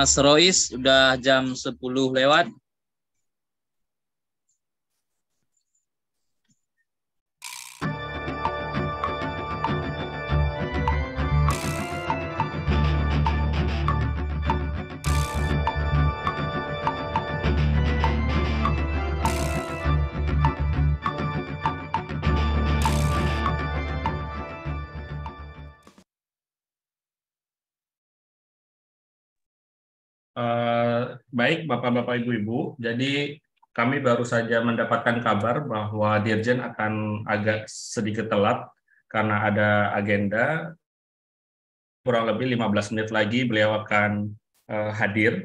Mas Rois sudah jam 10 lewat. Eh, baik Bapak-Bapak Ibu-Ibu, jadi kami baru saja mendapatkan kabar bahwa Dirjen akan agak sedikit telat karena ada agenda. Kurang lebih 15 menit lagi beliau akan uh, hadir.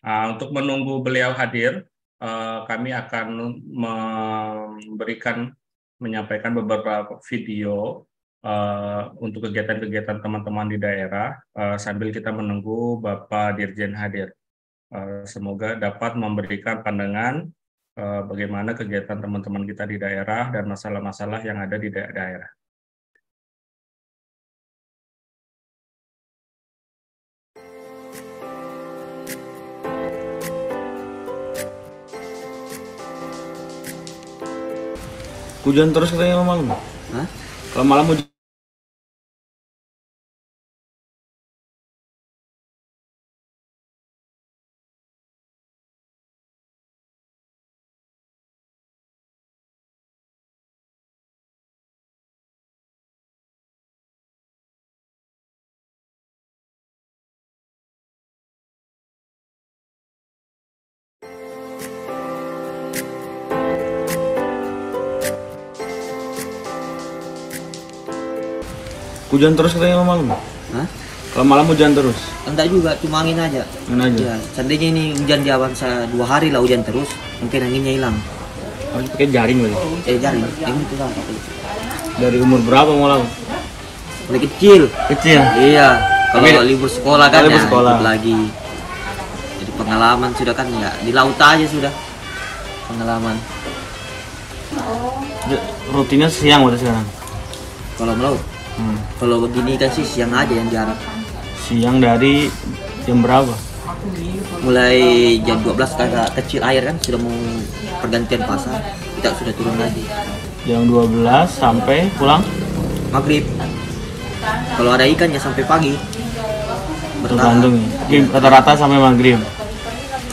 Uh, untuk menunggu beliau hadir, uh, kami akan memberikan menyampaikan beberapa video uh, untuk kegiatan-kegiatan teman-teman di daerah uh, sambil kita menunggu Bapak Dirjen hadir. Uh, semoga dapat memberikan pandangan uh, bagaimana kegiatan teman-teman kita di daerah dan masalah-masalah yang ada di da daerah. Hujan terus katanya malam. Hah? Kalau malam hujan Hujan terus katanya kalau malam? Kalau malam hujan terus? Enggak juga, cuma angin aja. Angin aja. Ya, seandainya ini hujan di awan dua hari lah hujan terus, mungkin anginnya hilang. Harus oh, pakai jaring berarti? Eh jaring, jaring itu lah. Dari umur berapa mau laut? Dari kecil. Kecil? Iya. Kalau libur sekolah kan libur ya, sekolah. lagi. Jadi pengalaman sudah kan ya, di laut aja sudah pengalaman. Rutinnya siang udah sekarang? Kalau melaut? Hmm. Kalau begini kan sih siang aja yang jarak. Siang dari jam berapa? Mulai jam 12 kagak kecil air kan sudah mau pergantian pasar. Kita sudah turun lagi. Jam 12 sampai pulang maghrib. Kalau ada ikan ya sampai pagi. Tergantung ya. Iya. Rata-rata sampai maghrib.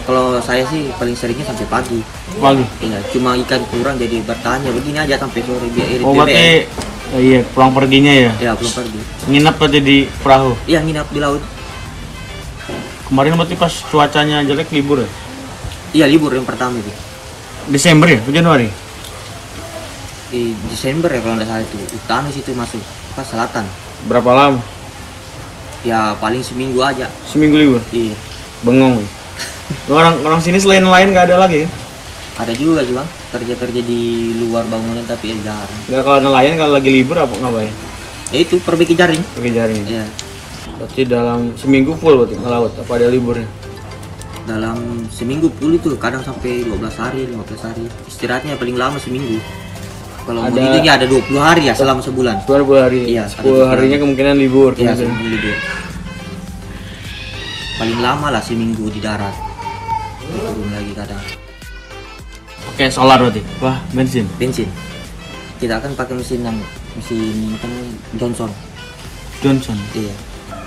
Kalau saya sih paling seringnya sampai pagi. Pagi. Iya, cuma ikan kurang jadi bertanya begini aja sampai sore biar irit. Oh, berarti Oh, iya, pulang perginya ya? Iya, pulang pergi. Nginep aja di perahu? Iya, nginep di laut. Kemarin berarti pas cuacanya jelek libur ya? Iya, libur yang pertama itu. Desember ya? Januari? Di Desember ya kalau nggak salah itu. Utama situ masuk, pas selatan. Berapa lama? Ya, paling seminggu aja. Seminggu libur? Iya. Bengong. orang orang sini selain lain nggak ada lagi ya? Ada juga sih, Bang kerja-kerja di luar bangunan tapi ya jarang. Nah, kalau nelayan kalau lagi libur apa ngapain? Ya itu perbaiki jaring. Perbaiki jaring. Iya. Berarti dalam seminggu full berarti ngelaut apa ada liburnya? Dalam seminggu full itu kadang sampai 12 hari, 15 hari. Istirahatnya paling lama seminggu. Kalau ada, itu ya ada 20 hari ya selama sebulan. 20 hari. Iya, 10 harinya kemungkinan libur. Iya, kemungkinan libur. Paling lama lah seminggu di darat. Turun lagi kadang pakai solar berarti? Wah, bensin. Bensin. Kita akan pakai mesin yang mesin kan Johnson. Johnson. Iya.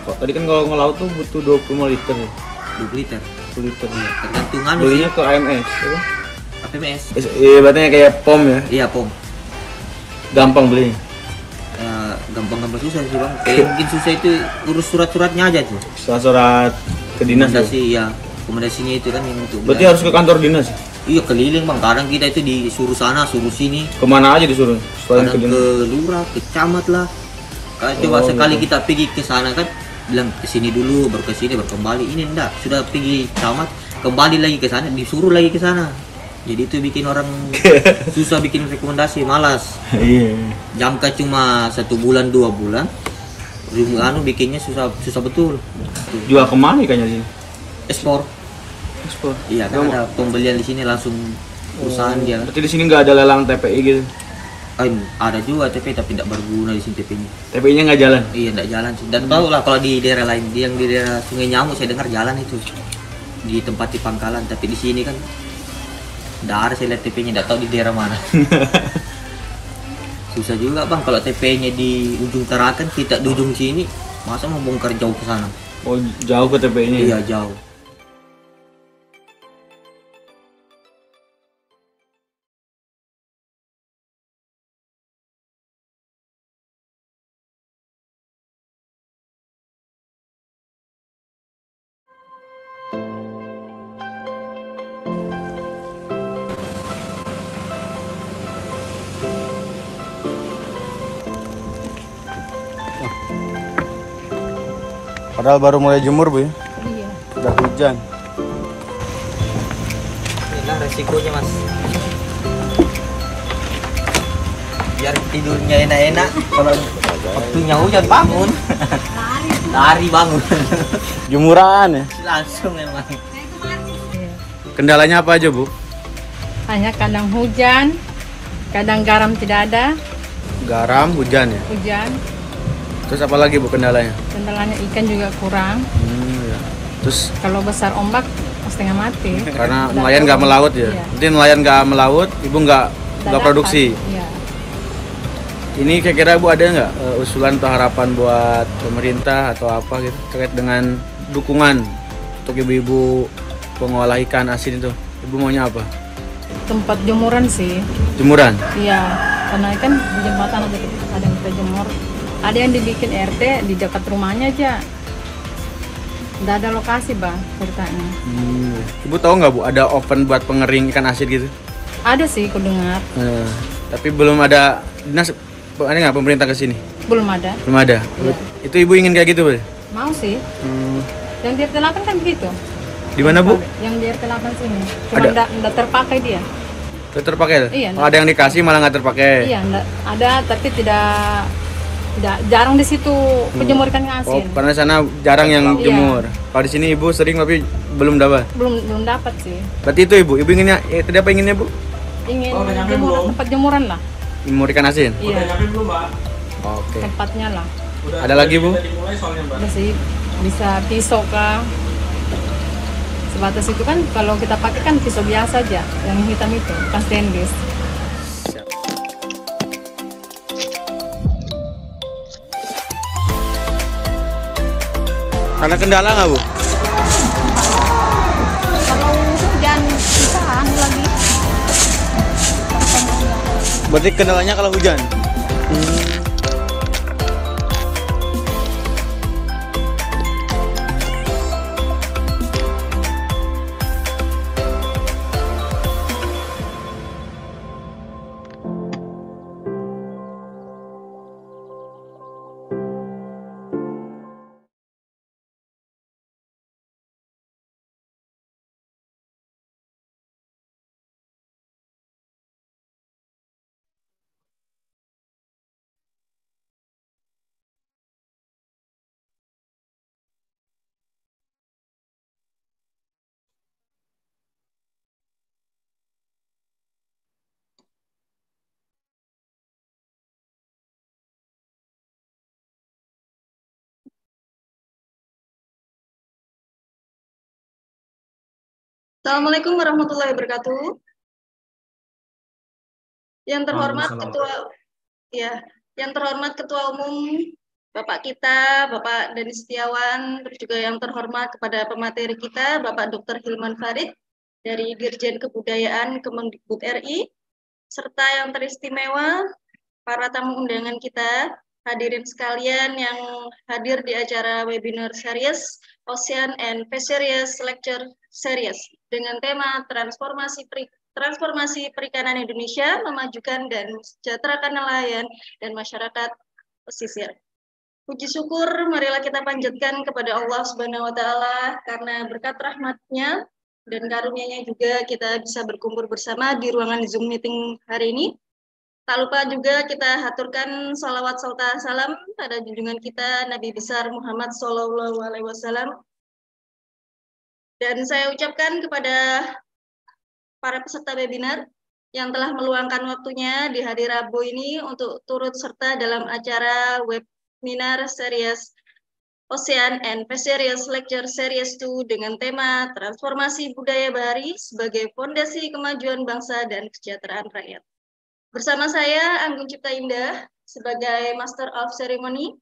Kok tadi kan kalau ngelaut tuh butuh 25 liter ya? 20 liter. 20 liter. ya tergantung anu Belinya ke AMS, apa? APMS. Iya, berarti kayak pom ya? Iya, pom. Gampang beli. Ya, gampang-gampang susah sih bang kayak mungkin susah itu urus surat-suratnya aja tuh surat-surat ke dinas sih ya komendasinya itu kan yang untuk berarti harus ke kantor dinas Iya keliling bang. Kadang kita itu disuruh sana, suruh sini. Kemana aja disuruh? Kadang ke lurah, ke camat lah. Kadang oh, coba gitu. sekali kita pergi ke sana kan, bilang ke sini dulu, baru ke sini, baru kembali. Ini enggak, sudah pergi camat, kembali lagi ke sana, disuruh lagi ke sana. Jadi itu bikin orang susah bikin rekomendasi, malas. Iya. Jangka cuma satu bulan dua bulan. Anu bikinnya susah susah betul. Jual kemana ikannya sih? Ekspor ekspor iya kan ada pembelian di sini langsung perusahaan oh, dia berarti di sini nggak ada lelang TPI gitu Ain, ada juga TPI tapi tidak berguna di sini TPI-nya. TPI-nya nggak jalan? Iya, tidak jalan sih. Dan hmm. lah kalau di daerah lain, di yang di daerah Sungai Nyamuk saya dengar jalan itu di tempat di Pangkalan, tapi di sini kan tidak ada saya lihat TPI-nya, tidak tahu di daerah mana. Susah juga bang, kalau TPI-nya di ujung Tarakan, kita di ujung sini, masa mau bongkar jauh ke sana? Oh, jauh ke TPI-nya? Ya? Iya, jauh. Padahal baru mulai jemur, Bu ya? Iya. Udah hujan. Inilah resikonya, Mas. Biar tidurnya enak-enak, kalau waktunya hujan bangun. Lari bangun. Jemuran ya? Langsung emang. Kendalanya apa aja, Bu? Hanya kadang hujan, kadang garam tidak ada. Garam, hujan ya? Hujan. Terus apa lagi Bu kendalanya? Kendalanya ikan juga kurang. Hmm, ya. Terus kalau besar ombak setengah mati. Karena nelayan nggak melaut ya. Iya. Jadi nelayan nggak melaut, ibu nggak nggak produksi. Iya. Ini kira-kira bu ada nggak uh, usulan atau harapan buat pemerintah atau apa gitu terkait dengan dukungan untuk ibu-ibu pengolah ikan asin itu? Ibu maunya apa? Tempat jemuran sih. Jemuran? Iya, karena ikan di jembatan ada, ada yang kita jemur ada yang dibikin RT di dekat rumahnya aja nggak ada lokasi bang ceritanya hmm. ibu tahu nggak bu ada oven buat pengering ikan asin gitu ada sih aku dengar hmm. tapi belum ada dinas ada nggak pemerintah ke sini belum ada belum ada ya. itu ibu ingin kayak gitu bu mau sih hmm. yang di RT 8 kan begitu di mana bu yang di RT 8 sini cuma enggak terpakai dia terpakai iya, oh, ada yang dikasih malah nggak terpakai iya enggak. ada tapi tidak jarang di situ penjemur hmm. ikan asin. Oh, karena sana jarang yang iya. jemur. Kalau di sini ibu sering tapi belum dapat. Belum belum dapat sih. Berarti itu ibu, ibu inginnya eh, tadi apa inginnya bu? Ingin oh, jemur, tempat jemuran lah. Jemur ikan asin. Iya. Udah oh, belum mbak? Oke. Okay. Tempatnya lah. Udah, Ada lagi bu? Ada sih. bisa pisau kah? Sebatas itu kan kalau kita pakai kan pisau biasa aja, yang hitam itu, pas stainless. Karena kendala nggak bu? Kalau hujan bisa lagi. Berarti kendalanya kalau hujan? Hmm. Assalamualaikum warahmatullahi wabarakatuh. Yang terhormat Ketua ya, yang terhormat Ketua Umum Bapak kita, Bapak Denis Setiawan, terus juga yang terhormat kepada pemateri kita, Bapak Dr. Hilman Farid dari Dirjen Kebudayaan Kemendikbud RI, serta yang teristimewa para tamu undangan kita, hadirin sekalian yang hadir di acara webinar series Ocean and Fisheries Lecture series dengan tema transformasi Pri transformasi perikanan Indonesia memajukan dan sejahterakan nelayan dan masyarakat pesisir. Puji syukur marilah kita panjatkan kepada Allah Subhanahu wa taala karena berkat rahmatnya dan karunia-Nya juga kita bisa berkumpul bersama di ruangan Zoom meeting hari ini. Tak lupa juga kita haturkan salawat serta salam pada junjungan kita Nabi besar Muhammad Sallallahu alaihi wasallam dan saya ucapkan kepada para peserta webinar yang telah meluangkan waktunya di hari Rabu ini untuk turut serta dalam acara webinar series Ocean and series Lecture Series 2 dengan tema Transformasi Budaya Bahari sebagai Fondasi Kemajuan Bangsa dan Kesejahteraan Rakyat. Bersama saya Anggun Cipta Indah sebagai Master of Ceremony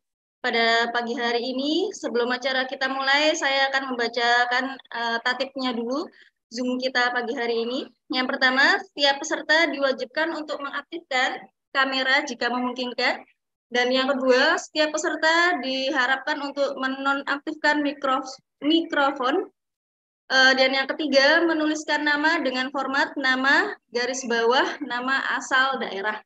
pada pagi hari ini. Sebelum acara kita mulai, saya akan membacakan uh, tatipnya dulu Zoom kita pagi hari ini. Yang pertama, setiap peserta diwajibkan untuk mengaktifkan kamera jika memungkinkan. Dan yang kedua, setiap peserta diharapkan untuk menonaktifkan mikrof mikrofon. Uh, dan yang ketiga, menuliskan nama dengan format nama garis bawah nama asal daerah.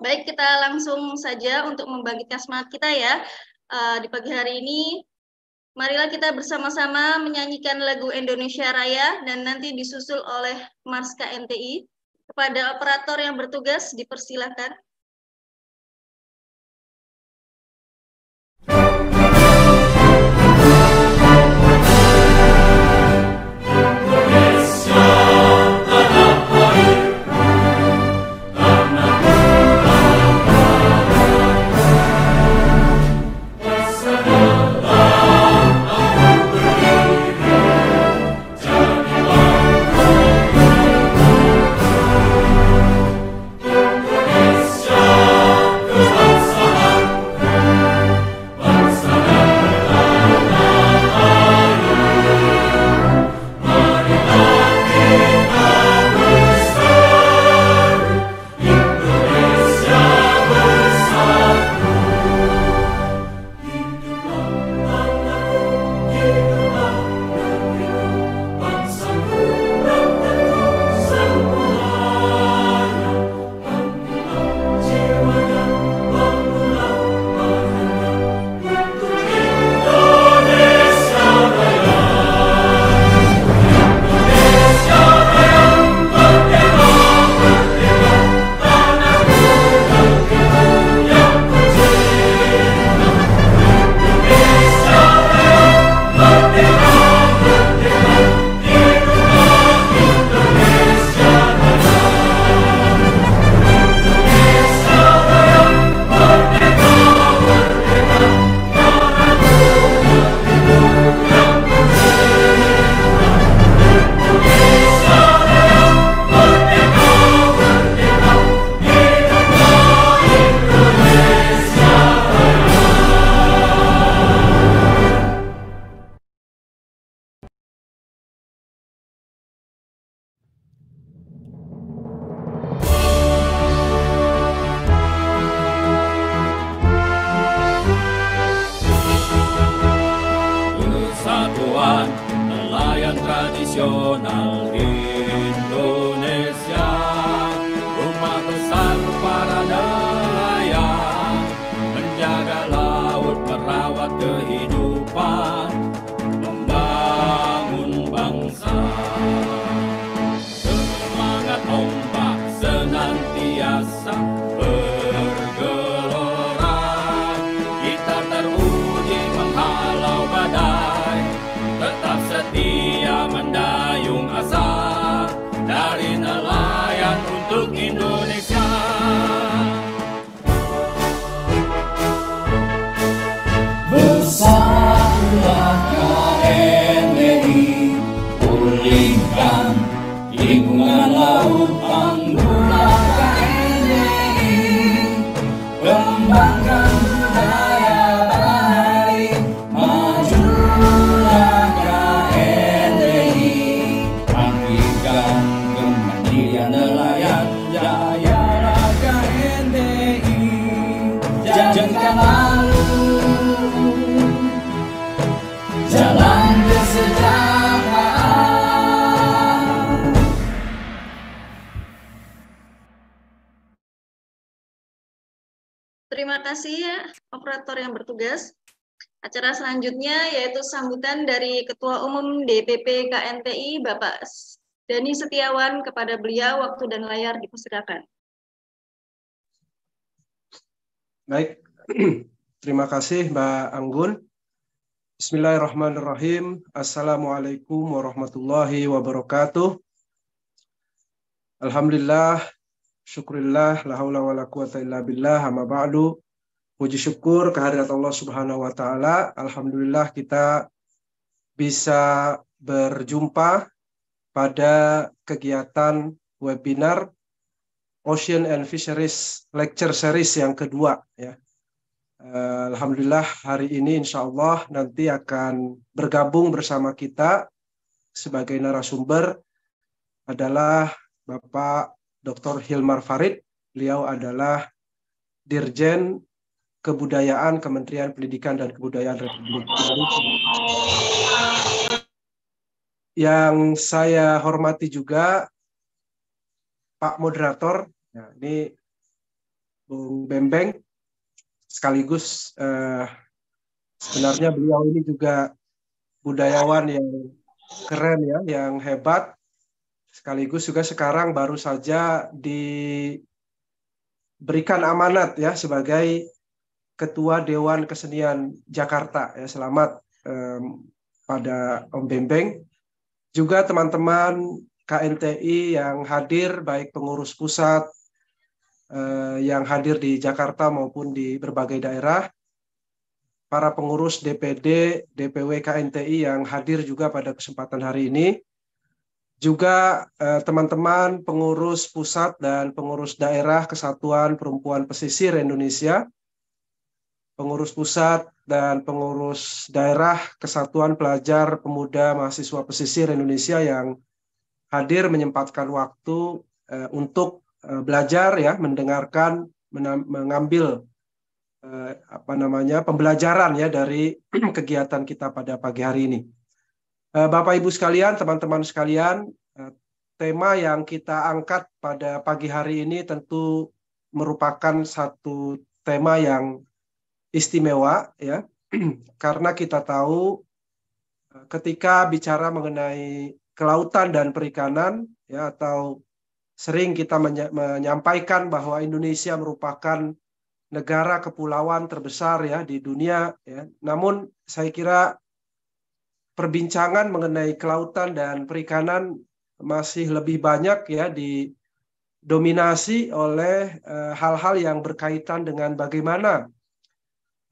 Baik, kita langsung saja untuk membangkitkan semangat kita ya. Uh, di pagi hari ini, marilah kita bersama-sama menyanyikan lagu Indonesia Raya dan nanti disusul oleh Mas KNTI. Kepada operator yang bertugas, dipersilakan. sambutan dari Ketua Umum DPP KNTI Bapak Dani Setiawan kepada beliau waktu dan layar dipersilakan. Baik, terima kasih Mbak Anggun. Bismillahirrahmanirrahim. Assalamualaikum warahmatullahi wabarakatuh. Alhamdulillah, syukurillah, la haula wa la quwata illa billah, hama ba'du. Puji syukur kehadirat Allah Subhanahu wa taala. Alhamdulillah kita bisa berjumpa pada kegiatan webinar Ocean and Fisheries Lecture Series yang kedua ya. Eh, alhamdulillah hari ini insya Allah nanti akan bergabung bersama kita sebagai narasumber adalah Bapak Dr. Hilmar Farid. Beliau adalah Dirjen Kebudayaan Kementerian Pendidikan dan Kebudayaan Republik Indonesia yang saya hormati juga Pak Moderator, ya, ini Bung Bembeng, sekaligus eh, sebenarnya beliau ini juga budayawan yang keren ya, yang hebat, sekaligus juga sekarang baru saja diberikan amanat ya sebagai Ketua Dewan Kesenian Jakarta ya selamat eh, pada Om Bembeng juga teman-teman KNTI yang hadir baik pengurus pusat eh, yang hadir di Jakarta maupun di berbagai daerah, para pengurus DPD, DPW KNTI yang hadir juga pada kesempatan hari ini, juga eh, teman-teman pengurus pusat dan pengurus daerah Kesatuan Perempuan Pesisir Indonesia, pengurus pusat dan pengurus daerah Kesatuan Pelajar Pemuda Mahasiswa Pesisir Indonesia yang hadir menyempatkan waktu uh, untuk uh, belajar ya, mendengarkan, mengambil uh, apa namanya pembelajaran ya dari kegiatan kita pada pagi hari ini. uh, Bapak Ibu sekalian, teman-teman sekalian, uh, tema yang kita angkat pada pagi hari ini tentu merupakan satu tema yang istimewa ya karena kita tahu eh, ketika bicara mengenai kelautan dan perikanan ya atau sering kita menyampaikan bahwa Indonesia merupakan negara kepulauan terbesar ya di dunia ya. Namun saya kira perbincangan mengenai kelautan dan perikanan masih lebih banyak ya didominasi oleh eh, hal-hal yang berkaitan dengan bagaimana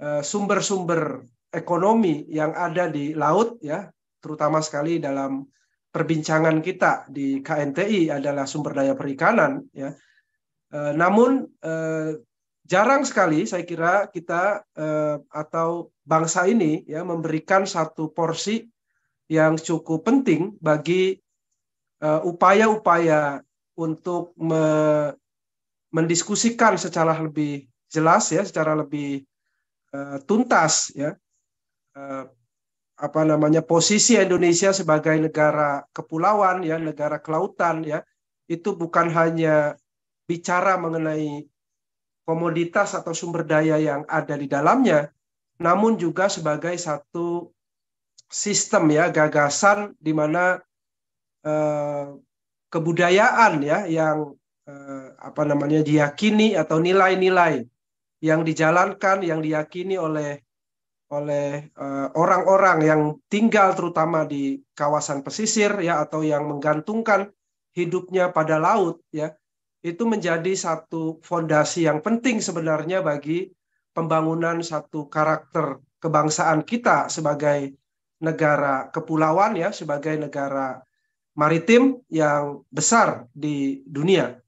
Eh, sumber-sumber ekonomi yang ada di laut ya, terutama sekali dalam perbincangan kita di KNTI adalah sumber daya perikanan ya. Eh, namun eh, jarang sekali saya kira kita atau bangsa ini ya memberikan satu porsi yang cukup penting bagi upaya-upaya untuk mendiskusikan secara lebih jelas ya, secara lebih Eh, tuntas ya eh, apa namanya posisi Indonesia sebagai negara kepulauan ya negara kelautan ya itu bukan hanya bicara mengenai komoditas atau sumber daya yang ada di dalamnya namun juga sebagai satu sistem ya gagasan di mana eh, kebudayaan ya yang apa namanya diyakini atau nilai-nilai yang dijalankan yang diyakini oleh oleh eh, orang-orang uh, yang tinggal terutama di kawasan pesisir ya atau yang menggantungkan hidupnya pada laut ya itu menjadi satu fondasi yang penting sebenarnya bagi pembangunan satu karakter kebangsaan kita sebagai negara kepulauan ya sebagai negara maritim yang besar di dunia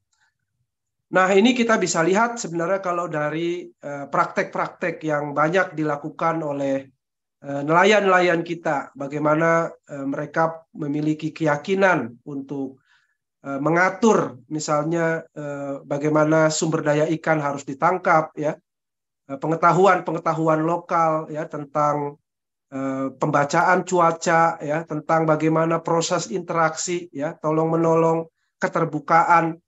Nah, ini kita bisa lihat sebenarnya kalau dari eh, praktek-praktek yang banyak dilakukan oleh eh, nelayan-nelayan kita, bagaimana eh, mereka memiliki keyakinan untuk mengatur misalnya bagaimana sumber daya ikan harus ditangkap ya. Pengetahuan-pengetahuan lokal ya tentang pembacaan cuaca ya, tentang bagaimana proses interaksi ya, tolong menolong keterbukaan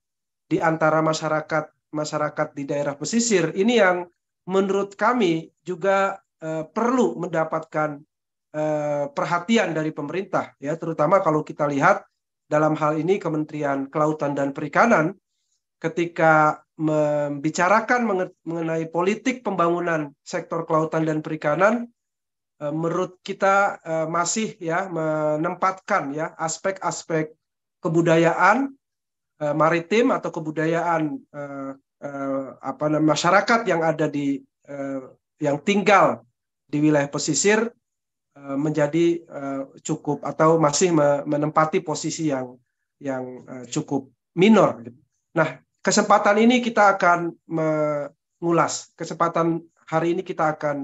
di antara masyarakat masyarakat di daerah pesisir ini yang menurut kami juga eh, perlu mendapatkan eh, perhatian dari pemerintah ya terutama kalau kita lihat dalam hal ini Kementerian Kelautan dan Perikanan ketika membicarakan mengenai politik pembangunan sektor kelautan dan perikanan eh, menurut kita eh, masih ya menempatkan ya aspek-aspek kebudayaan Eh, maritim atau kebudayaan eh, eh, apa namanya masyarakat yang ada di yang tinggal di wilayah pesisir menjadi cukup atau masih menempati posisi yang yang cukup minor. Gitu. Nah, kesempatan ini kita akan mengulas. Kesempatan hari ini kita akan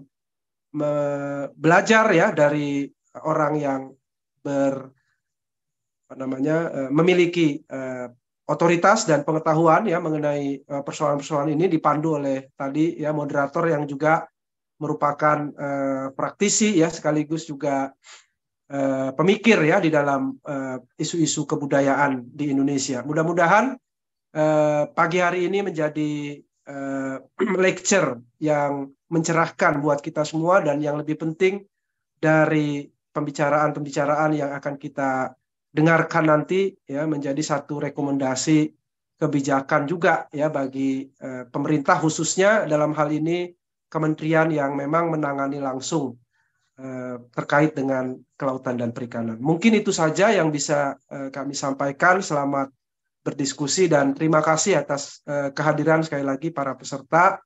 belajar ya dari orang yang ber apa namanya memiliki otoritas dan pengetahuan ya mengenai eh, persoalan-persoalan ini dipandu oleh tadi ya moderator yang juga merupakan uh, praktisi ya sekaligus juga uh, pemikir ya di dalam isu-isu uh, kebudayaan di Indonesia. Mudah-mudahan pagi hari ini menjadi lecture yang mencerahkan buat kita semua dan yang lebih penting dari pembicaraan-pembicaraan yang akan kita dengarkan nanti ya menjadi satu rekomendasi kebijakan juga ya bagi eh, pemerintah khususnya dalam hal ini kementerian yang memang menangani langsung eh, terkait dengan kelautan dan perikanan. Mungkin itu saja yang bisa eh, kami sampaikan. Selamat berdiskusi dan terima kasih atas eh, kehadiran sekali lagi para peserta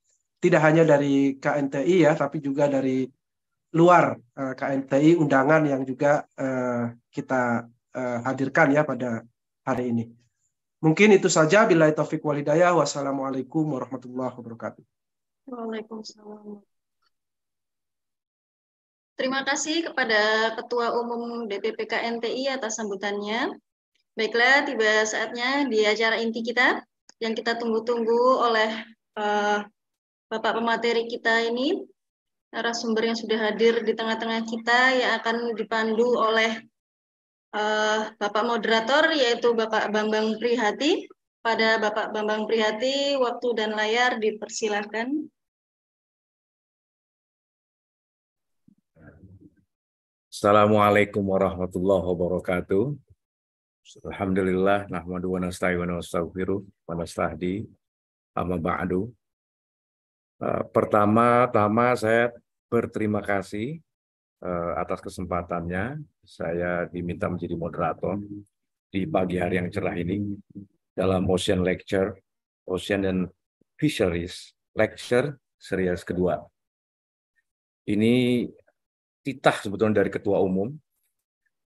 tidak hanya dari KNTI ya tapi juga dari luar eh, KNTI undangan yang juga eh, kita Eh, hadirkan ya pada hari ini. Mungkin itu saja. Bila taufik hidayah. Wassalamualaikum warahmatullahi wabarakatuh. Waalaikumsalam. Terima kasih kepada Ketua Umum DPPK NTI atas sambutannya. Baiklah, tiba saatnya di acara inti kita yang kita tunggu-tunggu oleh uh, Bapak pemateri kita ini, narasumber yang sudah hadir di tengah-tengah kita yang akan dipandu oleh uh, Bapak moderator yaitu Bapak Bambang Prihati. Pada Bapak Bambang Prihati, waktu dan layar dipersilakan. Assalamualaikum warahmatullahi wabarakatuh. Alhamdulillah, nahmadu wa nasta'i wa nasta'ufiru wa nasta'adi Amma ba'du. Eh, pertama-tama saya berterima kasih Eh, atas kesempatannya. Saya diminta menjadi moderator di pagi hari yang cerah ini dalam Ocean Lecture, Ocean and Fisheries Lecture series kedua. Ini titah sebetulnya dari ketua umum.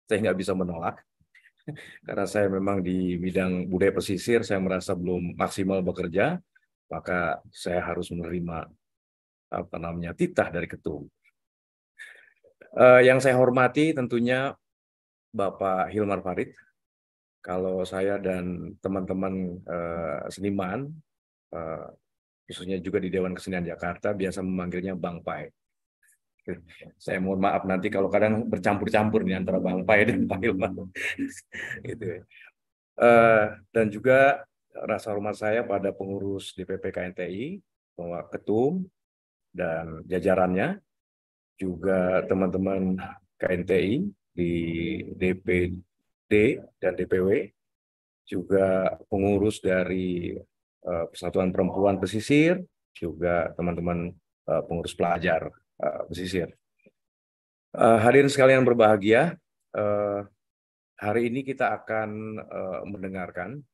Saya nggak bisa menolak karena saya memang di bidang budaya pesisir saya merasa belum maksimal bekerja maka saya harus menerima apa namanya titah dari umum. Uh, yang saya hormati tentunya Bapak Hilmar Farid. Kalau saya dan teman-teman uh, seniman, uh, khususnya juga di Dewan Kesenian Jakarta, biasa memanggilnya Bang Pai. Saya mohon maaf nanti kalau kadang bercampur-campur nih antara Bang Pai dan Pak Hilmar. gitu. Uh, dan juga rasa hormat saya pada pengurus DPP KNTI, Ketum, dan jajarannya, juga teman-teman KNTI di DPD dan DPW, juga pengurus dari eh, Persatuan Perempuan Pesisir, juga teman-teman eh, pengurus pelajar eh, pesisir. hadirin sekalian berbahagia, hari ini kita akan mendengarkan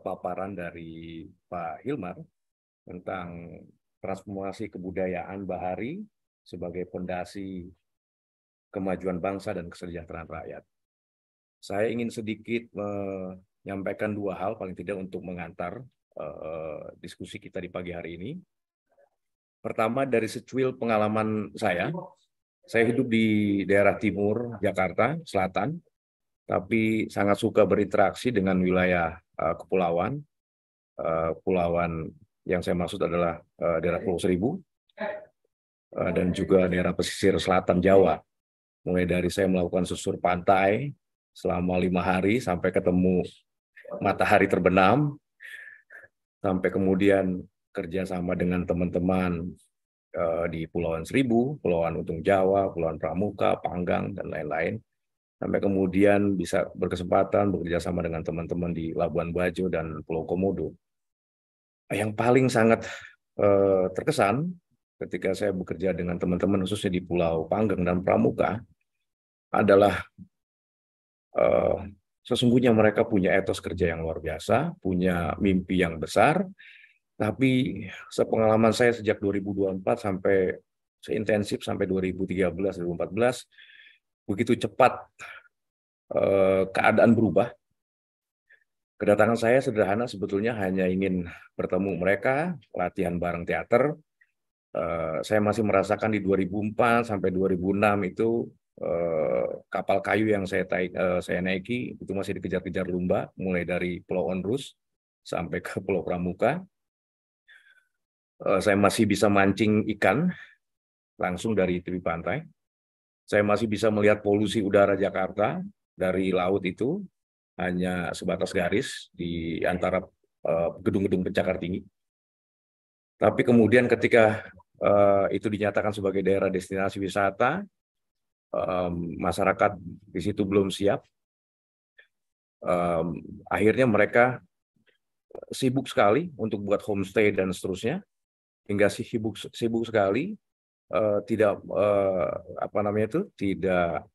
paparan dari Pak Hilmar tentang transformasi kebudayaan Bahari sebagai fondasi kemajuan bangsa dan kesejahteraan rakyat. Saya ingin sedikit menyampaikan dua hal paling tidak untuk mengantar uh, diskusi kita di pagi hari ini. Pertama dari secuil pengalaman saya, saya hidup di daerah timur Jakarta Selatan, tapi sangat suka berinteraksi dengan wilayah uh, kepulauan. Uh, kepulauan yang saya maksud adalah uh, daerah Pulau Seribu, Eh, dan juga daerah pesisir selatan Jawa. Mulai dari saya melakukan susur pantai selama lima hari sampai ketemu matahari terbenam, sampai kemudian kerjasama dengan teman-teman eh, di Pulauan Seribu, Pulauan Untung Jawa, Pulauan Pramuka, Panggang, dan lain-lain. Sampai kemudian bisa berkesempatan bekerja sama dengan teman-teman di Labuan Bajo dan Pulau Komodo. Yang paling sangat eh, terkesan ketika saya bekerja dengan teman-teman khususnya di Pulau Panggang dan Pramuka adalah uh, sesungguhnya mereka punya etos kerja yang luar biasa, punya mimpi yang besar, tapi sepengalaman saya sejak 2024 sampai seintensif sampai 2013 2014 begitu cepat eh, keadaan berubah. Kedatangan saya sederhana sebetulnya hanya ingin bertemu mereka, latihan bareng teater, Eh, saya masih merasakan di 2004 sampai 2006 itu eh, kapal kayu yang saya taik, eh, saya naiki itu masih dikejar-kejar lumba mulai dari Pulau Onrus sampai ke Pulau Pramuka. saya masih bisa mancing ikan langsung dari tepi pantai. Saya masih bisa melihat polusi udara Jakarta dari laut itu hanya sebatas garis di antara gedung-gedung pencakar tinggi. Tapi kemudian ketika Eh, itu dinyatakan sebagai daerah destinasi wisata, masyarakat di situ belum siap. Akhirnya mereka sibuk sekali untuk buat homestay dan seterusnya, hingga sibuk sibuk sekali eh, tidak eh, apa namanya itu tidak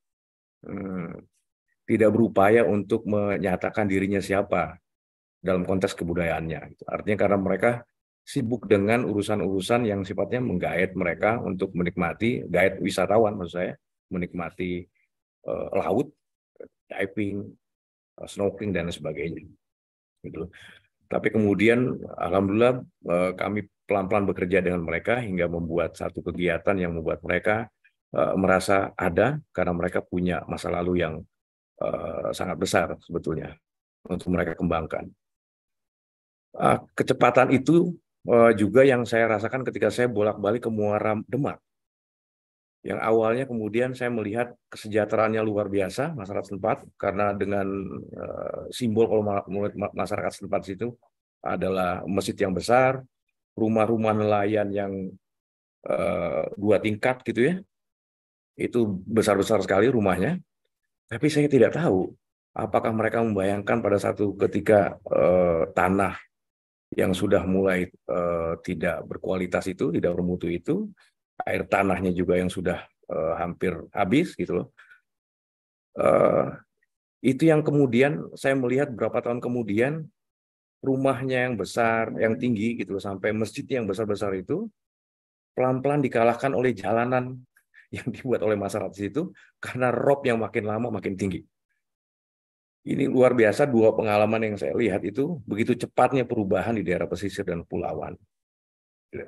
hmm, tidak berupaya untuk menyatakan dirinya siapa dalam konteks kebudayaannya. Artinya karena mereka sibuk dengan urusan-urusan yang sifatnya menggait mereka untuk menikmati gait wisatawan maksud saya menikmati uh, laut diving uh, snorkeling dan sebagainya gitu tapi kemudian alhamdulillah uh, kami pelan-pelan bekerja dengan mereka hingga membuat satu kegiatan yang membuat mereka uh, merasa ada karena mereka punya masa lalu yang uh, sangat besar sebetulnya untuk mereka kembangkan ah, kecepatan itu uh, juga yang saya rasakan ketika saya bolak-balik ke Muara Demak. Yang awalnya kemudian saya melihat kesejahteraannya luar biasa masyarakat setempat karena dengan uh, simbol kalau masyarakat setempat situ adalah masjid yang besar, rumah-rumah nelayan yang uh, dua tingkat gitu ya. Itu besar-besar sekali rumahnya. Tapi saya tidak tahu apakah mereka membayangkan pada satu ketika uh, tanah yang sudah mulai uh, tidak berkualitas itu, tidak bermutu itu, air tanahnya juga yang sudah uh, hampir habis gitu loh. Uh, itu yang kemudian saya melihat berapa tahun kemudian rumahnya yang besar, yang tinggi gitu loh, sampai masjid yang besar-besar itu pelan-pelan dikalahkan oleh jalanan yang dibuat oleh masyarakat di situ karena rob yang makin lama makin tinggi. Ini luar biasa dua pengalaman yang saya lihat itu begitu cepatnya perubahan di daerah pesisir dan pulauan. Gitu.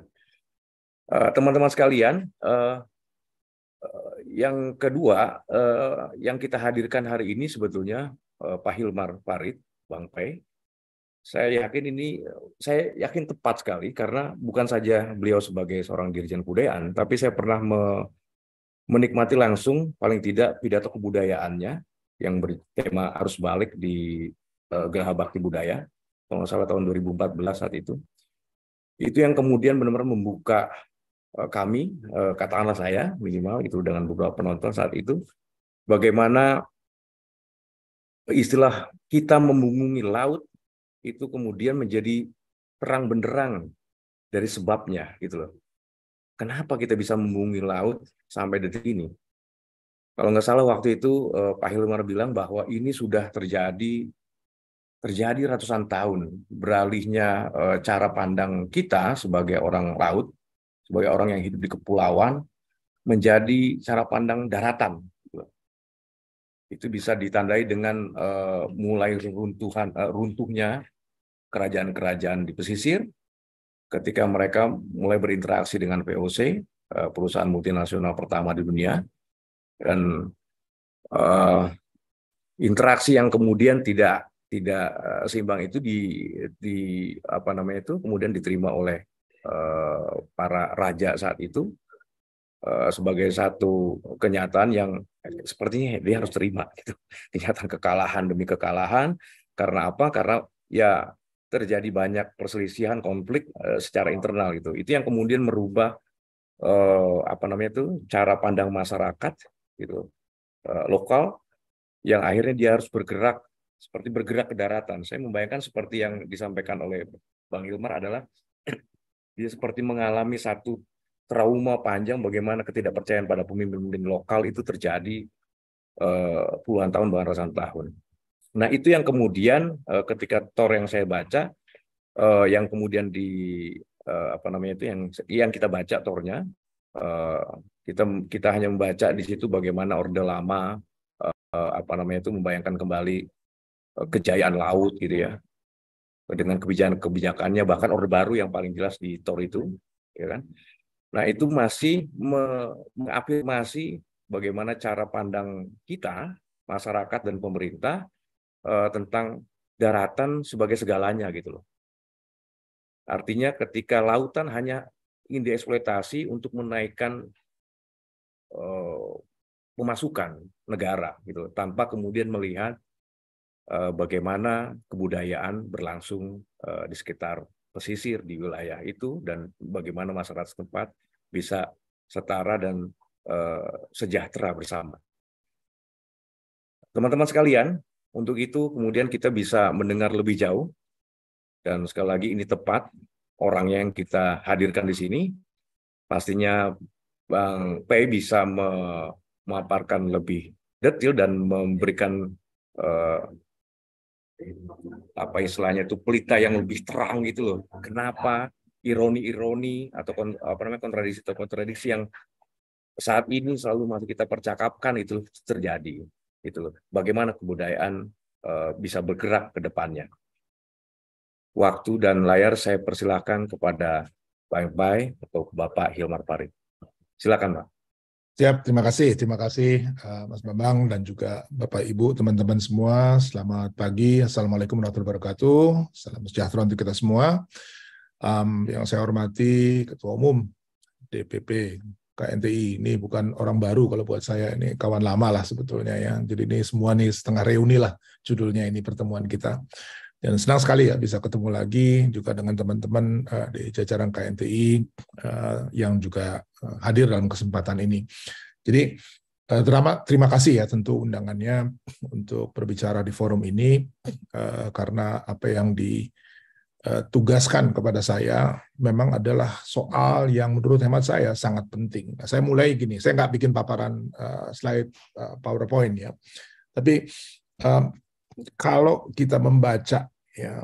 Eh, teman-teman sekalian, eh, eh, yang kedua yang kita hadirkan hari ini sebetulnya Pak Hilmar Parit Bang Pei. Saya yakin ini, saya yakin tepat sekali karena bukan saja beliau sebagai seorang dirjen kebudayaan, tapi saya pernah menikmati langsung paling tidak pidato kebudayaannya yang bertema arus balik di uh, Geraha Bakti Budaya, kalau nggak salah tahun 2014 saat itu. Itu yang kemudian benar-benar membuka uh, kami, uh, katakanlah saya minimal itu dengan beberapa penonton saat itu, bagaimana istilah kita membumbungi laut itu kemudian menjadi terang benderang dari sebabnya gitu loh. Kenapa kita bisa membumbungi laut sampai detik ini? Kalau nggak salah waktu itu uh, Pak Hilmar bilang bahwa ini sudah terjadi terjadi ratusan tahun beralihnya uh, cara pandang kita sebagai orang laut, sebagai orang yang hidup di kepulauan menjadi cara pandang daratan. Itu bisa ditandai dengan uh, mulai runtuhan uh, runtuhnya kerajaan-kerajaan di pesisir ketika mereka mulai berinteraksi dengan VOC, perusahaan multinasional pertama di dunia dan uh, interaksi yang kemudian tidak tidak eh, seimbang itu di di apa namanya itu kemudian diterima oleh uh, para raja saat itu uh, sebagai satu kenyataan yang sepertinya dia harus terima gitu kenyataan kekalahan demi kekalahan karena apa karena ya terjadi banyak perselisihan konflik uh, secara internal gitu itu yang kemudian merubah apa namanya itu cara pandang masyarakat gitu eh, lokal yang akhirnya dia harus bergerak seperti bergerak ke daratan. Saya membayangkan seperti yang disampaikan oleh Bang Ilmar adalah dia seperti mengalami satu trauma panjang bagaimana ketidakpercayaan pada pemimpin-pemimpin lokal itu terjadi eh, puluhan tahun bahkan ratusan tahun. Nah itu yang kemudian eh, ketika tor yang saya baca yang kemudian di apa namanya itu yang yang kita baca tornya kita kita hanya membaca di situ bagaimana Orde Lama uh, apa namanya itu membayangkan kembali uh, kejayaan laut gitu ya dengan kebijakan-kebijakannya bahkan Orde Baru yang paling jelas di Tor itu ya kan nah itu masih me mengafirmasi bagaimana cara pandang kita masyarakat dan pemerintah uh, tentang daratan sebagai segalanya gitu loh artinya ketika lautan hanya ingin dieksploitasi untuk menaikkan pemasukan eh, negara gitu tanpa kemudian melihat eh, bagaimana kebudayaan berlangsung eh, di sekitar pesisir di wilayah itu dan bagaimana masyarakat setempat bisa setara dan sejahtera bersama. Teman-teman sekalian, untuk itu kemudian kita bisa mendengar lebih jauh dan sekali lagi ini tepat orang yang kita hadirkan di sini pastinya Bang P bisa memaparkan lebih detail dan memberikan eh, apa istilahnya itu pelita yang lebih terang gitu loh. Kenapa ironi-ironi atau kon, apa namanya kontradiksi atau kontradiksi yang saat ini selalu masih kita percakapkan itu terjadi itu loh. Bagaimana kebudayaan eh, bisa bergerak ke depannya. Waktu dan layar saya persilahkan kepada Bang Pai atau Bapak Hilmar Parit. Silakan Pak. Siap, terima kasih. Terima kasih eh, Mas Bambang dan juga Bapak Ibu, teman-teman semua. Selamat pagi. Assalamualaikum warahmatullahi wabarakatuh. Salam sejahtera untuk kita semua. Um, yang saya hormati Ketua Umum DPP KNTI. Ini bukan orang baru kalau buat saya, ini kawan lama lah sebetulnya ya. Jadi ini semua nih setengah reuni lah judulnya ini pertemuan kita. Dan senang sekali ya bisa ketemu lagi juga dengan teman-teman uh, di jajaran KNTI uh, eh, yang juga uh, hadir dalam kesempatan ini. Jadi uh, terima, terima kasih ya tentu undangannya untuk berbicara di forum ini uh, karena apa yang ditugaskan kepada saya memang adalah soal yang menurut hemat saya sangat penting. Nah, saya mulai gini, saya nggak bikin paparan uh, slide uh, PowerPoint ya, tapi uh, kalau kita membaca ya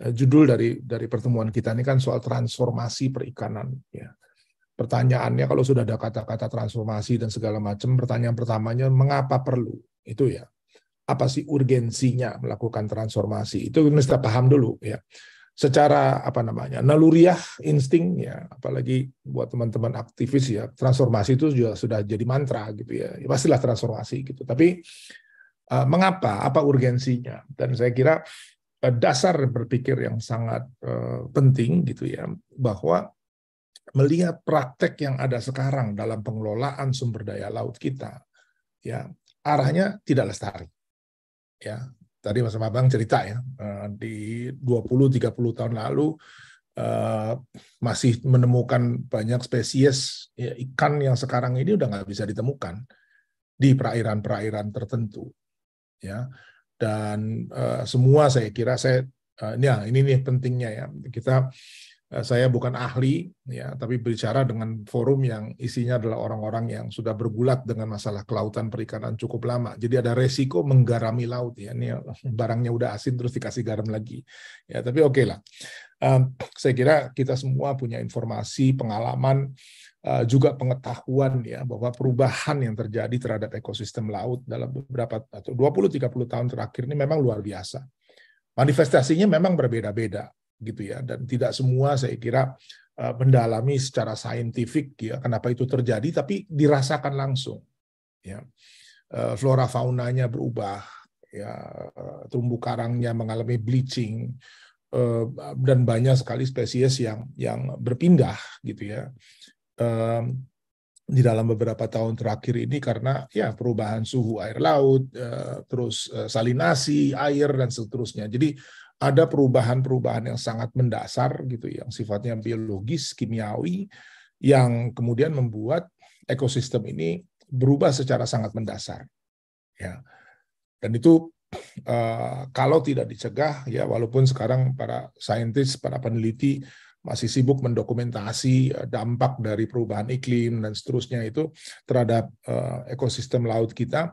eh, judul dari dari pertemuan kita ini kan soal transformasi perikanan ya. Pertanyaannya kalau sudah ada kata-kata transformasi dan segala macam, pertanyaan pertamanya mengapa perlu? Itu ya. Apa sih urgensinya melakukan transformasi? Itu kita paham dulu ya. Secara apa namanya? naluriah insting ya, apalagi buat teman-teman aktivis ya, transformasi itu juga sudah jadi mantra gitu ya. ya pastilah transformasi gitu. Tapi Eh, mengapa, apa urgensinya. Dan saya kira eh, dasar berpikir yang sangat eh, penting gitu ya, bahwa melihat praktek yang ada sekarang dalam pengelolaan sumber daya laut kita, ya arahnya tidak lestari. Ya, tadi Mas Abang cerita ya, di 20-30 tahun lalu masih menemukan banyak spesies ya, ikan yang sekarang ini udah nggak bisa ditemukan di perairan-perairan tertentu ya dan uh, semua saya kira saya uh, ya ini nih pentingnya ya kita eh, saya bukan ahli ya tapi berbicara dengan forum yang isinya adalah orang-orang yang sudah bergulat dengan masalah kelautan perikanan cukup lama jadi ada resiko menggarami laut ya ini barangnya udah asin terus dikasih garam lagi ya tapi oke okay lah um, saya kira kita semua punya informasi pengalaman uh, Eh, juga pengetahuan ya bahwa perubahan yang terjadi terhadap ekosistem laut dalam beberapa atau 20 30 tahun terakhir ini memang luar biasa. Manifestasinya memang berbeda-beda gitu ya dan tidak semua saya kira eh, mendalami secara saintifik ya kenapa itu terjadi tapi dirasakan langsung ya. Eh, flora faunanya berubah ya terumbu karangnya mengalami bleaching dan banyak sekali spesies yang yang berpindah gitu ya um, di dalam beberapa tahun terakhir ini karena ya perubahan suhu air laut, uh, terus uh, salinasi air dan seterusnya. Jadi ada perubahan-perubahan yang sangat mendasar gitu yang sifatnya biologis, kimiawi yang kemudian membuat ekosistem ini berubah secara sangat mendasar. Ya. Dan itu uh, kalau tidak dicegah ya walaupun sekarang para saintis, para peneliti masih sibuk mendokumentasi eh, dampak dari perubahan iklim dan seterusnya itu terhadap eh, ekosistem laut kita.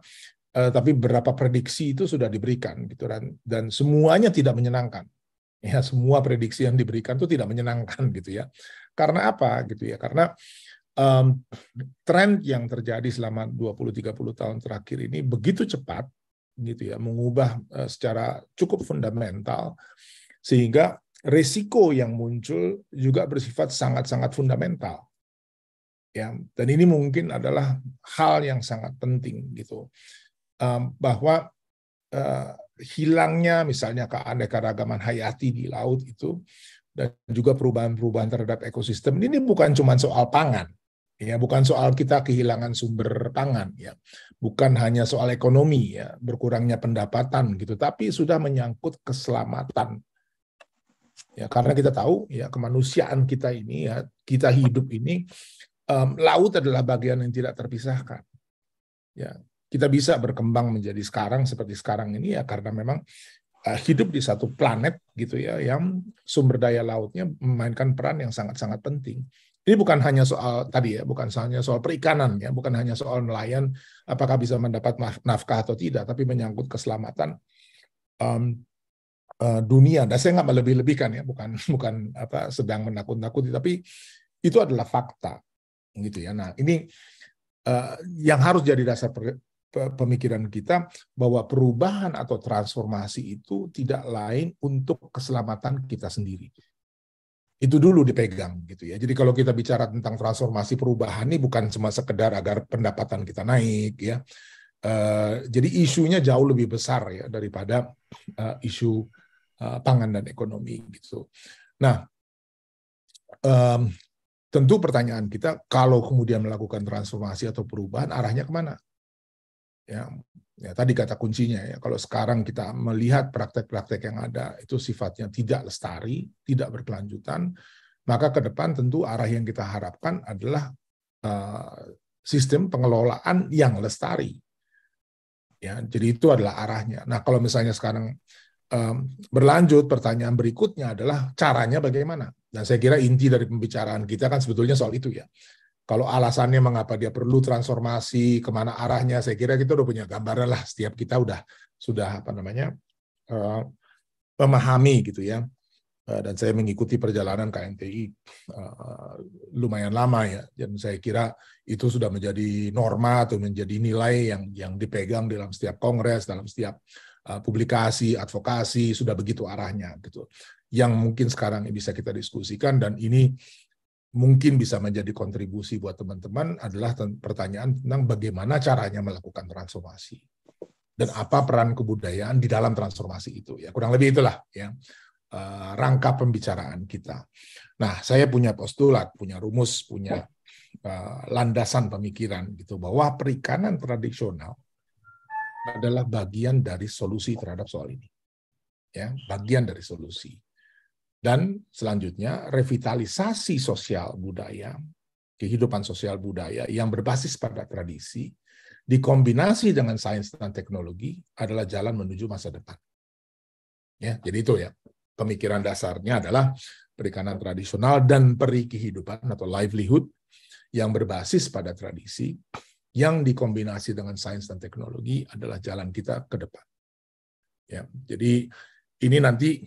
Eh, tapi berapa prediksi itu sudah diberikan gitu dan dan semuanya tidak menyenangkan. Ya semua prediksi yang diberikan itu tidak menyenangkan gitu ya. Karena apa gitu ya? Karena um, tren yang terjadi selama 20-30 tahun terakhir ini begitu cepat gitu ya mengubah secara cukup fundamental sehingga risiko yang muncul juga bersifat sangat-sangat fundamental. Ya, dan ini mungkin adalah hal yang sangat penting gitu. Um, bahwa uh, hilangnya misalnya keanekaragaman hayati di laut itu dan juga perubahan-perubahan terhadap ekosistem ini bukan cuma soal pangan ya bukan soal kita kehilangan sumber pangan ya bukan hanya soal ekonomi ya berkurangnya pendapatan gitu tapi sudah menyangkut keselamatan ya karena kita tahu ya kemanusiaan kita ini ya kita hidup ini um, laut adalah bagian yang tidak terpisahkan ya kita bisa berkembang menjadi sekarang seperti sekarang ini ya karena memang uh, hidup di satu planet gitu ya yang sumber daya lautnya memainkan peran yang sangat-sangat penting ini bukan hanya soal tadi ya, bukan hanya soal perikanan ya, bukan hanya soal nelayan apakah bisa mendapat nafkah atau tidak, tapi menyangkut keselamatan um, Eh, dunia. Dan saya nggak melebih-lebihkan ya, bukan bukan apa sedang menakut-nakuti, tapi itu adalah fakta, gitu ya. Nah ini uh, yang harus jadi dasar per, per, pemikiran kita bahwa perubahan atau transformasi itu tidak lain untuk keselamatan kita sendiri. Itu dulu dipegang gitu ya. Jadi kalau kita bicara tentang transformasi perubahan ini bukan cuma sekedar agar pendapatan kita naik ya, Uh, jadi isunya jauh lebih besar ya daripada uh, isu Uh, pangan dan ekonomi gitu. Nah, um, tentu pertanyaan kita kalau kemudian melakukan transformasi atau perubahan arahnya kemana? Ya, ya tadi kata kuncinya ya kalau sekarang kita melihat praktek-praktek yang ada itu sifatnya tidak lestari, tidak berkelanjutan, maka ke depan tentu arah yang kita harapkan adalah uh, sistem pengelolaan yang lestari. Ya, jadi itu adalah arahnya. Nah, kalau misalnya sekarang berlanjut, pertanyaan berikutnya adalah caranya bagaimana. Dan saya kira inti dari pembicaraan kita kan sebetulnya soal itu ya. Kalau alasannya mengapa dia perlu transformasi, kemana arahnya, saya kira kita udah punya gambaran lah. Setiap kita udah sudah apa namanya uh, memahami gitu ya. Uh, dan saya mengikuti perjalanan KNTI uh, eh, lumayan lama ya. Dan saya kira itu sudah menjadi norma atau menjadi nilai yang yang dipegang dalam setiap kongres, dalam setiap Eh, publikasi, advokasi, sudah begitu arahnya gitu. Yang mungkin sekarang bisa kita diskusikan dan ini mungkin bisa menjadi kontribusi buat teman-teman adalah pertanyaan tentang bagaimana caranya melakukan transformasi dan apa peran kebudayaan di dalam transformasi itu ya kurang lebih itulah ya eh, rangka pembicaraan kita. Nah, saya punya postulat, punya rumus, punya ya. eh, landasan pemikiran gitu bahwa perikanan tradisional adalah bagian dari solusi terhadap soal ini. Ya, bagian dari solusi. Dan selanjutnya revitalisasi sosial budaya, kehidupan sosial budaya yang berbasis pada tradisi dikombinasi dengan sains dan teknologi adalah jalan menuju masa depan. Ya, jadi itu ya. Pemikiran dasarnya adalah perikanan tradisional dan peri kehidupan atau livelihood yang berbasis pada tradisi yang dikombinasi dengan sains dan teknologi adalah jalan kita ke depan. Ya, jadi ini nanti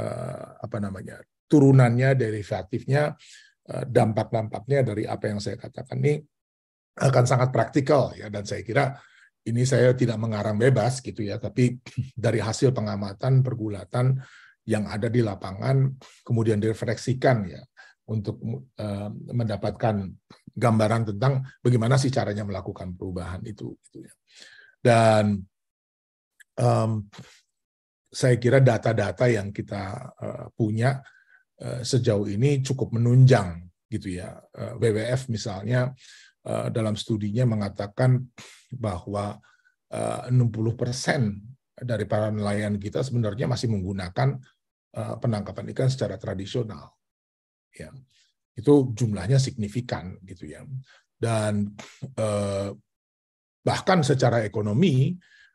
uh, apa namanya turunannya derivatifnya uh, dampak-dampaknya dari apa yang saya katakan ini akan sangat praktikal ya dan saya kira ini saya tidak mengarang bebas gitu ya tapi dari hasil pengamatan pergulatan yang ada di lapangan kemudian direfleksikan ya untuk uh, mendapatkan gambaran tentang bagaimana sih caranya melakukan perubahan itu. Gitu ya. Dan um, saya kira data-data yang kita uh, punya uh, sejauh ini cukup menunjang gitu ya. Uh, eh, WWF misalnya uh, dalam studinya mengatakan bahwa uh, 60% dari para nelayan kita sebenarnya masih menggunakan uh, penangkapan ikan secara tradisional. Ya itu jumlahnya signifikan gitu ya dan eh, bahkan secara ekonomi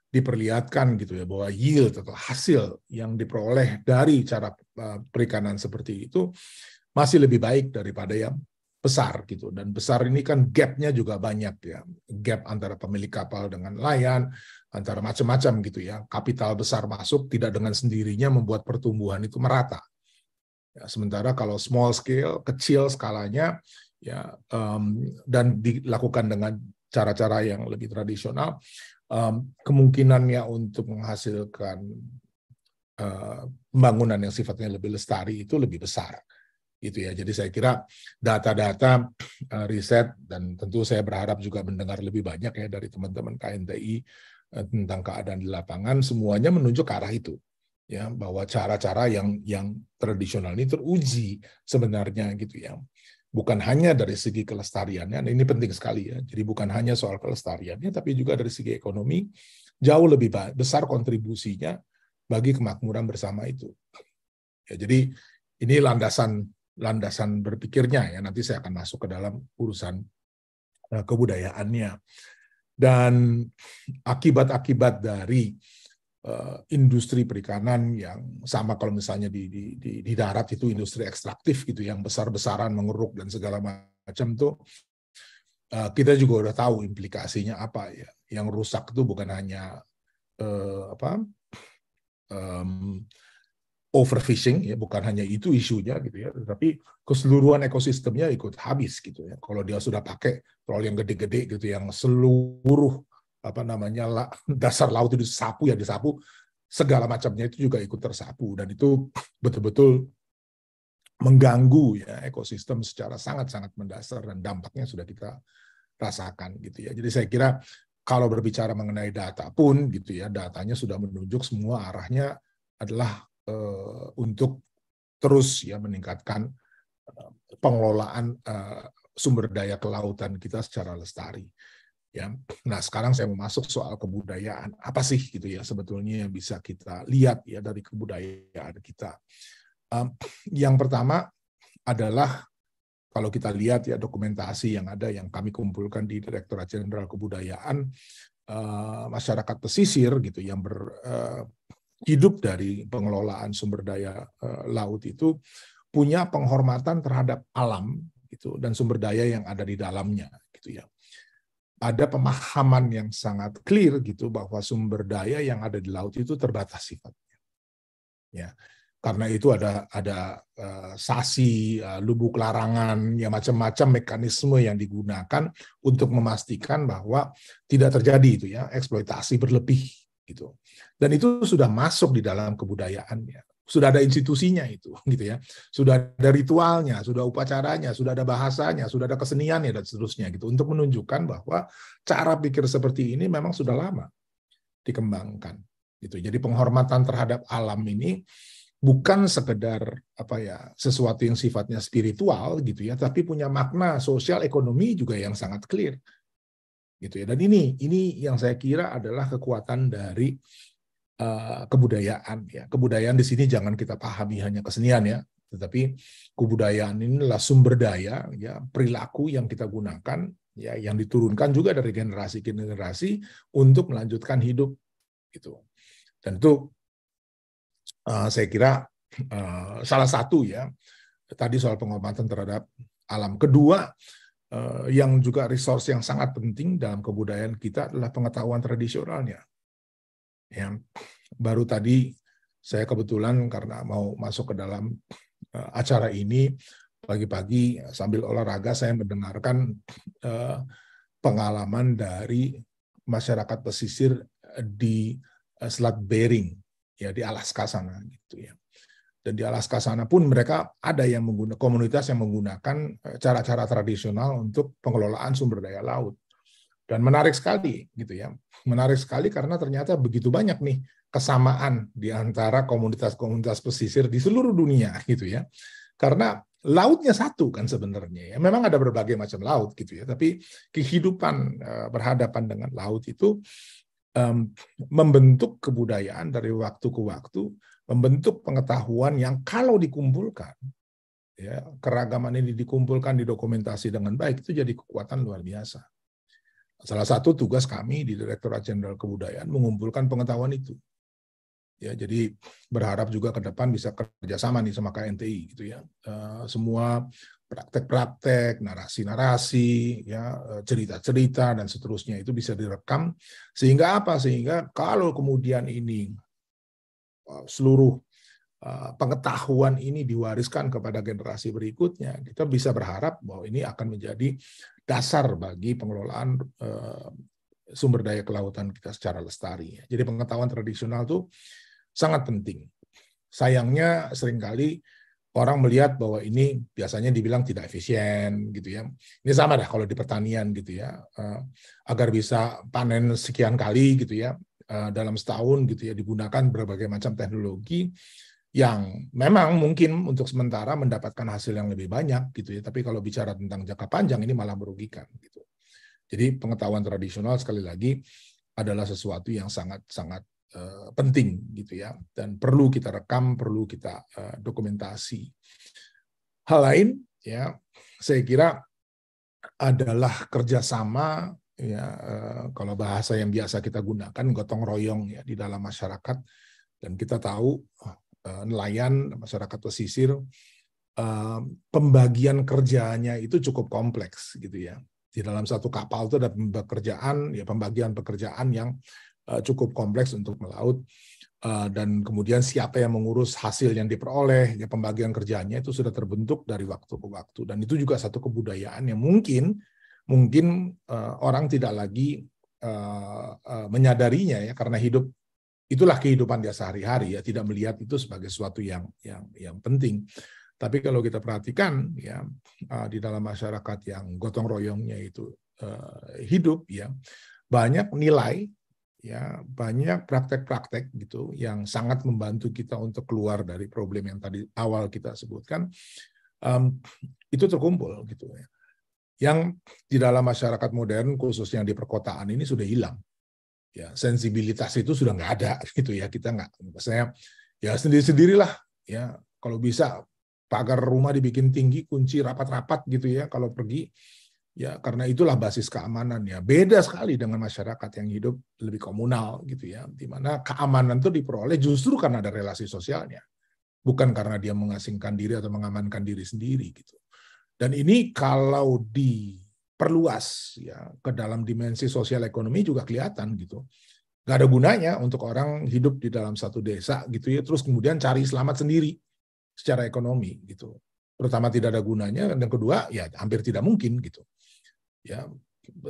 diperlihatkan gitu ya bahwa yield atau hasil yang diperoleh dari cara eh, perikanan seperti itu masih lebih baik daripada yang besar gitu dan besar ini kan gapnya juga banyak ya gap antara pemilik kapal dengan nelayan antara macam-macam gitu ya kapital besar masuk tidak dengan sendirinya membuat pertumbuhan itu merata Ya, sementara kalau small scale, kecil skalanya, ya um, dan dilakukan dengan cara-cara yang lebih tradisional, um, kemungkinannya untuk menghasilkan uh, pembangunan yang sifatnya lebih lestari itu lebih besar gitu ya. Jadi saya kira data-data uh, riset dan tentu saya berharap juga mendengar lebih banyak ya dari teman-teman KNTI uh, eh, tentang keadaan di lapangan semuanya menunjuk ke arah itu ya bahwa cara-cara yang yang tradisional ini teruji sebenarnya gitu ya bukan hanya dari segi kelestariannya nah ini penting sekali ya jadi bukan hanya soal kelestariannya tapi juga dari segi ekonomi jauh lebih besar kontribusinya bagi kemakmuran bersama itu ya jadi ini landasan landasan berpikirnya ya nanti saya akan masuk ke dalam urusan eh, kebudayaannya dan akibat-akibat dari Eh, industri perikanan yang sama kalau misalnya di, di, di, di darat itu industri ekstraktif gitu yang besar-besaran mengeruk dan segala macam tuh eh, kita juga udah tahu implikasinya apa ya yang rusak itu bukan hanya uh, apa um, overfishing ya bukan hanya itu isunya gitu ya tapi keseluruhan ekosistemnya ikut habis gitu ya kalau dia sudah pakai troll yang gede-gede gitu yang seluruh apa namanya dasar laut itu disapu ya disapu segala macamnya itu juga ikut tersapu dan itu betul-betul mengganggu ya ekosistem secara sangat-sangat mendasar dan dampaknya sudah kita rasakan gitu ya. Jadi saya kira kalau berbicara mengenai data pun gitu ya, datanya sudah menunjuk semua arahnya adalah e, untuk terus ya meningkatkan eh, pengelolaan e, sumber daya kelautan kita secara lestari. Ya, nah sekarang saya mau masuk soal kebudayaan. Apa sih gitu ya sebetulnya yang bisa kita lihat ya dari kebudayaan kita. Um, yang pertama adalah kalau kita lihat ya dokumentasi yang ada yang kami kumpulkan di Direktorat Jenderal Kebudayaan uh, masyarakat pesisir gitu yang ber, uh, hidup dari pengelolaan sumber daya uh, laut itu punya penghormatan terhadap alam gitu dan sumber daya yang ada di dalamnya gitu ya ada pemahaman yang sangat clear gitu bahwa sumber daya yang ada di laut itu terbatas sifatnya. Ya. Karena itu ada ada uh, sasi, uh, lubuk larangan, ya macam-macam mekanisme yang digunakan untuk memastikan bahwa tidak terjadi itu ya eksploitasi berlebih gitu. Dan itu sudah masuk di dalam kebudayaannya sudah ada institusinya itu gitu ya sudah ada ritualnya sudah upacaranya sudah ada bahasanya sudah ada keseniannya dan seterusnya gitu untuk menunjukkan bahwa cara pikir seperti ini memang sudah lama dikembangkan gitu jadi penghormatan terhadap alam ini bukan sekedar apa ya sesuatu yang sifatnya spiritual gitu ya tapi punya makna sosial ekonomi juga yang sangat clear gitu ya dan ini ini yang saya kira adalah kekuatan dari uh, kebudayaan ya. Kebudayaan di sini jangan kita pahami hanya kesenian ya, tetapi kebudayaan ini adalah sumber daya ya perilaku yang kita gunakan ya yang diturunkan juga dari generasi ke generasi untuk melanjutkan hidup gitu. itu. Dan uh, eh, saya kira uh, salah satu ya tadi soal pengobatan terhadap alam. Kedua yang juga resource yang sangat penting dalam kebudayaan kita adalah pengetahuan tradisionalnya. Ya, baru tadi saya kebetulan karena mau masuk ke dalam eh, acara ini pagi-pagi sambil olahraga saya mendengarkan uh, pengalaman dari masyarakat pesisir eh, di uh, Selat Bering ya di Alaska sana gitu ya. Dan di Alaska sana pun mereka ada yang menggunakan komunitas yang menggunakan cara-cara tradisional untuk pengelolaan sumber daya laut dan menarik sekali gitu ya. Menarik sekali karena ternyata begitu banyak nih kesamaan di antara komunitas-komunitas pesisir di seluruh dunia gitu ya. Karena lautnya satu kan sebenarnya ya. Memang ada berbagai macam laut gitu ya, tapi kehidupan eh, berhadapan dengan laut itu um, membentuk kebudayaan dari waktu ke waktu, membentuk pengetahuan yang kalau dikumpulkan ya keragaman ini dikumpulkan didokumentasi dengan baik itu jadi kekuatan luar biasa salah satu tugas kami di Direktorat Jenderal Kebudayaan mengumpulkan pengetahuan itu. Ya, jadi berharap juga ke depan bisa kerjasama nih sama KNTI gitu ya. Eh, semua praktek-praktek, narasi-narasi, ya eh, cerita-cerita dan seterusnya itu bisa direkam sehingga apa? Sehingga kalau kemudian ini eh, seluruh pengetahuan ini diwariskan kepada generasi berikutnya, kita bisa berharap bahwa ini akan menjadi dasar bagi pengelolaan eh, sumber daya kelautan kita secara lestari. Jadi pengetahuan tradisional itu sangat penting. Sayangnya seringkali orang melihat bahwa ini biasanya dibilang tidak efisien gitu ya. Ini sama dah kalau di pertanian gitu ya. Eh, agar bisa panen sekian kali gitu ya eh, dalam setahun gitu ya digunakan berbagai macam teknologi yang memang mungkin untuk sementara mendapatkan hasil yang lebih banyak gitu ya. Tapi kalau bicara tentang jangka panjang ini malah merugikan gitu. Jadi pengetahuan tradisional sekali lagi adalah sesuatu yang sangat sangat uh, penting gitu ya dan perlu kita rekam, perlu kita uh, dokumentasi. Hal lain ya saya kira adalah kerjasama ya uh, kalau bahasa yang biasa kita gunakan gotong royong ya di dalam masyarakat dan kita tahu Eh, nelayan, masyarakat pesisir, eh, pembagian kerjanya itu cukup kompleks gitu ya. Di dalam satu kapal itu ada pekerjaan, ya pembagian pekerjaan yang eh, cukup kompleks untuk melaut. dan kemudian siapa yang mengurus hasil yang diperoleh, ya pembagian kerjanya itu sudah terbentuk dari waktu ke waktu. Dan itu juga satu kebudayaan yang mungkin mungkin orang tidak lagi menyadarinya ya karena hidup itulah kehidupan dia sehari-hari ya tidak melihat itu sebagai sesuatu yang yang yang penting tapi kalau kita perhatikan ya eh, di dalam masyarakat yang gotong royongnya itu eh, hidup ya banyak nilai ya banyak praktek-praktek gitu yang sangat membantu kita untuk keluar dari problem yang tadi awal kita sebutkan um, itu terkumpul gitu ya yang di dalam masyarakat modern khususnya di perkotaan ini sudah hilang ya sensibilitas itu sudah nggak ada gitu ya kita nggak saya ya sendiri sendirilah ya kalau bisa pagar rumah dibikin tinggi kunci rapat-rapat gitu ya kalau pergi ya karena itulah basis keamanan ya beda sekali dengan masyarakat yang hidup lebih komunal gitu ya di mana keamanan itu diperoleh justru karena ada relasi sosialnya bukan karena dia mengasingkan diri atau mengamankan diri sendiri gitu dan ini kalau di perluas ya ke dalam dimensi sosial ekonomi juga kelihatan gitu. nggak ada gunanya untuk orang hidup di dalam satu desa gitu ya terus kemudian cari selamat sendiri secara ekonomi gitu. Pertama tidak ada gunanya dan kedua ya hampir tidak mungkin gitu. Ya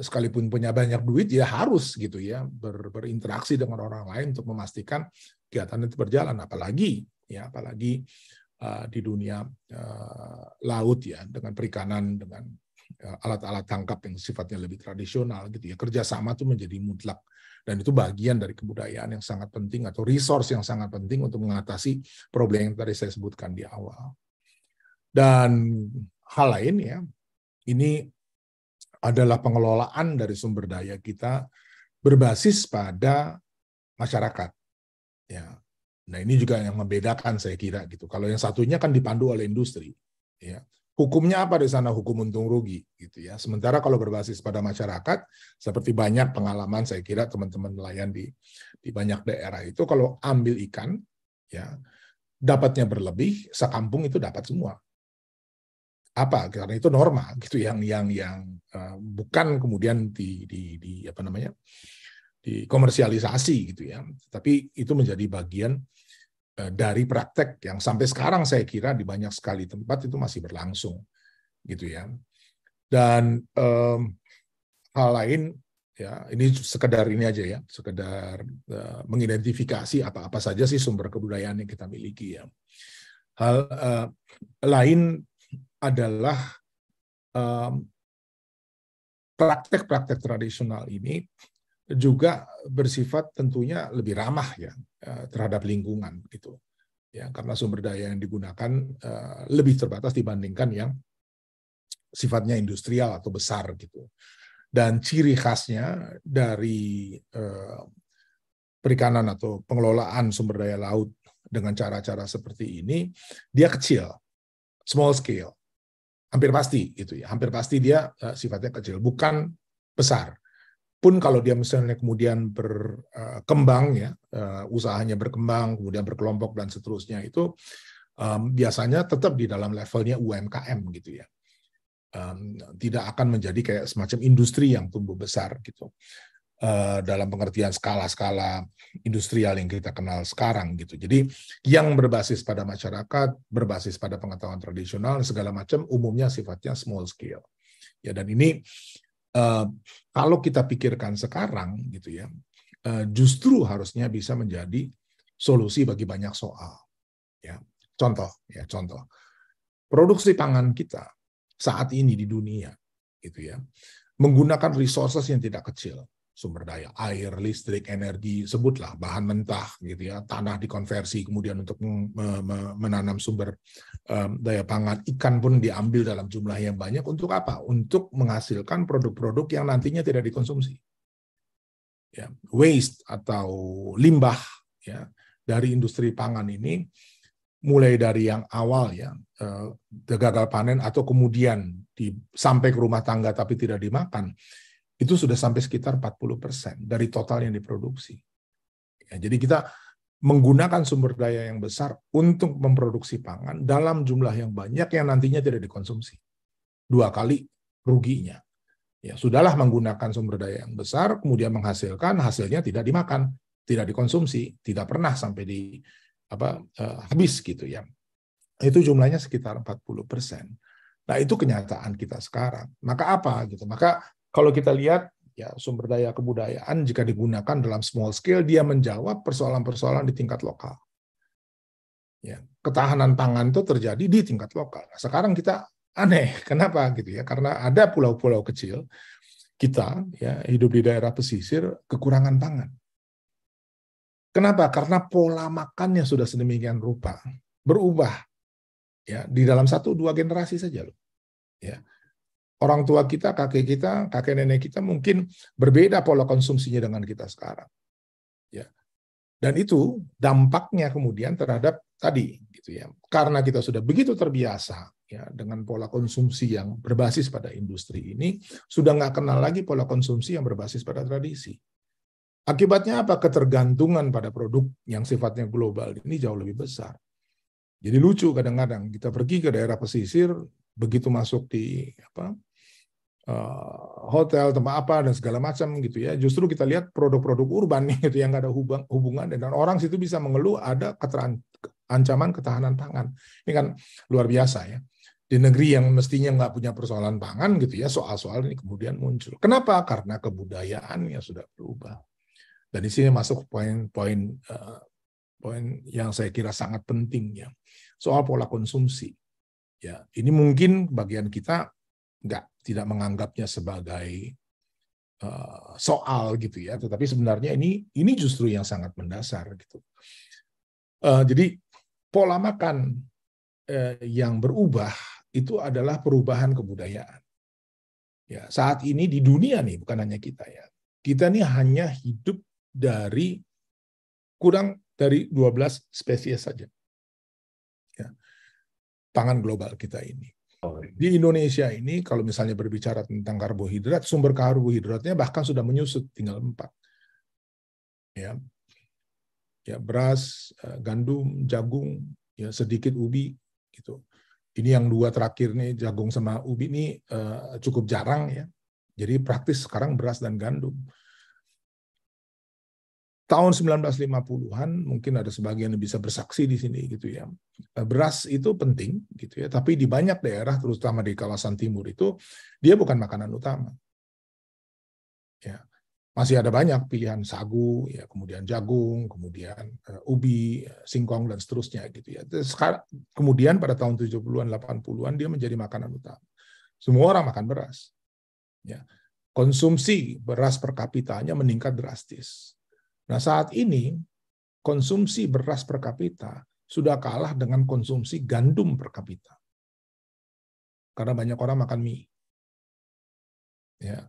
sekalipun punya banyak duit ya harus gitu ya ber, berinteraksi dengan orang lain untuk memastikan kegiatan itu berjalan apalagi ya apalagi uh, di dunia uh, laut ya dengan perikanan dengan Eh, alat-alat tangkap yang sifatnya lebih tradisional gitu ya kerjasama itu menjadi mutlak dan itu bagian dari kebudayaan yang sangat penting atau resource yang sangat penting untuk mengatasi problem yang tadi saya sebutkan di awal dan hal lain ya ini adalah pengelolaan dari sumber daya kita berbasis pada masyarakat ya nah ini juga yang membedakan saya kira gitu kalau yang satunya kan dipandu oleh industri ya hukumnya apa di sana hukum untung rugi gitu ya. Sementara kalau berbasis pada masyarakat seperti banyak pengalaman saya kira teman-teman nelayan di di banyak daerah itu kalau ambil ikan ya dapatnya berlebih sekampung itu dapat semua. Apa? Karena itu norma gitu yang yang yang uh, bukan kemudian di, di di apa namanya? di komersialisasi gitu ya. Tapi itu menjadi bagian Eh, dari praktek yang sampai sekarang saya kira di banyak sekali tempat itu masih berlangsung gitu ya dan um, hal lain ya ini sekedar ini aja ya sekedar uh, mengidentifikasi apa-apa saja sih sumber kebudayaan yang kita miliki ya hal uh, lain adalah um, praktek-praktek tradisional ini juga bersifat tentunya lebih ramah ya eh, terhadap lingkungan gitu ya karena sumber daya yang digunakan eh, lebih terbatas dibandingkan yang sifatnya industrial atau besar gitu dan ciri khasnya dari eh, perikanan atau pengelolaan sumber daya laut dengan cara-cara seperti ini dia kecil small scale hampir pasti gitu ya hampir pasti dia sifatnya kecil bukan besar pun kalau dia misalnya kemudian berkembang eh, ya eh, usahanya berkembang kemudian berkelompok dan seterusnya itu um, biasanya tetap di dalam levelnya UMKM gitu ya um, tidak akan menjadi kayak semacam industri yang tumbuh besar gitu uh, dalam pengertian skala-skala industrial yang kita kenal sekarang gitu jadi yang berbasis pada masyarakat berbasis pada pengetahuan tradisional segala macam umumnya sifatnya small scale ya dan ini Eh, kalau kita pikirkan sekarang gitu ya, eh, justru harusnya bisa menjadi solusi bagi banyak soal. Ya, contoh ya contoh produksi pangan kita saat ini di dunia gitu ya menggunakan resources yang tidak kecil sumber daya air, listrik, energi, sebutlah bahan mentah gitu ya, tanah dikonversi kemudian untuk menanam sumber daya pangan, ikan pun diambil dalam jumlah yang banyak untuk apa? Untuk menghasilkan produk-produk yang nantinya tidak dikonsumsi. Ya, waste atau limbah ya dari industri pangan ini mulai dari yang awal ya eh, gagal panen atau kemudian sampai ke rumah tangga tapi tidak dimakan itu sudah sampai sekitar 40% dari total yang diproduksi. Ya, jadi kita menggunakan sumber daya yang besar untuk memproduksi pangan dalam jumlah yang banyak yang nantinya tidak dikonsumsi. Dua kali ruginya. Ya, sudahlah menggunakan sumber daya yang besar, kemudian menghasilkan, hasilnya tidak dimakan, tidak dikonsumsi, tidak pernah sampai di apa eh, habis gitu ya. Itu jumlahnya sekitar 40 Nah, itu kenyataan kita sekarang. Maka apa gitu? Maka kalau kita lihat ya sumber daya kebudayaan jika digunakan dalam small scale dia menjawab persoalan-persoalan di tingkat lokal. Ya, ketahanan pangan itu terjadi di tingkat lokal. Nah, sekarang kita aneh, kenapa gitu ya? Karena ada pulau-pulau kecil kita ya hidup di daerah pesisir kekurangan pangan. Kenapa? Karena pola makannya sudah sedemikian rupa berubah ya di dalam satu dua generasi saja loh. Ya orang tua kita, kakek kita, kakek nenek kita mungkin berbeda pola konsumsinya dengan kita sekarang. Ya. Dan itu dampaknya kemudian terhadap tadi gitu ya. Karena kita sudah begitu terbiasa ya dengan pola konsumsi yang berbasis pada industri ini, sudah nggak kenal lagi pola konsumsi yang berbasis pada tradisi. Akibatnya apa? Ketergantungan pada produk yang sifatnya global ini jauh lebih besar. Jadi lucu kadang-kadang kita pergi ke daerah pesisir, begitu masuk di apa Eh, hotel tempat apa dan segala macam gitu ya justru kita lihat produk-produk urban gitu yang nggak ada hubung hubungan dan orang situ bisa mengeluh ada keteran, ancaman ketahanan pangan ini kan luar biasa ya di negeri yang mestinya nggak punya persoalan pangan gitu ya soal-soal ini kemudian muncul kenapa karena kebudayaannya sudah berubah dan di sini masuk poin-poin eh, poin yang saya kira sangat penting ya soal pola konsumsi ya ini mungkin bagian kita nggak tidak menganggapnya sebagai uh, soal gitu ya, tetapi sebenarnya ini ini justru yang sangat mendasar gitu. Uh, jadi pola makan uh, yang berubah itu adalah perubahan kebudayaan. Ya, saat ini di dunia nih bukan hanya kita ya. Kita nih hanya hidup dari kurang dari 12 spesies saja. Ya. Pangan global kita ini. Di Indonesia ini kalau misalnya berbicara tentang karbohidrat, sumber karbohidratnya bahkan sudah menyusut tinggal empat. Ya. Ya, beras, eh, gandum, jagung, ya sedikit ubi gitu. Ini yang dua terakhir nih jagung sama ubi ini uh, eh, cukup jarang ya. Jadi praktis sekarang beras dan gandum tahun 1950-an mungkin ada sebagian yang bisa bersaksi di sini gitu ya. Eh, beras itu penting gitu ya, tapi di banyak daerah terutama di kawasan timur itu dia bukan makanan utama. Ya. Masih ada banyak pilihan sagu, ya kemudian jagung, kemudian uh, ubi, eh, singkong dan seterusnya gitu ya. Sekarang, kemudian pada tahun 70-an 80-an dia menjadi makanan utama. Semua orang makan beras. Ya. Konsumsi beras per kapitanya meningkat drastis Nah saat ini konsumsi beras per kapita sudah kalah dengan konsumsi gandum per kapita. Karena banyak orang makan mie. Ya.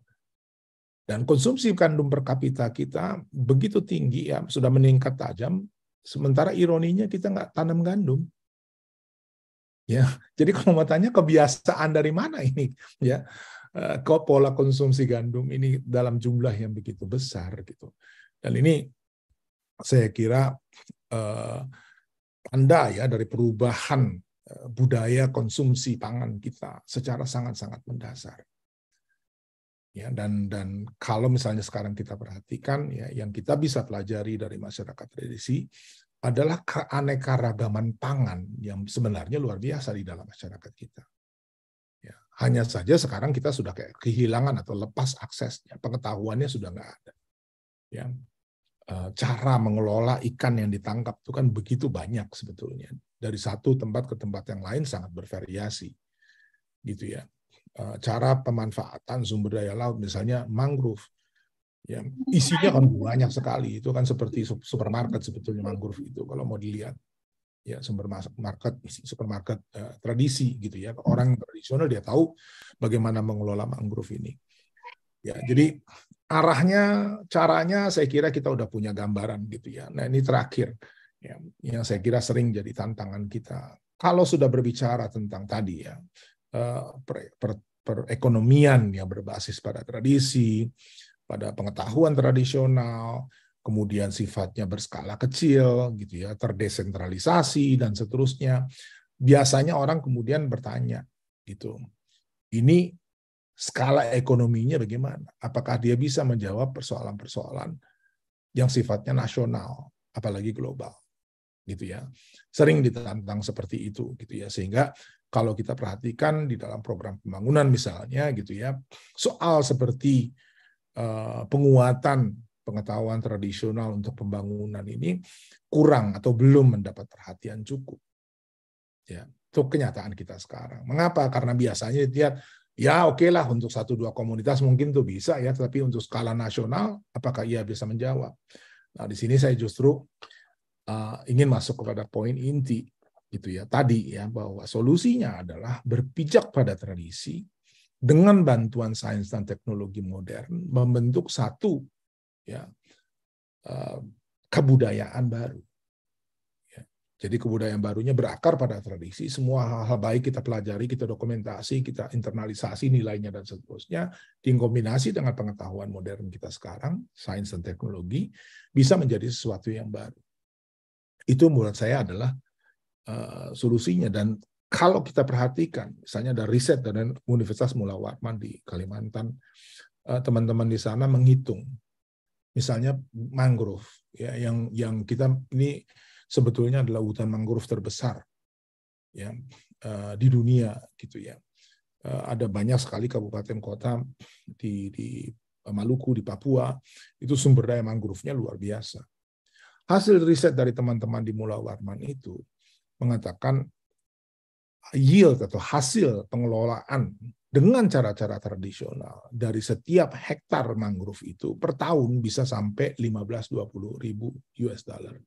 Dan konsumsi gandum per kapita kita begitu tinggi ya, sudah meningkat tajam. Sementara ironinya kita nggak tanam gandum. Ya, jadi kalau mau tanya kebiasaan dari mana ini, ya, eh, kok pola konsumsi gandum ini dalam jumlah yang begitu besar gitu. Dan ini saya kira eh, tanda ya dari perubahan eh, budaya konsumsi pangan kita secara sangat-sangat mendasar. Ya, dan dan kalau misalnya sekarang kita perhatikan ya yang kita bisa pelajari dari masyarakat tradisi adalah keanekaragaman pangan yang sebenarnya luar biasa di dalam masyarakat kita. Ya, hanya saja sekarang kita sudah kayak kehilangan atau lepas aksesnya, pengetahuannya sudah nggak ada. Ya, Eh, cara mengelola ikan yang ditangkap itu kan begitu banyak sebetulnya dari satu tempat ke tempat yang lain sangat bervariasi gitu ya eh, cara pemanfaatan sumber daya laut misalnya mangrove ya hmm. isinya kan banyak sekali itu kan seperti supermarket sebetulnya mangrove itu kalau mau dilihat ya sumber market supermarket eh, tradisi gitu ya orang tradisional dia tahu bagaimana mengelola mangrove ini ya jadi arahnya, caranya saya kira kita udah punya gambaran gitu ya. Nah ini terakhir ya, yang saya kira sering jadi tantangan kita. Kalau sudah berbicara tentang tadi ya eh, per, per, perekonomian yang berbasis pada tradisi, pada pengetahuan tradisional, kemudian sifatnya berskala kecil gitu ya, terdesentralisasi dan seterusnya. Biasanya orang kemudian bertanya gitu. Ini skala ekonominya bagaimana? Apakah dia bisa menjawab persoalan-persoalan yang sifatnya nasional, apalagi global, gitu ya? Sering ditantang seperti itu, gitu ya. Sehingga kalau kita perhatikan di dalam program pembangunan misalnya, gitu ya, soal seperti eh, penguatan pengetahuan tradisional untuk pembangunan ini kurang atau belum mendapat perhatian cukup. Ya, itu kenyataan kita sekarang. Mengapa? Karena biasanya dia Ya oke okay lah untuk satu dua komunitas mungkin tuh bisa ya, tapi untuk skala nasional apakah ia bisa menjawab? Nah di sini saya justru uh, ingin masuk kepada poin inti itu ya tadi ya bahwa solusinya adalah berpijak pada tradisi dengan bantuan sains dan teknologi modern membentuk satu ya uh, kebudayaan baru jadi kebudayaan barunya berakar pada tradisi, semua hal-hal baik kita pelajari, kita dokumentasi, kita internalisasi nilainya dan seterusnya, dikombinasi dengan pengetahuan modern kita sekarang, sains dan teknologi, bisa menjadi sesuatu yang baru. Itu menurut saya adalah uh, solusinya dan kalau kita perhatikan, misalnya ada riset dari Universitas Mula Warman di Kalimantan, eh, teman-teman uh, di sana menghitung, misalnya mangrove, ya yang yang kita ini sebetulnya adalah hutan mangrove terbesar ya eh, di dunia gitu ya. Eh, ada banyak sekali kabupaten kota di, di Maluku, di Papua, itu sumber daya mangrove-nya luar biasa. Hasil riset dari teman-teman di Mula Warman itu mengatakan yield atau hasil pengelolaan dengan cara-cara tradisional dari setiap hektar mangrove itu per tahun bisa sampai 15-20 ribu US dollar.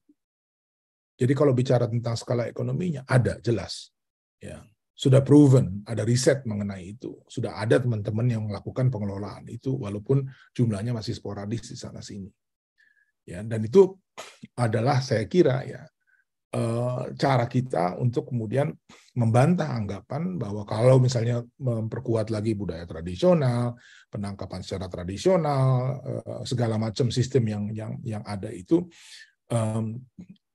Jadi kalau bicara tentang skala ekonominya ada jelas. Ya. Sudah proven, ada riset mengenai itu. Sudah ada teman-teman yang melakukan pengelolaan itu walaupun jumlahnya masih sporadis di sana sini. Ya, dan itu adalah saya kira ya eh, cara kita untuk kemudian membantah anggapan bahwa kalau misalnya memperkuat lagi budaya tradisional, penangkapan secara tradisional, eh, segala macam sistem yang yang yang ada itu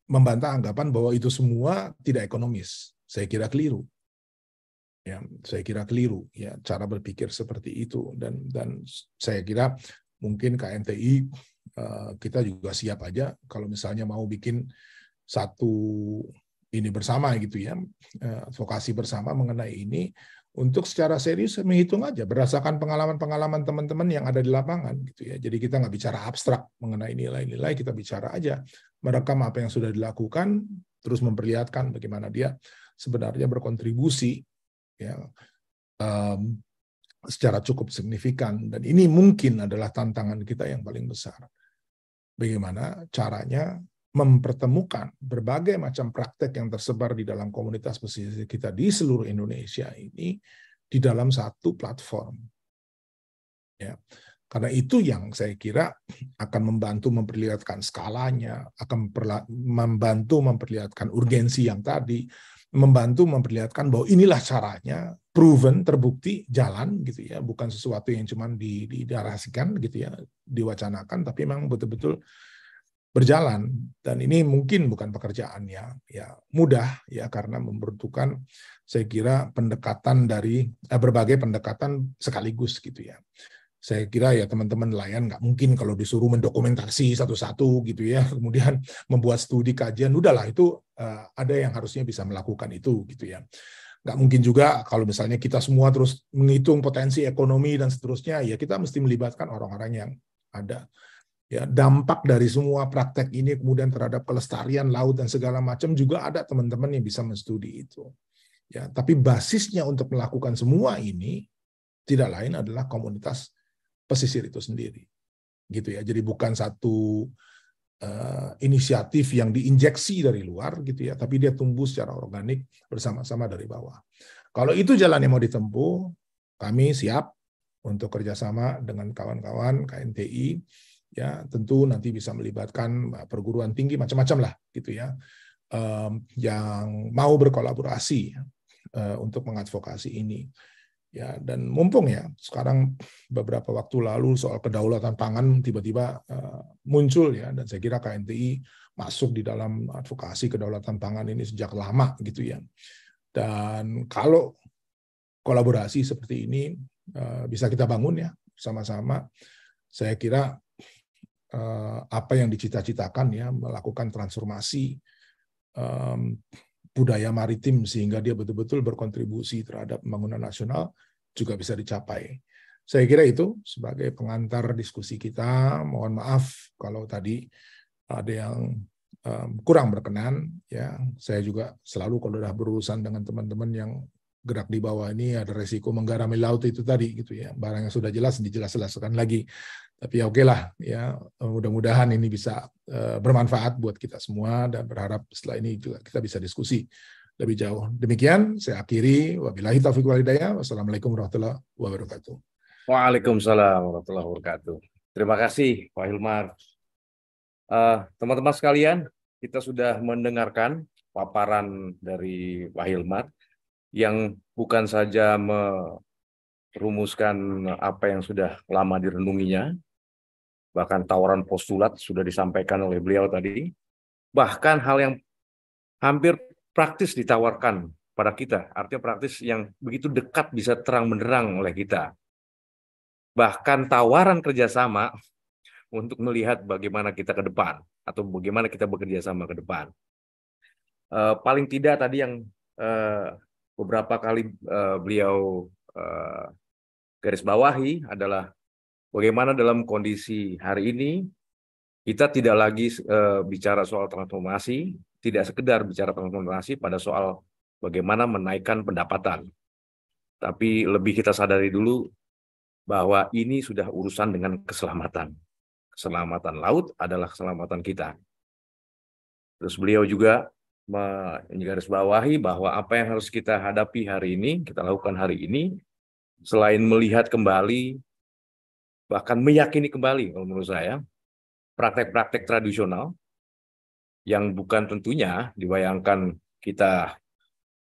membantah anggapan bahwa itu semua tidak ekonomis. Saya kira keliru. Ya, saya kira keliru ya cara berpikir seperti itu dan dan saya kira mungkin KNTI eh, kita juga siap aja kalau misalnya mau bikin satu ini bersama gitu ya eh, vokasi bersama mengenai ini untuk secara serius menghitung aja berdasarkan pengalaman-pengalaman teman-teman yang ada di lapangan gitu ya. Jadi kita nggak bicara abstrak mengenai nilai-nilai, kita bicara aja merekam apa yang sudah dilakukan, terus memperlihatkan bagaimana dia sebenarnya berkontribusi ya um, secara cukup signifikan dan ini mungkin adalah tantangan kita yang paling besar. Bagaimana caranya mempertemukan berbagai macam praktek yang tersebar di dalam komunitas pesisir kita di seluruh Indonesia ini di dalam satu platform. Ya. Karena itu yang saya kira akan membantu memperlihatkan skalanya, akan membantu memperlihatkan urgensi yang tadi, membantu memperlihatkan bahwa inilah caranya, proven, terbukti, jalan gitu ya, bukan sesuatu yang cuma didaraskan, gitu ya, diwacanakan, tapi memang betul-betul berjalan dan ini mungkin bukan pekerjaannya ya mudah ya karena membutuhkan saya kira pendekatan dari eh, berbagai pendekatan sekaligus gitu ya saya kira ya teman-teman nelayan nggak mungkin kalau disuruh mendokumentasi satu-satu gitu ya kemudian membuat studi kajian udahlah itu eh, ada yang harusnya bisa melakukan itu gitu ya nggak mungkin juga kalau misalnya kita semua terus menghitung potensi ekonomi dan seterusnya ya kita mesti melibatkan orang-orang yang ada ya dampak dari semua praktek ini kemudian terhadap kelestarian laut dan segala macam juga ada teman-teman yang bisa menstudi itu ya tapi basisnya untuk melakukan semua ini tidak lain adalah komunitas pesisir itu sendiri gitu ya jadi bukan satu uh, inisiatif yang diinjeksi dari luar gitu ya tapi dia tumbuh secara organik bersama-sama dari bawah kalau itu jalan yang mau ditempuh kami siap untuk kerjasama dengan kawan-kawan KNTI ya tentu nanti bisa melibatkan eh, perguruan tinggi macam-macam lah gitu ya yang mau berkolaborasi eh, untuk mengadvokasi ini ya dan mumpung ya sekarang beberapa waktu lalu soal kedaulatan pangan tiba-tiba eh, muncul ya dan saya kira KNTI masuk di dalam advokasi kedaulatan pangan ini sejak lama gitu ya dan kalau kolaborasi seperti ini bisa kita bangun ya sama-sama saya kira Eh, apa yang dicita-citakan ya melakukan transformasi um, budaya maritim sehingga dia betul-betul berkontribusi terhadap pembangunan nasional juga bisa dicapai. Saya kira itu sebagai pengantar diskusi kita. Mohon maaf kalau tadi ada yang um, kurang berkenan ya. Saya juga selalu kalau sudah berurusan dengan teman-teman yang gerak di bawah ini ada resiko menggarami laut itu tadi gitu ya. Barang yang sudah jelas dijelas-jelaskan lagi tapi ya oke lah ya eh, mudah-mudahan ini bisa uh, bermanfaat buat kita semua dan berharap setelah ini juga kita bisa diskusi lebih jauh. Demikian saya akhiri. Wabillahi taufiq walhidayah. Wassalamualaikum warahmatullahi wabarakatuh. Waalaikumsalam warahmatullahi wabarakatuh. Terima kasih Pak Hilmar. teman eh, teman-teman sekalian, kita sudah mendengarkan paparan dari Pak Hilmar yang bukan saja merumuskan apa yang sudah lama direnunginya, bahkan tawaran postulat sudah disampaikan oleh beliau tadi. Bahkan hal yang hampir praktis ditawarkan pada kita, artinya praktis yang begitu dekat bisa terang benderang oleh kita. Bahkan tawaran kerjasama untuk melihat bagaimana kita ke depan atau bagaimana kita bekerja sama ke depan. E, paling tidak tadi yang e, beberapa kali e, beliau garis bawahi adalah bagaimana dalam kondisi hari ini kita tidak lagi uh, bicara soal transformasi, tidak sekedar bicara transformasi pada soal bagaimana menaikkan pendapatan. Tapi lebih kita sadari dulu bahwa ini sudah urusan dengan keselamatan. Keselamatan laut adalah keselamatan kita. Terus beliau juga bawahi bahwa apa yang harus kita hadapi hari ini, kita lakukan hari ini, selain melihat kembali bahkan meyakini kembali kalau menurut saya praktek-praktek tradisional yang bukan tentunya dibayangkan kita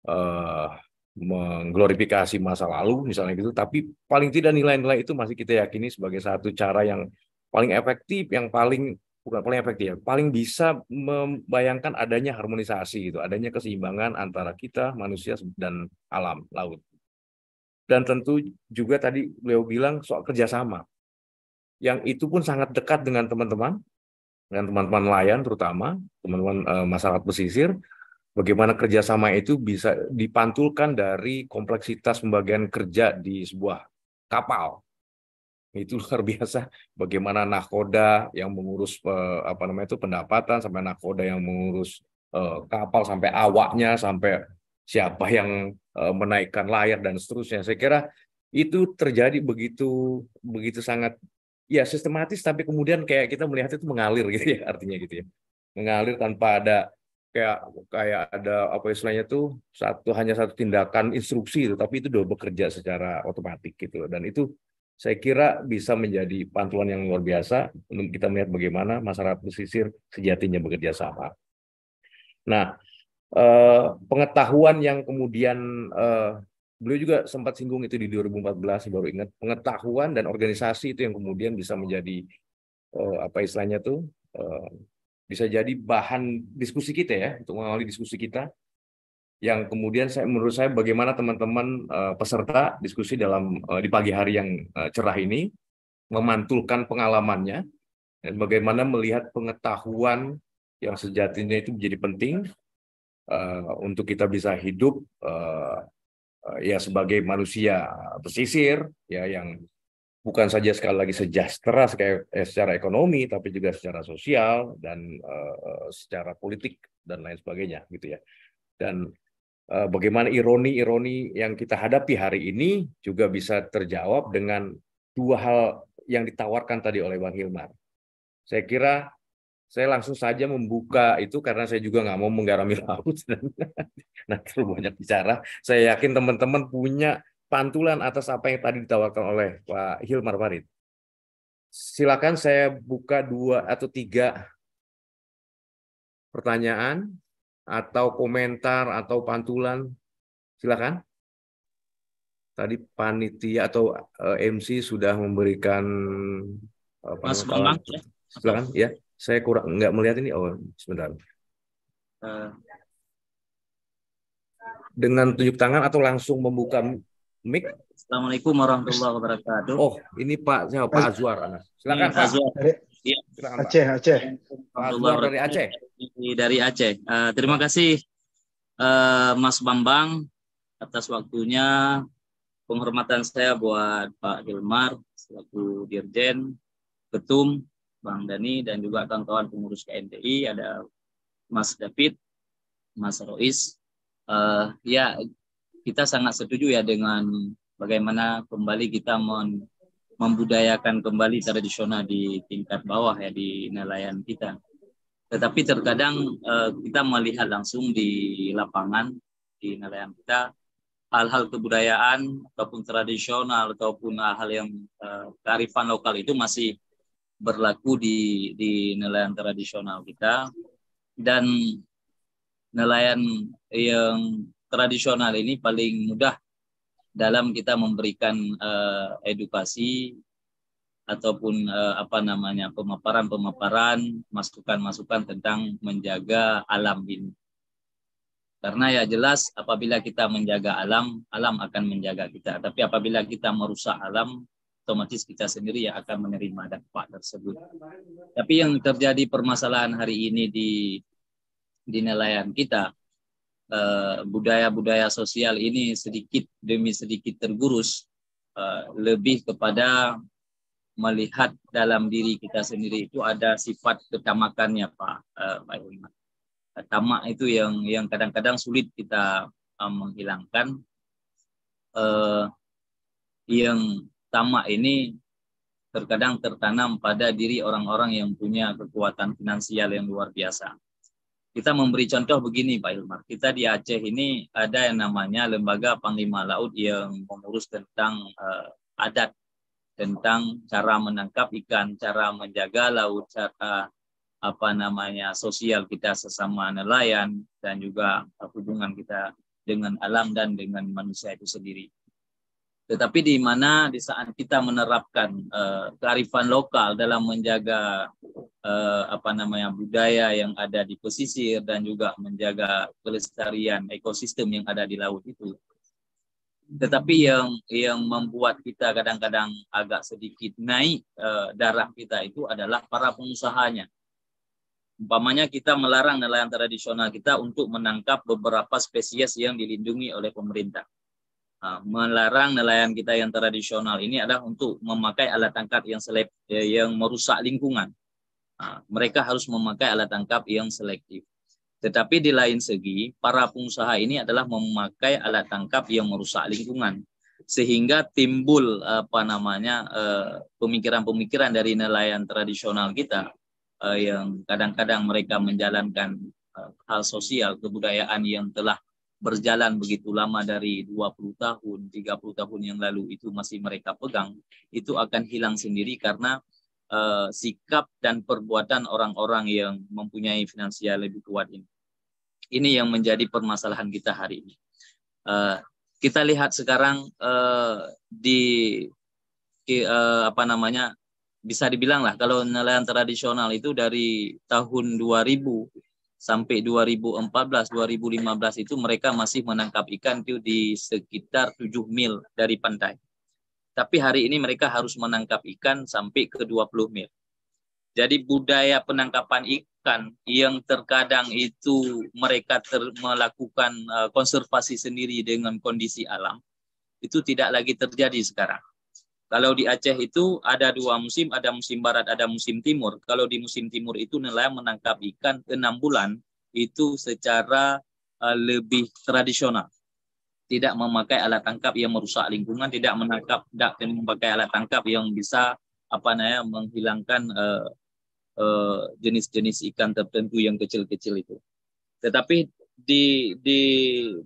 uh, mengglorifikasi masa lalu misalnya gitu tapi paling tidak nilai-nilai itu masih kita yakini sebagai satu cara yang paling efektif yang paling bukan paling efektif ya paling bisa membayangkan adanya harmonisasi gitu adanya keseimbangan antara kita manusia dan alam laut dan tentu juga tadi beliau bilang soal kerjasama yang itu pun sangat dekat dengan teman-teman, dengan teman-teman nelayan terutama, teman-teman uh, masyarakat pesisir, bagaimana kerjasama itu bisa dipantulkan dari kompleksitas pembagian kerja di sebuah kapal. Itu luar biasa bagaimana nakoda yang mengurus uh, apa namanya itu pendapatan sampai nakoda yang mengurus uh, kapal sampai awaknya sampai siapa yang uh, menaikkan layar dan seterusnya. Saya kira itu terjadi begitu begitu sangat ya sistematis tapi kemudian kayak kita melihat itu mengalir gitu ya artinya gitu ya mengalir tanpa ada kayak kayak ada apa istilahnya tuh satu hanya satu tindakan instruksi itu tapi itu sudah bekerja secara otomatis gitu dan itu saya kira bisa menjadi pantulan yang luar biasa untuk kita melihat bagaimana masyarakat pesisir sejatinya bekerja sama. Nah, eh, pengetahuan yang kemudian eh, beliau juga sempat singgung itu di 2014 baru ingat pengetahuan dan organisasi itu yang kemudian bisa menjadi uh, apa istilahnya tuh uh, bisa jadi bahan diskusi kita ya untuk mengawali diskusi kita yang kemudian saya menurut saya bagaimana teman-teman uh, peserta diskusi dalam uh, di pagi hari yang uh, cerah ini memantulkan pengalamannya dan bagaimana melihat pengetahuan yang sejatinya itu menjadi penting uh, untuk kita bisa hidup uh, Eh, ya sebagai manusia pesisir ya yang bukan saja sekali lagi sejahtera eh, secara ekonomi tapi juga secara sosial dan uh, secara politik dan lain sebagainya gitu ya dan uh, bagaimana ironi-ironi yang kita hadapi hari ini juga bisa terjawab dengan dua hal yang ditawarkan tadi oleh Bang Hilmar saya kira saya langsung saja membuka itu karena saya juga nggak mau menggarami laut Nanti nah terlalu banyak bicara. Saya yakin teman-teman punya pantulan atas apa yang tadi ditawarkan oleh Pak Hilmar Farid. Silakan saya buka dua atau tiga pertanyaan atau komentar atau pantulan. Silakan. Tadi panitia atau eh, MC sudah memberikan eh, Mas Bambang ya. Silakan ya saya kurang nggak melihat ini oh sebentar ah. dengan tunjuk tangan atau langsung membuka iya. mic Assalamualaikum warahmatullahi wabarakatuh oh ini Pak siapa Pak Azwar silakan Pak Azwar Iya. Aceh, Aceh. Pak dari Aceh. Dari Aceh. Uh, terima kasih uh, Mas Bambang atas waktunya. Penghormatan saya buat Pak Hilmar selaku Dirjen Ketum Bang Dani dan juga kawan-kawan pengurus KNTI ada Mas David, Mas Rois. Uh, ya kita sangat setuju ya dengan bagaimana kembali kita men membudayakan kembali tradisional di tingkat bawah ya di nelayan kita. Tetapi terkadang uh, kita melihat langsung di lapangan di nelayan kita hal-hal kebudayaan ataupun tradisional ataupun hal-hal yang uh, kearifan lokal itu masih berlaku di di nelayan tradisional kita dan nelayan yang tradisional ini paling mudah dalam kita memberikan uh, edukasi ataupun uh, apa namanya pemaparan-pemaparan, masukan-masukan tentang menjaga alam ini. Karena ya jelas apabila kita menjaga alam, alam akan menjaga kita. Tapi apabila kita merusak alam, otomatis kita sendiri yang akan menerima dampak tersebut. Tapi yang terjadi permasalahan hari ini di di nelayan kita eh, budaya-budaya uh, sosial ini sedikit demi sedikit tergurus uh, eh, lebih kepada melihat dalam diri kita sendiri itu ada sifat ketamakannya Pak eh, Pak Tamak itu yang yang kadang-kadang sulit kita menghilangkan uh, yang tamak ini terkadang tertanam pada diri orang-orang yang punya kekuatan finansial yang luar biasa. Kita memberi contoh begini Pak Hilmar, kita di Aceh ini ada yang namanya Lembaga Panglima Laut yang mengurus tentang uh, adat, tentang cara menangkap ikan, cara menjaga laut, cara apa namanya sosial kita sesama nelayan dan juga hubungan kita dengan alam dan dengan manusia itu sendiri. Tetapi di mana di saat kita menerapkan uh, kearifan lokal dalam menjaga uh, apa namanya budaya yang ada di pesisir dan juga menjaga kelestarian ekosistem yang ada di laut itu. Tetapi yang yang membuat kita kadang-kadang agak sedikit naik uh, darah kita itu adalah para pengusahanya umpamanya kita melarang nelayan tradisional kita untuk menangkap beberapa spesies yang dilindungi oleh pemerintah. Ah, melarang nelayan kita yang tradisional ini adalah untuk memakai alat tangkap yang selek eh, yang merusak lingkungan. Ah, mereka harus memakai alat tangkap yang selektif. Tetapi di lain segi, para pengusaha ini adalah memakai alat tangkap yang merusak lingkungan sehingga timbul apa namanya eh, pemikiran-pemikiran dari nelayan tradisional kita eh, yang kadang-kadang mereka menjalankan hal sosial kebudayaan yang telah berjalan begitu lama dari 20 tahun, 30 tahun yang lalu itu masih mereka pegang, itu akan hilang sendiri karena uh, sikap dan perbuatan orang-orang yang mempunyai finansial lebih kuat ini. Ini yang menjadi permasalahan kita hari ini. Uh, kita lihat sekarang uh, di uh, apa namanya bisa dibilang lah kalau nelayan tradisional itu dari tahun 2000 sampai 2014 2015 itu mereka masih menangkap ikan itu di sekitar 7 mil dari pantai. Tapi hari ini mereka harus menangkap ikan sampai ke 20 mil. Jadi budaya penangkapan ikan yang terkadang itu mereka ter melakukan uh, konservasi sendiri dengan kondisi alam itu tidak lagi terjadi sekarang. Kalau di Aceh itu ada dua musim, ada musim barat, ada musim timur. Kalau di musim timur itu nelayan menangkap ikan enam bulan itu secara uh, lebih tradisional. Tidak memakai alat tangkap yang merusak lingkungan, tidak menangkap, tidak memakai alat tangkap yang bisa apa namanya menghilangkan uh, uh, jenis-jenis ikan tertentu yang kecil-kecil itu. Tetapi di di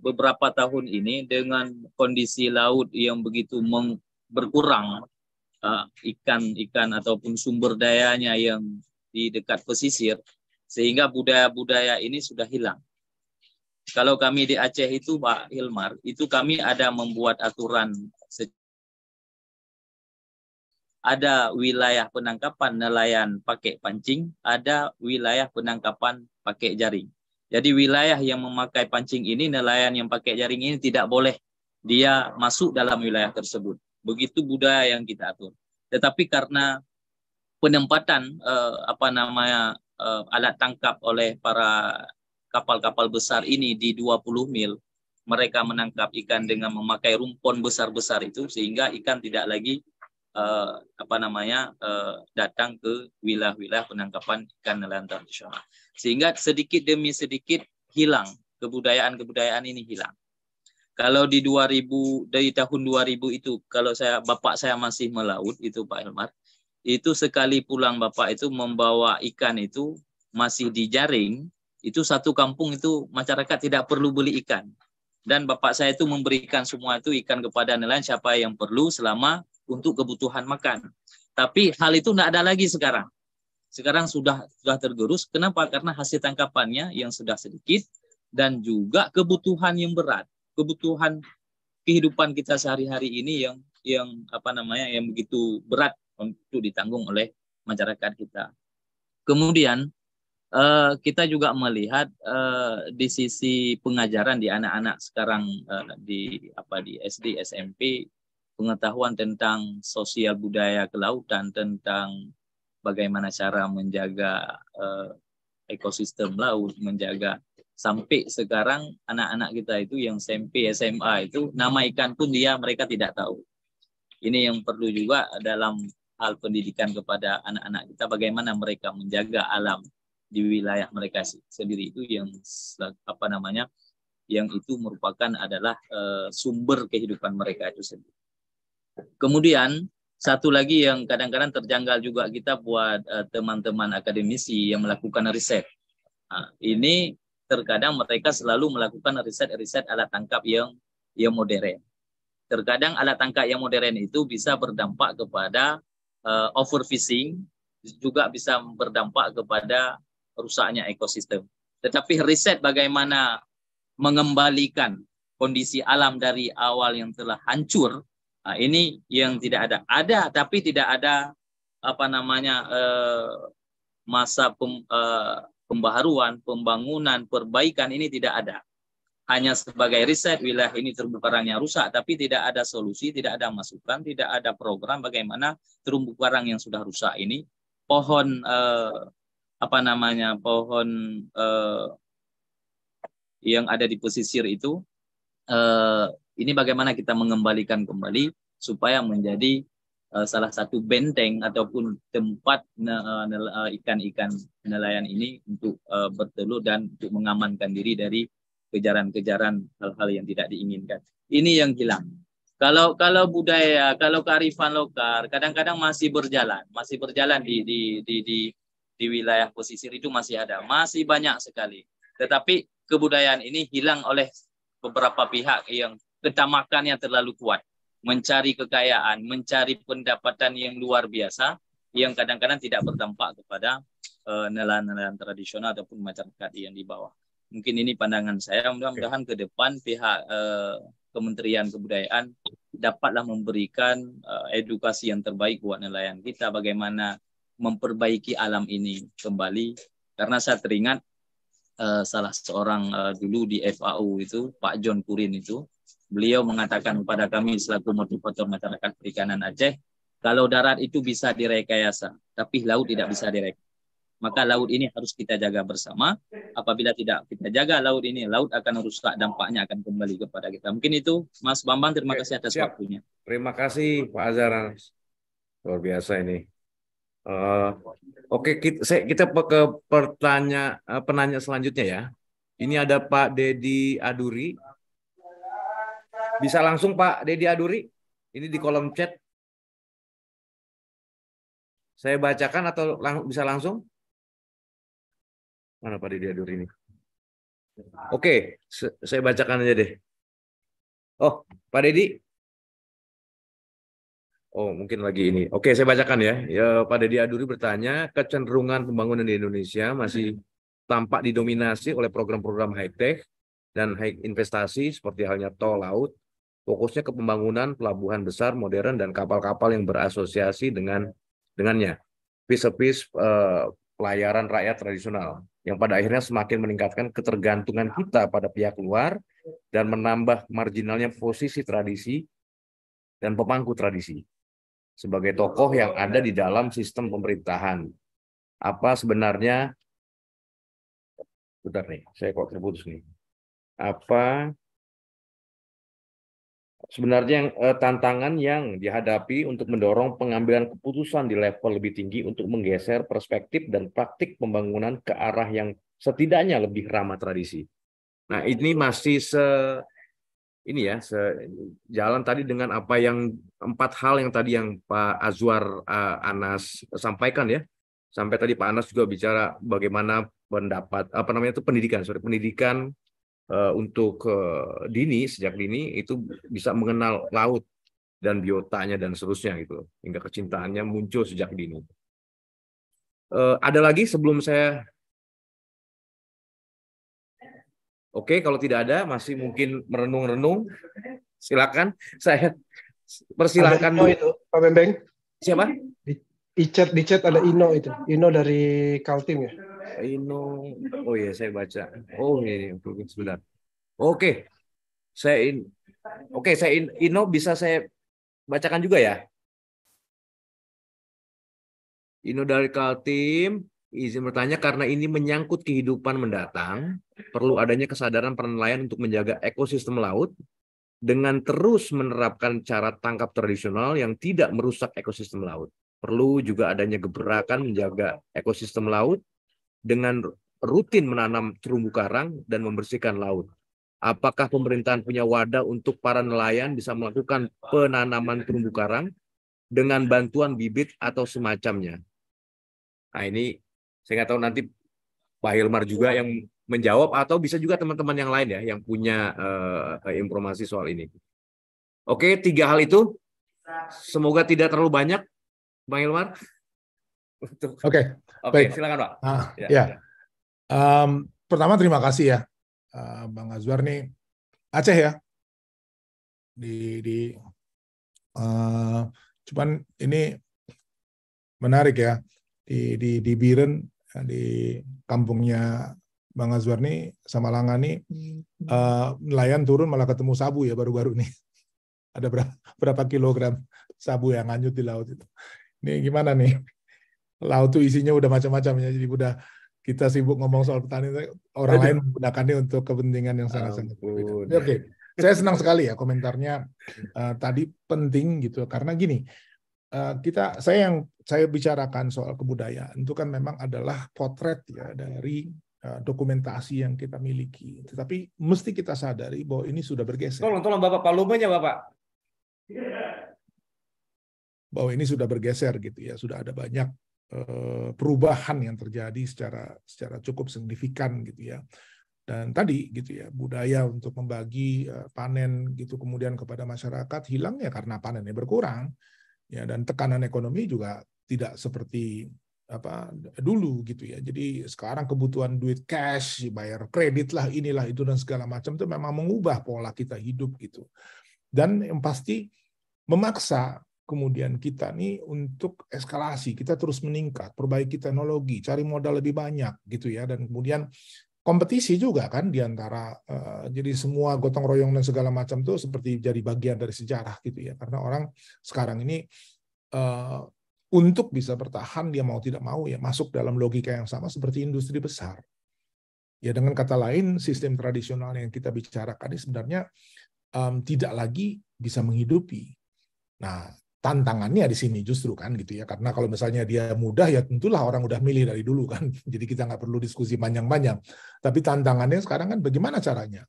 beberapa tahun ini dengan kondisi laut yang begitu meng, berkurang ikan-ikan eh, uh, ataupun sumber dayanya yang di dekat pesisir sehingga budaya-budaya ini sudah hilang. Kalau kami di Aceh itu Pak Hilmar, itu kami ada membuat aturan ada wilayah penangkapan nelayan pakai pancing, ada wilayah penangkapan pakai jaring. Jadi wilayah yang memakai pancing ini nelayan yang pakai jaring ini tidak boleh dia masuk dalam wilayah tersebut. Begitu budaya yang kita atur. Tetapi karena penempatan uh, apa namanya uh, alat tangkap oleh para kapal-kapal besar ini di 20 mil, mereka menangkap ikan dengan memakai rumpon besar-besar itu sehingga ikan tidak lagi uh, apa namanya uh, datang ke wilayah-wilayah penangkapan ikan nelayan tradisional sehingga sedikit demi sedikit hilang kebudayaan-kebudayaan ini hilang kalau di 2000 dari tahun 2000 itu kalau saya bapak saya masih melaut itu Pak Elmar, itu sekali pulang bapak itu membawa ikan itu masih di jaring itu satu kampung itu masyarakat tidak perlu beli ikan. Dan bapak saya itu memberikan semua itu ikan kepada nelayan siapa yang perlu selama untuk kebutuhan makan. Tapi hal itu tidak ada lagi sekarang. Sekarang sudah sudah tergerus. Kenapa? Karena hasil tangkapannya yang sudah sedikit dan juga kebutuhan yang berat kebutuhan kehidupan kita sehari-hari ini yang yang apa namanya yang begitu berat untuk ditanggung oleh masyarakat kita. Kemudian uh, kita juga melihat uh, di sisi pengajaran di anak-anak sekarang uh, di apa di SD SMP pengetahuan tentang sosial budaya kelautan tentang bagaimana cara menjaga ekosistem laut, menjaga sampai sekarang anak-anak kita itu yang SMP, SMA itu nama ikan pun dia mereka tidak tahu. Ini yang perlu juga dalam hal pendidikan kepada anak-anak kita bagaimana mereka menjaga alam di wilayah mereka sendiri itu yang apa namanya yang itu merupakan adalah e, sumber kehidupan mereka itu sendiri. Kemudian satu lagi yang kadang-kadang terjanggal juga kita buat eh, teman-teman akademisi yang melakukan riset. Nah, ini terkadang mereka selalu melakukan riset-riset alat tangkap yang yang modern. Terkadang alat tangkap yang modern itu bisa berdampak kepada uh, overfishing, juga bisa berdampak kepada rusaknya ekosistem. Tetapi riset bagaimana mengembalikan kondisi alam dari awal yang telah hancur, nah ini yang tidak ada. Ada tapi tidak ada apa namanya uh, masa pem, uh, pembaharuan, pembangunan, perbaikan ini tidak ada. Hanya sebagai riset wilayah ini terumbu karangnya rusak, tapi tidak ada solusi, tidak ada masukan, tidak ada program bagaimana terumbu karang yang sudah rusak ini pohon eh, apa namanya pohon eh, yang ada di pesisir itu eh, ini bagaimana kita mengembalikan kembali supaya menjadi Eh, salah satu benteng ataupun tempat eh, eh, ikan-ikan nelayan ini untuk uh, bertelur dan untuk mengamankan diri dari kejaran-kejaran hal-hal yang tidak diinginkan. Ini yang hilang. Kalau kalau budaya, kalau kearifan lokal kadang-kadang masih berjalan, masih berjalan di di di di di wilayah pesisir itu masih ada, masih banyak sekali. Tetapi kebudayaan ini hilang oleh beberapa pihak yang ketamakannya terlalu kuat mencari kekayaan, mencari pendapatan yang luar biasa yang kadang-kadang tidak berdampak kepada eh, nelayan-nelayan tradisional ataupun masyarakat yang di bawah. Mungkin ini pandangan saya. Mudah-mudahan ke depan pihak uh, Kementerian Kebudayaan dapatlah memberikan uh, edukasi yang terbaik buat nelayan kita bagaimana memperbaiki alam ini kembali karena saya teringat uh, salah seorang uh, dulu di FAU itu Pak John Kurin itu beliau mengatakan kepada kami selaku motivator masyarakat perikanan Aceh, kalau darat itu bisa direkayasa, tapi laut tidak bisa direkayasa. Maka laut ini harus kita jaga bersama. Apabila tidak kita jaga laut ini, laut akan rusak, dampaknya akan kembali kepada kita. Mungkin itu, Mas Bambang, terima kasih atas Siap. waktunya. Terima kasih, Pak Azharan. Luar biasa ini. Uh, Oke, okay, kita, saya, kita ke pertanya, eh, penanya selanjutnya ya. Ini ada Pak Dedi Aduri bisa langsung Pak Dedi Aduri. Ini di kolom chat. Saya bacakan atau lang bisa langsung? Mana Pak Dedi Aduri ini? Oke, okay, saya bacakan aja deh. Oh, Pak Dedi. Oh, mungkin lagi ini. Oke, saya bacakan ya. ya. Pak Dedi Aduri bertanya, kecenderungan pembangunan di Indonesia masih tampak didominasi oleh program-program high-tech dan high investasi seperti halnya tol laut, fokusnya ke pembangunan pelabuhan besar modern dan kapal-kapal yang berasosiasi dengan dengannya. Vis-a-vis eh, pelayaran rakyat tradisional yang pada akhirnya semakin meningkatkan ketergantungan kita pada pihak luar dan menambah marginalnya posisi tradisi dan pemangku tradisi sebagai tokoh yang ada di dalam sistem pemerintahan. Apa sebenarnya bentar nih, saya kok terputus nih. Apa sebenarnya yang, eh, tantangan yang dihadapi untuk mendorong pengambilan keputusan di level lebih tinggi untuk menggeser perspektif dan praktik pembangunan ke arah yang setidaknya lebih ramah tradisi. Nah, ini masih se ini ya se, jalan tadi dengan apa yang empat hal yang tadi yang Pak Azwar uh, Anas sampaikan ya. Sampai tadi Pak Anas juga bicara bagaimana pendapat apa namanya itu pendidikan, sorry, pendidikan Eh, untuk eh, dini sejak dini itu bisa mengenal laut dan biotanya dan seterusnya gitu hingga kecintaannya muncul sejak dini. Eh, ada lagi sebelum saya Oke, kalau tidak ada masih mungkin merenung-renung. Silakan saya persilahkan Ino itu Pak Bembeng. Siapa? Di, di chat di chat ada Ino itu. Ino dari Kaltim ya. Ino. Oh ya, saya baca. Oh ini iya, iya, sebentar. Oke. Saya in Oke, saya in, Ino bisa saya bacakan juga ya. Ino dari Kaltim izin bertanya karena ini menyangkut kehidupan mendatang, perlu adanya kesadaran para nelayan untuk menjaga ekosistem laut dengan terus menerapkan cara tangkap tradisional yang tidak merusak ekosistem laut. Perlu juga adanya gebrakan menjaga ekosistem laut dengan rutin menanam terumbu karang dan membersihkan laut. Apakah pemerintahan punya wadah untuk para nelayan bisa melakukan penanaman terumbu karang dengan bantuan bibit atau semacamnya? Nah ini saya nggak tahu nanti Pak Hilmar juga yang menjawab atau bisa juga teman-teman yang lain ya yang punya uh, informasi soal ini. Oke, tiga hal itu. Semoga tidak terlalu banyak, Bang Hilmar. Oke. Oke, okay, silakan Pak. Uh, ya. ya. Um, pertama terima kasih ya, uh, Bang Azwar nih Aceh ya di di uh, cuman ini menarik ya di di di Biren di kampungnya Bang Azwar nih sama Langa nih uh, nelayan turun malah ketemu sabu ya baru-baru nih ada berapa, berapa kilogram sabu yang hanyut di laut itu. Ini gimana nih? laut tuh isinya udah macam-macam ya. Jadi udah kita sibuk ngomong soal petani, orang Aduh. lain menggunakannya untuk kepentingan yang sangat-sangat berbeda. Oke, okay. saya senang sekali ya komentarnya uh, tadi penting gitu karena gini uh, kita saya yang saya bicarakan soal kebudayaan itu kan memang adalah potret ya dari eh, dokumentasi yang kita miliki. Tetapi mesti kita sadari bahwa ini sudah bergeser. Tolong, tolong Bapak, palumenya Bapak. Bahwa ini sudah bergeser gitu ya, sudah ada banyak Eh, perubahan yang terjadi secara secara cukup signifikan gitu ya dan tadi gitu ya budaya untuk membagi eh, panen gitu kemudian kepada masyarakat hilang ya karena panennya berkurang ya dan tekanan ekonomi juga tidak seperti apa dulu gitu ya jadi sekarang kebutuhan duit cash bayar kredit lah inilah itu dan segala macam itu memang mengubah pola kita hidup gitu dan yang pasti memaksa kemudian kita nih untuk eskalasi kita terus meningkat perbaiki teknologi cari modal lebih banyak gitu ya dan kemudian kompetisi juga kan diantara uh, eh, jadi semua gotong royong dan segala macam tuh seperti jadi bagian dari sejarah gitu ya karena orang sekarang ini uh, untuk bisa bertahan dia mau tidak mau ya masuk dalam logika yang sama seperti industri besar ya dengan kata lain sistem tradisional yang kita bicarakan ini sebenarnya um, tidak lagi bisa menghidupi Nah, tantangannya di sini justru kan gitu ya karena kalau misalnya dia mudah ya tentulah orang udah milih dari dulu kan jadi kita nggak perlu diskusi panjang-panjang tapi tantangannya sekarang kan bagaimana caranya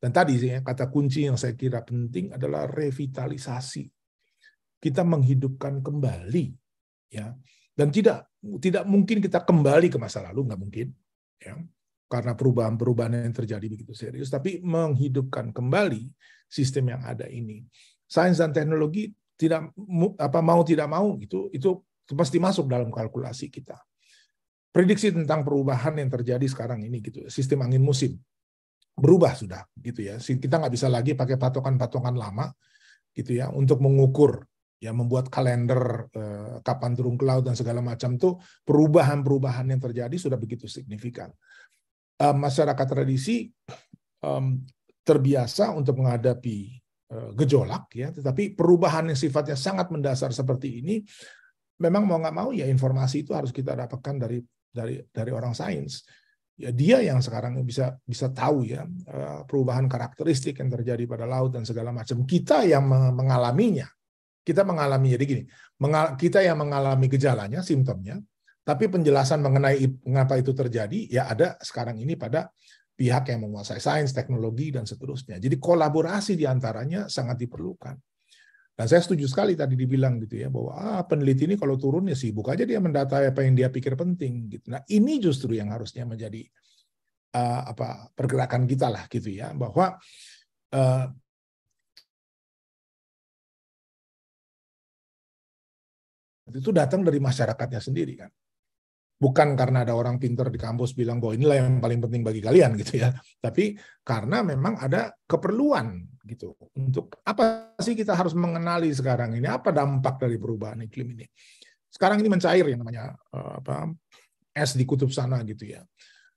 dan tadi ya, kata kunci yang saya kira penting adalah revitalisasi kita menghidupkan kembali ya dan tidak tidak mungkin kita kembali ke masa lalu nggak mungkin ya karena perubahan-perubahan yang terjadi begitu serius tapi menghidupkan kembali sistem yang ada ini sains dan teknologi tidak apa mau tidak mau gitu itu pasti masuk dalam kalkulasi kita. Prediksi tentang perubahan yang terjadi sekarang ini gitu, sistem angin musim berubah sudah gitu ya. Kita nggak bisa lagi pakai patokan-patokan lama gitu ya untuk mengukur ya membuat kalender eh, kapan turun ke laut dan segala macam tuh perubahan-perubahan yang terjadi sudah begitu signifikan. Eh, masyarakat tradisi eh, terbiasa untuk menghadapi Eh, gejolak ya tetapi perubahan yang sifatnya sangat mendasar seperti ini memang mau nggak mau ya informasi itu harus kita dapatkan dari dari dari orang sains ya dia yang sekarang bisa bisa tahu ya eh, perubahan karakteristik yang terjadi pada laut dan segala macam kita yang mengalaminya kita mengalami jadi gini kita yang mengalami gejalanya simptomnya tapi penjelasan mengenai mengapa itu terjadi ya ada sekarang ini pada pihak yang menguasai sains, teknologi, dan seterusnya. Jadi kolaborasi diantaranya sangat diperlukan. Dan saya setuju sekali tadi dibilang gitu ya bahwa ah, peneliti ini kalau turun ya sibuk aja dia mendata apa yang dia pikir penting gitu. Nah ini justru yang harusnya menjadi uh, apa pergerakan kita lah gitu ya bahwa uh, itu datang dari masyarakatnya sendiri kan bukan karena ada orang pinter di kampus bilang bahwa inilah yang paling penting bagi kalian gitu ya, tapi karena memang ada keperluan gitu untuk apa sih kita harus mengenali sekarang ini apa dampak dari perubahan iklim ini. Sekarang ini mencair yang namanya eh, apa es di kutub sana gitu ya.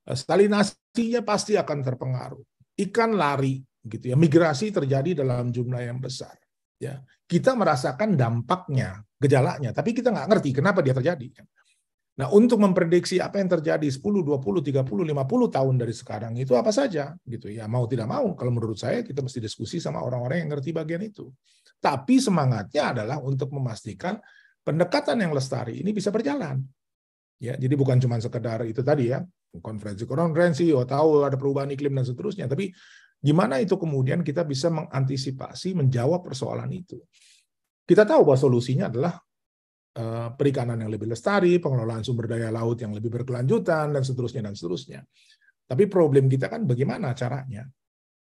Eh, Stalinasinya pasti akan terpengaruh. Ikan lari gitu ya. Migrasi terjadi dalam jumlah yang besar ya. Kita merasakan dampaknya, gejalanya, tapi kita nggak ngerti kenapa dia terjadi. Kan. Nah, untuk memprediksi apa yang terjadi 10, 20, 30, 50 tahun dari sekarang itu apa saja gitu ya. Mau tidak mau kalau menurut saya kita mesti diskusi sama orang-orang yang ngerti bagian itu. Tapi semangatnya adalah untuk memastikan pendekatan yang lestari ini bisa berjalan. Ya, jadi bukan cuma sekedar itu tadi ya, konferensi konferensi, oh tahu ada perubahan iklim dan seterusnya, tapi gimana itu kemudian kita bisa mengantisipasi menjawab persoalan itu. Kita tahu bahwa solusinya adalah Eh, perikanan yang lebih lestari, pengelolaan sumber daya laut yang lebih berkelanjutan dan seterusnya dan seterusnya. Tapi problem kita kan bagaimana caranya?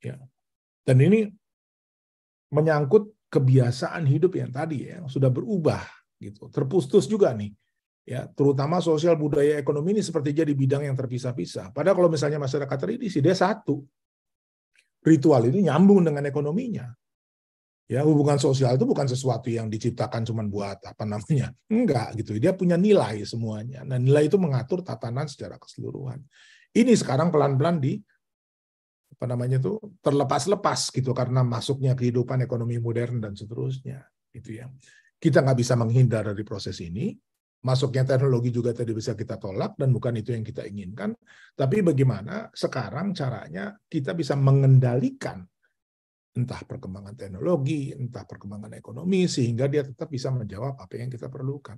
Ya. Dan ini menyangkut kebiasaan hidup yang tadi ya, yang sudah berubah gitu. terputus juga nih. Ya, terutama sosial budaya ekonomi ini seperti jadi bidang yang terpisah-pisah. Padahal kalau misalnya masyarakat tradisi dia satu. Ritual ini nyambung dengan ekonominya. Ya, hubungan sosial itu bukan sesuatu yang diciptakan cuma buat apa namanya. Enggak gitu. Dia punya nilai semuanya. Nah, nilai itu mengatur tatanan secara keseluruhan. Ini sekarang pelan-pelan di apa namanya itu terlepas-lepas gitu karena masuknya kehidupan ekonomi modern dan seterusnya. Itu ya. Kita nggak bisa menghindar dari proses ini. Masuknya teknologi juga tadi bisa kita tolak dan bukan itu yang kita inginkan. Tapi bagaimana sekarang caranya kita bisa mengendalikan entah perkembangan teknologi, entah perkembangan ekonomi, sehingga dia tetap bisa menjawab apa yang kita perlukan.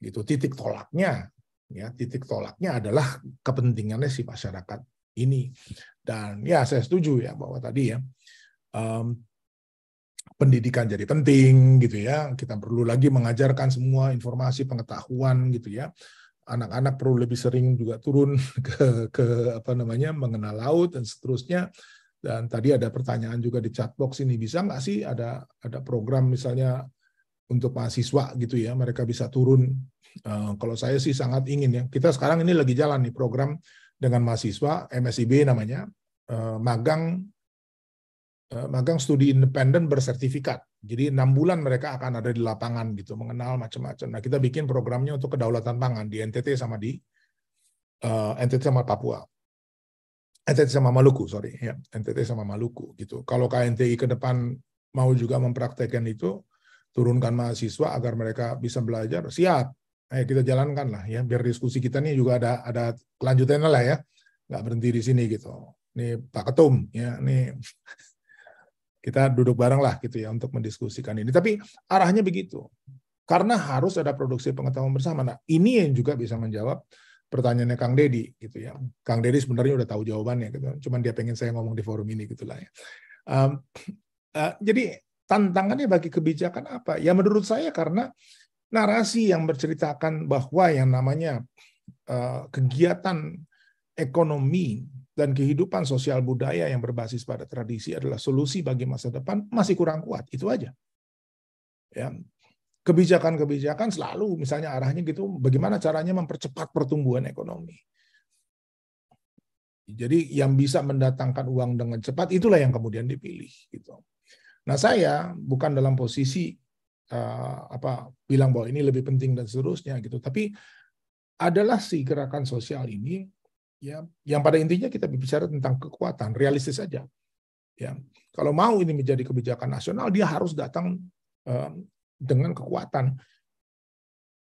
Gitu titik tolaknya, ya titik tolaknya adalah kepentingannya si masyarakat ini. Dan ya saya setuju ya bahwa tadi ya um, pendidikan jadi penting gitu ya. Kita perlu lagi mengajarkan semua informasi pengetahuan gitu ya anak-anak perlu lebih sering juga turun ke, ke apa namanya mengenal laut dan seterusnya dan tadi ada pertanyaan juga di chat box ini bisa nggak sih ada ada program misalnya untuk mahasiswa gitu ya mereka bisa turun. Uh, kalau saya sih sangat ingin ya. Kita sekarang ini lagi jalan nih program dengan mahasiswa MSIB namanya uh, magang uh, magang studi independen bersertifikat. Jadi enam bulan mereka akan ada di lapangan gitu mengenal macam-macam. Nah kita bikin programnya untuk kedaulatan pangan di NTT sama di uh, NTT sama Papua. NTT sama Maluku, sorry, ya NTT sama Maluku gitu. Kalau KNTI ke depan mau juga mempraktekkan itu, turunkan mahasiswa agar mereka bisa belajar, siap. Ayo kita jalankan lah ya, biar diskusi kita ini juga ada ada kelanjutannya lah ya, nggak berhenti di sini gitu. Nih Pak Ketum, ya nih kita duduk bareng lah gitu ya untuk mendiskusikan ini. Tapi arahnya begitu, karena harus ada produksi pengetahuan bersama. Nah ini yang juga bisa menjawab pertanyaannya Kang Deddy gitu ya. Kang Deddy sebenarnya udah tahu jawabannya gitu. Cuman dia pengen saya ngomong di forum ini gitulah ya. Um, uh, jadi tantangannya bagi kebijakan apa? Ya menurut saya karena narasi yang berceritakan bahwa yang namanya uh, kegiatan ekonomi dan kehidupan sosial budaya yang berbasis pada tradisi adalah solusi bagi masa depan masih kurang kuat itu aja. Ya, kebijakan-kebijakan selalu misalnya arahnya gitu bagaimana caranya mempercepat pertumbuhan ekonomi. Jadi yang bisa mendatangkan uang dengan cepat itulah yang kemudian dipilih gitu. Nah, saya bukan dalam posisi uh, apa bilang bahwa ini lebih penting dan seterusnya gitu, tapi adalah si gerakan sosial ini ya yang pada intinya kita bicara tentang kekuatan, realistis saja. Ya. Kalau mau ini menjadi kebijakan nasional dia harus datang eh, dengan kekuatan.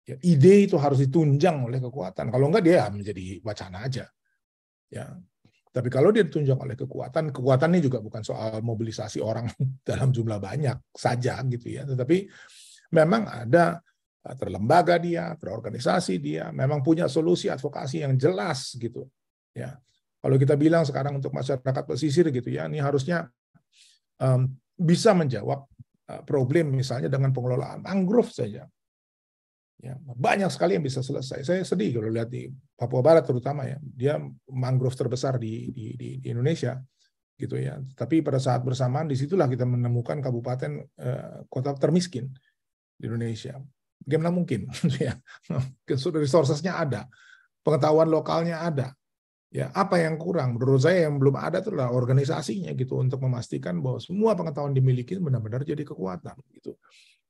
Ya, ide itu harus ditunjang oleh kekuatan. Kalau enggak dia menjadi wacana aja. Ya. Tapi kalau dia ditunjang oleh kekuatan, kekuatan ini juga bukan soal mobilisasi orang dalam jumlah banyak saja gitu ya. Tetapi memang ada eh, terlembaga dia, terorganisasi dia, memang punya solusi advokasi yang jelas gitu. Ya. Kalau kita bilang sekarang untuk masyarakat pesisir gitu ya, ini harusnya um, bisa menjawab Eh, problem misalnya dengan pengelolaan mangrove saja. Ya, banyak sekali yang bisa selesai. Saya sedih kalau lihat di Papua Barat terutama ya, dia mangrove terbesar di, di, di, Indonesia gitu ya. Tapi pada saat bersamaan disitulah kita menemukan kabupaten eh, kota termiskin di Indonesia. Gimana mungkin? Gitu ya, resourcesnya ada, pengetahuan lokalnya ada, Ya, apa yang kurang? Menurut saya yang belum ada itu adalah organisasinya gitu untuk memastikan bahwa semua pengetahuan dimiliki benar-benar jadi kekuatan gitu.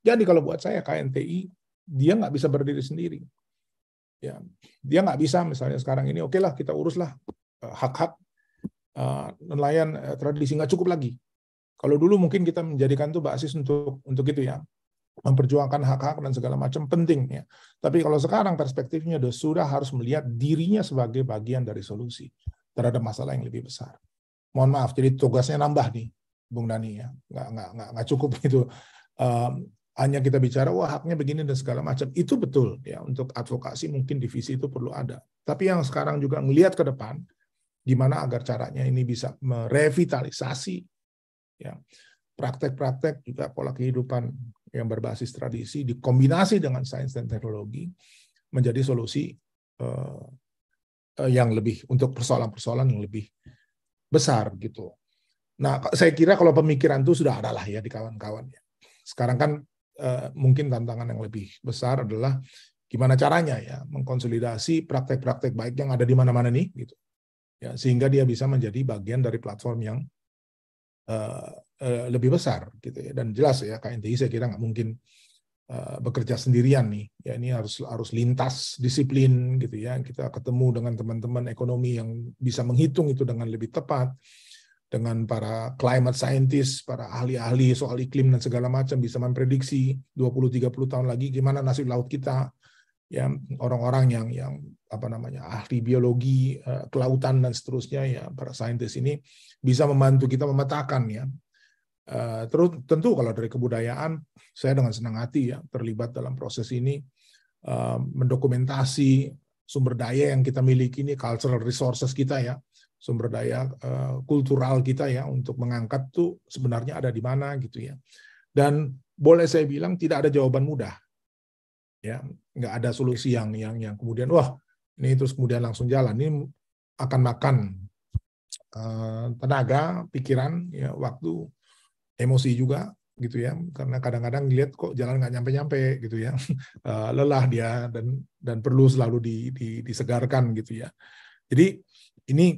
Jadi kalau buat saya KNTI dia nggak bisa berdiri sendiri. Ya, dia nggak bisa misalnya sekarang ini oke lah kita uruslah eh, hak-hak eh, nelayan eh, tradisi nggak cukup lagi. Kalau dulu mungkin kita menjadikan itu basis untuk untuk itu ya memperjuangkan hak-hak dan segala macam penting ya. Tapi kalau sekarang perspektifnya sudah harus melihat dirinya sebagai bagian dari solusi terhadap masalah yang lebih besar. Mohon maaf, jadi tugasnya nambah nih, Bung Dani ya, nggak nggak nggak, nggak cukup itu. Um, hanya kita bicara wah haknya begini dan segala macam itu betul ya untuk advokasi mungkin divisi itu perlu ada. Tapi yang sekarang juga melihat ke depan gimana agar caranya ini bisa merevitalisasi ya praktek-praktek juga pola kehidupan yang berbasis tradisi dikombinasi dengan sains dan teknologi menjadi solusi uh, yang lebih untuk persoalan-persoalan yang lebih besar gitu. Nah, saya kira kalau pemikiran itu sudah ada lah ya di kawan-kawan ya. Sekarang kan uh, mungkin tantangan yang lebih besar adalah gimana caranya ya mengkonsolidasi praktek-praktek baik yang ada di mana-mana nih gitu. Ya, sehingga dia bisa menjadi bagian dari platform yang Eh, lebih besar gitu ya dan jelas ya KNTI saya kira nggak mungkin uh, bekerja sendirian nih ya ini harus harus lintas disiplin gitu ya kita ketemu dengan teman-teman ekonomi yang bisa menghitung itu dengan lebih tepat dengan para climate scientist, para ahli-ahli soal iklim dan segala macam bisa memprediksi 20 30 tahun lagi gimana nasib laut kita ya orang-orang yang yang apa namanya ahli biologi eh, kelautan dan seterusnya ya para saintis ini bisa membantu kita memetakan ya Eh, terus tentu kalau dari kebudayaan saya dengan senang hati ya terlibat dalam proses ini eh, mendokumentasi sumber daya yang kita miliki ini cultural resources kita ya sumber daya eh, kultural kita ya untuk mengangkat tuh sebenarnya ada di mana gitu ya dan boleh saya bilang tidak ada jawaban mudah ya nggak ada solusi yang yang yang kemudian wah ini terus kemudian langsung jalan ini akan makan tenaga pikiran ya waktu emosi juga gitu ya karena kadang-kadang lihat kok jalan nggak nyampe-nyampe gitu ya eh, lelah dia dan dan perlu selalu di, di, disegarkan gitu ya jadi ini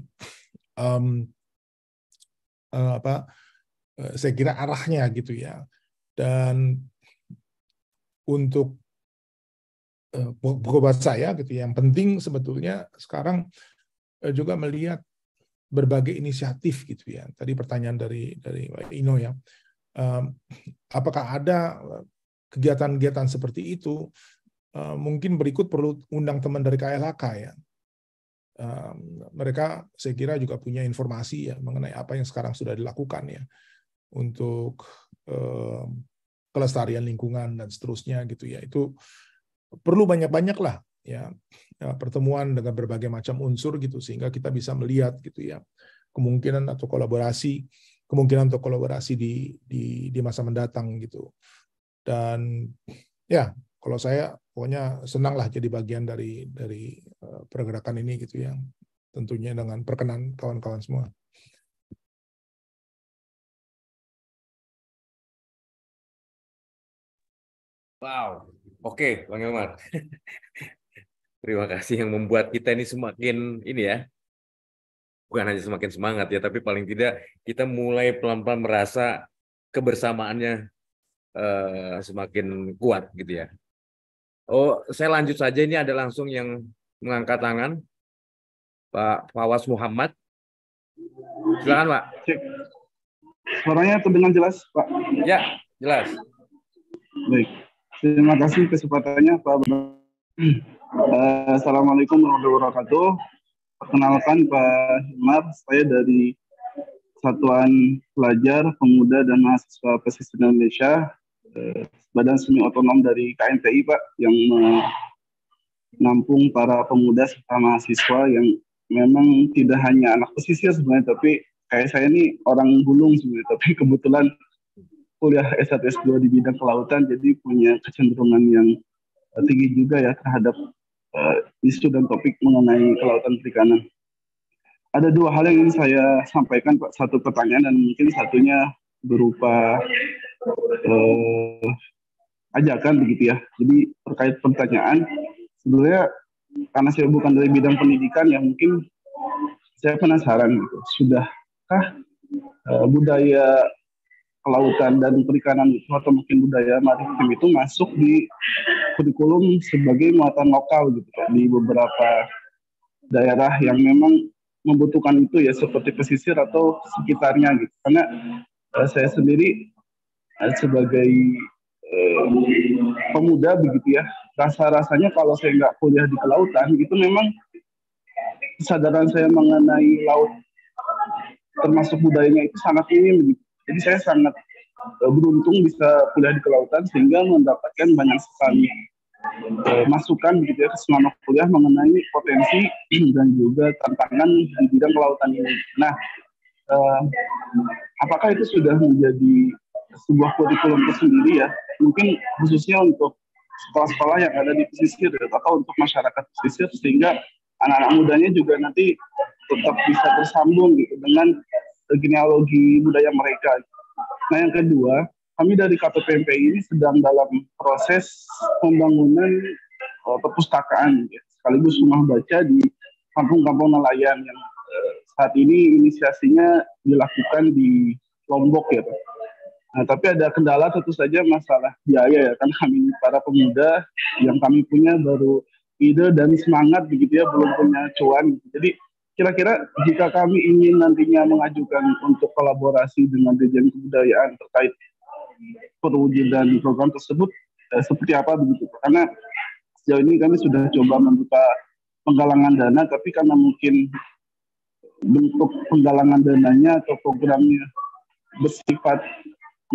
um, uh, apa uh, saya kira arahnya gitu ya dan untuk uh, buku saya gitu ya, yang penting sebetulnya sekarang uh, juga melihat berbagai inisiatif gitu ya. Tadi pertanyaan dari dari Ino ya, apakah ada eh, kegiatan-kegiatan seperti itu? Eh, mungkin berikut perlu undang teman dari KLHK ya. Mereka saya kira juga punya informasi ya mengenai apa yang sekarang sudah dilakukan ya untuk kelestarian lingkungan dan seterusnya gitu ya. Itu perlu banyak-banyak lah ya ya, pertemuan dengan berbagai macam unsur gitu sehingga kita bisa melihat gitu ya kemungkinan atau kolaborasi kemungkinan untuk kolaborasi di di di masa mendatang gitu dan ya kalau saya pokoknya senanglah jadi bagian dari dari eh, pergerakan ini gitu ya tentunya dengan perkenan kawan-kawan semua. Wow, oke okay, Bang Yomar Terima kasih yang membuat kita ini semakin ini ya, bukan hanya semakin semangat ya, tapi paling tidak kita mulai pelan-pelan merasa kebersamaannya eh, semakin kuat gitu ya. Oh, saya lanjut saja ini ada langsung yang mengangkat tangan Pak Fawas Muhammad. Silakan Pak. Cik. Suaranya terdengar jelas Pak? Ya, jelas. Baik. Terima kasih kesempatannya Pak. Eh, Assalamualaikum warahmatullahi wabarakatuh. Perkenalkan Pak Himar, saya dari Satuan Pelajar Pemuda dan Mahasiswa Pesisir Indonesia, eh, badan semi otonom dari KMTI Pak, yang menampung para pemuda serta mahasiswa yang memang tidak hanya anak pesisir sebenarnya, tapi kayak saya ini orang gulung sebenarnya, tapi kebetulan kuliah S1 S2 di bidang kelautan jadi punya kecenderungan yang eh, tinggi juga ya terhadap uh, isu dan topik mengenai kelautan perikanan. Ada dua hal yang ingin saya sampaikan, Pak. Satu pertanyaan dan mungkin satunya berupa uh, ajakan begitu ya. Jadi terkait pertanyaan, sebenarnya karena saya bukan dari bidang pendidikan yang mungkin saya penasaran gitu. Sudahkah uh, budaya kelautan dan perikanan itu atau mungkin budaya maritim itu masuk di kurikulum sebagai muatan lokal gitu kan, di beberapa daerah yang memang membutuhkan itu ya seperti pesisir atau sekitarnya gitu karena eh, saya sendiri eh, sebagai eh, pemuda begitu ya rasa rasanya kalau saya nggak kuliah di kelautan itu memang kesadaran saya mengenai laut termasuk budayanya itu sangat minim gitu. Jadi saya sangat eh, beruntung bisa kuliah di kelautan sehingga mendapatkan banyak sekali eh, masukan gitu ya selama kuliah mengenai potensi dan juga tantangan di bidang kelautan ini. Nah, eh, apakah itu sudah menjadi sebuah kurikulum tersendiri ya? Mungkin khususnya untuk sekolah-sekolah yang ada di pesisir ya, atau untuk masyarakat pesisir sehingga anak-anak mudanya juga nanti tetap bisa tersambung gitu dengan genealogi budaya mereka. Nah yang kedua, kami dari KPPMP ini sedang dalam proses pembangunan uh, perpustakaan, ya, sekaligus rumah baca di kampung-kampung nelayan yang uh, saat ini inisiasinya dilakukan di Lombok ya Nah, tapi ada kendala tentu saja masalah biaya ya kan kami para pemuda yang kami punya baru ide dan semangat begitu ya belum punya cuan. Jadi kira-kira jika kami ingin nantinya mengajukan untuk kolaborasi dengan Dirjen Kebudayaan terkait perwujudan program tersebut eh, seperti apa begitu karena sejauh ini kami sudah coba membuka penggalangan dana tapi karena mungkin bentuk penggalangan dananya atau programnya bersifat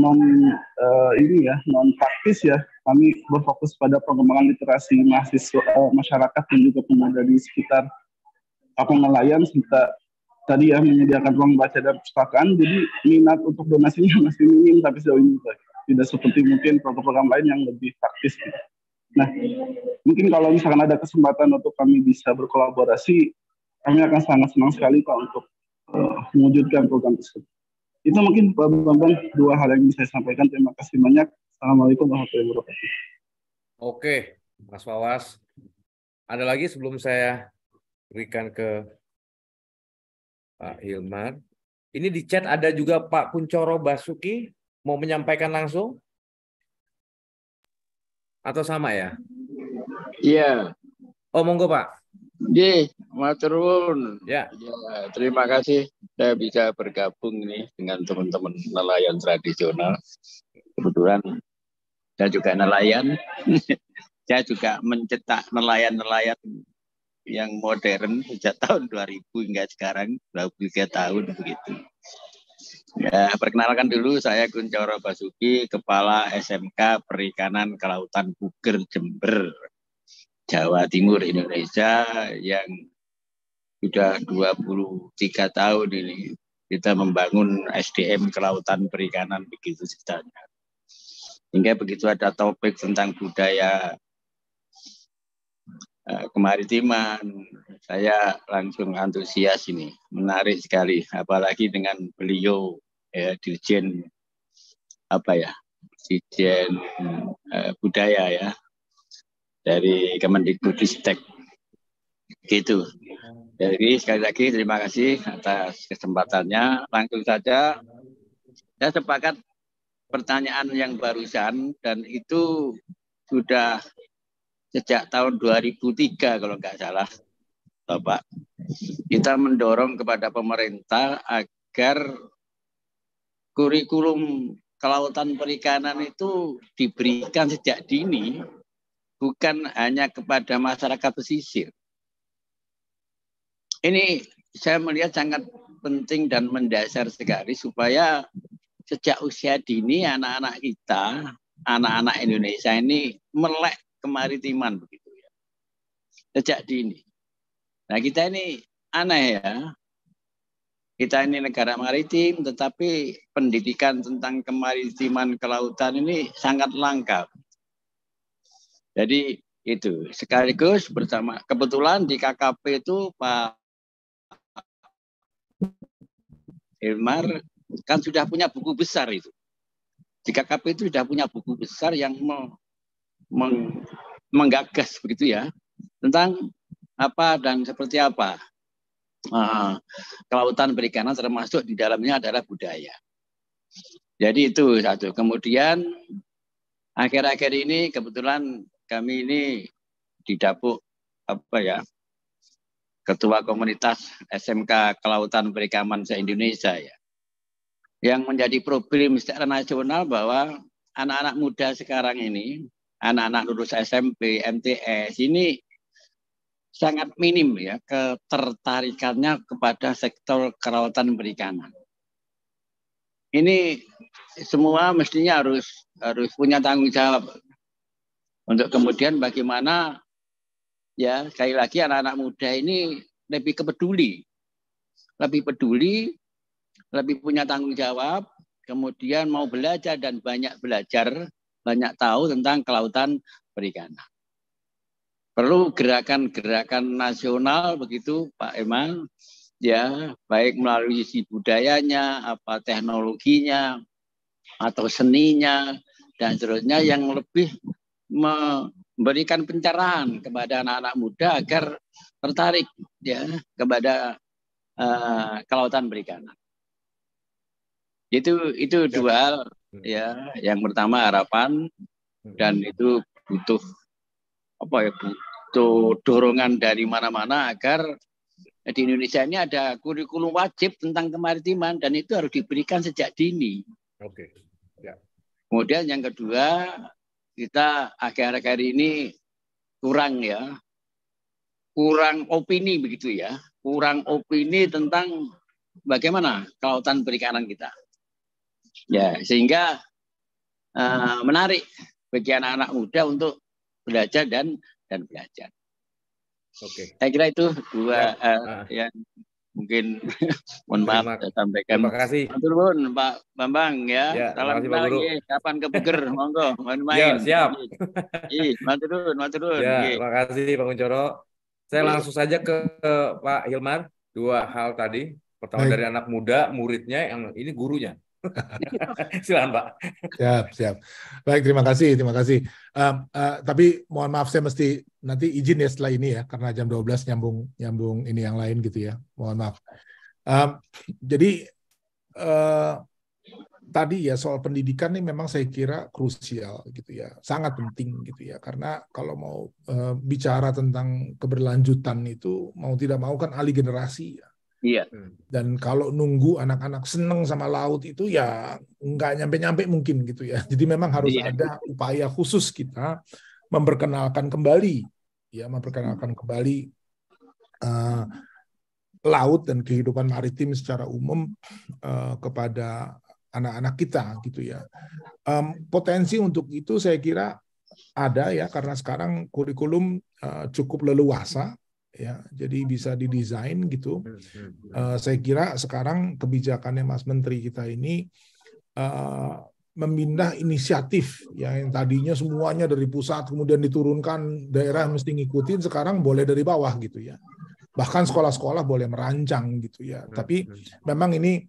non uh, ini ya non praktis ya kami berfokus pada pengembangan literasi mahasiswa eh, masyarakat dan juga pemuda di sekitar apa nelayan kita tadi ya menyediakan ruang baca dan perpustakaan jadi minat untuk donasinya masih minim tapi sejauh ini tidak seperti mungkin program-program lain yang lebih praktis gitu. nah mungkin kalau misalkan ada kesempatan untuk kami bisa berkolaborasi kami akan sangat senang sekali pak untuk uh, mewujudkan program tersebut itu mungkin pak bambang dua hal yang bisa saya sampaikan terima kasih banyak assalamualaikum warahmatullahi wabarakatuh oke mas Fawas ada lagi sebelum saya berikan ke Pak Hilman. Ini di chat ada juga Pak Kuncoro Basuki mau menyampaikan langsung atau sama ya? Iya. Oh monggo Pak. Di, Maturun. Ya. ya. Terima kasih saya bisa bergabung nih dengan teman-teman nelayan tradisional. Kebetulan saya juga nelayan. saya juga mencetak nelayan-nelayan yang modern sejak tahun 2000 hingga sekarang 23 tahun begitu. Ya, perkenalkan dulu saya Kuncoro Basuki, Kepala SMK Perikanan Kelautan Buger Jember, Jawa Timur Indonesia yang sudah 23 tahun ini kita membangun SDM kelautan perikanan begitu ceritanya. Hingga begitu ada topik tentang budaya Eh, kemaritiman. Saya langsung antusias ini, menarik sekali, apalagi dengan beliau ya, dirjen apa ya, dirjen eh, budaya ya dari Kemendikbudristek. Gitu. Jadi sekali lagi terima kasih atas kesempatannya. Langsung saja saya sepakat pertanyaan yang barusan dan itu sudah sejak tahun 2003 kalau nggak salah Bapak. Kita mendorong kepada pemerintah agar kurikulum kelautan perikanan itu diberikan sejak dini bukan hanya kepada masyarakat pesisir. Ini saya melihat sangat penting dan mendasar sekali supaya sejak usia dini anak-anak kita, anak-anak Indonesia ini melek kemaritiman begitu ya. Sejak dini. Nah, kita ini aneh ya. Kita ini negara maritim tetapi pendidikan tentang kemaritiman kelautan ini sangat langka. Jadi itu sekaligus bersama kebetulan di KKP itu Pak Ilmar kan sudah punya buku besar itu. Di KKP itu sudah punya buku besar yang meng, menggagas begitu ya tentang apa dan seperti apa uh, kelautan perikanan termasuk di dalamnya adalah budaya. Jadi itu satu. Kemudian akhir-akhir ini kebetulan kami ini didapuk apa ya ketua komunitas SMK Kelautan Perikanan se-Indonesia ya. Yang menjadi problem secara nasional bahwa anak-anak muda sekarang ini anak-anak lulus SMP, MTS ini sangat minim ya ketertarikannya kepada sektor kerawatan perikanan. Ini semua mestinya harus harus punya tanggung jawab untuk kemudian bagaimana ya sekali lagi anak-anak muda ini lebih kepeduli, lebih peduli, lebih punya tanggung jawab, kemudian mau belajar dan banyak belajar banyak tahu tentang kelautan perikanan. Perlu gerakan-gerakan nasional begitu Pak Eman, ya baik melalui sisi budayanya, apa teknologinya, atau seninya, dan seterusnya yang lebih memberikan pencerahan kepada anak-anak muda agar tertarik ya kepada uh, kelautan perikanan. Itu itu dua ya yang pertama harapan hmm. dan itu butuh apa ya butuh dorongan dari mana-mana agar di Indonesia ini ada kurikulum wajib tentang kemaritiman dan itu harus diberikan sejak dini. Oke. Okay. Ya. Yeah. Kemudian yang kedua kita akhir-akhir ini kurang ya kurang opini begitu ya kurang opini tentang bagaimana kelautan perikanan kita. Ya, sehingga uh, menarik bagi anak-anak muda untuk belajar dan dan belajar. Oke. Okay. Saya kira itu dua ya, uh, uh. yang mungkin mohon maaf saya sampaikan. Terima kasih. Turun Pak Bambang ya. ya Salam kenal lagi. Kapan ke Beger? Monggo main-main. Ya, siap. Ih, maturun, maturun. Ya, terima kasih Pak Kuncoro. Saya langsung saja ke, ke Pak Hilmar. Dua hal tadi. Pertama Baik. dari anak muda, muridnya, yang ini gurunya. Silakan Pak. Siap, siap. Baik, terima kasih, terima kasih. Uh, uh, tapi mohon maaf saya mesti nanti izin ya setelah ini ya, karena jam 12 nyambung nyambung ini yang lain gitu ya. Mohon maaf. Uh, jadi uh, tadi ya soal pendidikan nih memang saya kira krusial gitu ya, sangat penting gitu ya, karena kalau mau uh, bicara tentang keberlanjutan itu mau tidak mau kan alih generasi ya Iya. Hmm. Dan kalau nunggu anak-anak seneng sama laut itu ya nggak nyampe-nyampe mungkin gitu ya. Jadi memang harus iya. ada upaya khusus kita memperkenalkan kembali, ya memperkenalkan kembali uh, laut dan kehidupan maritim secara umum uh, kepada anak-anak kita gitu ya. Um, potensi untuk itu saya kira ada ya karena sekarang kurikulum uh, cukup leluasa ya jadi bisa didesain gitu uh, saya kira sekarang kebijakannya Mas Menteri kita ini uh, memindah inisiatif ya yang tadinya semuanya dari pusat kemudian diturunkan daerah mesti ngikutin sekarang boleh dari bawah gitu ya bahkan sekolah-sekolah boleh merancang gitu ya tapi memang ini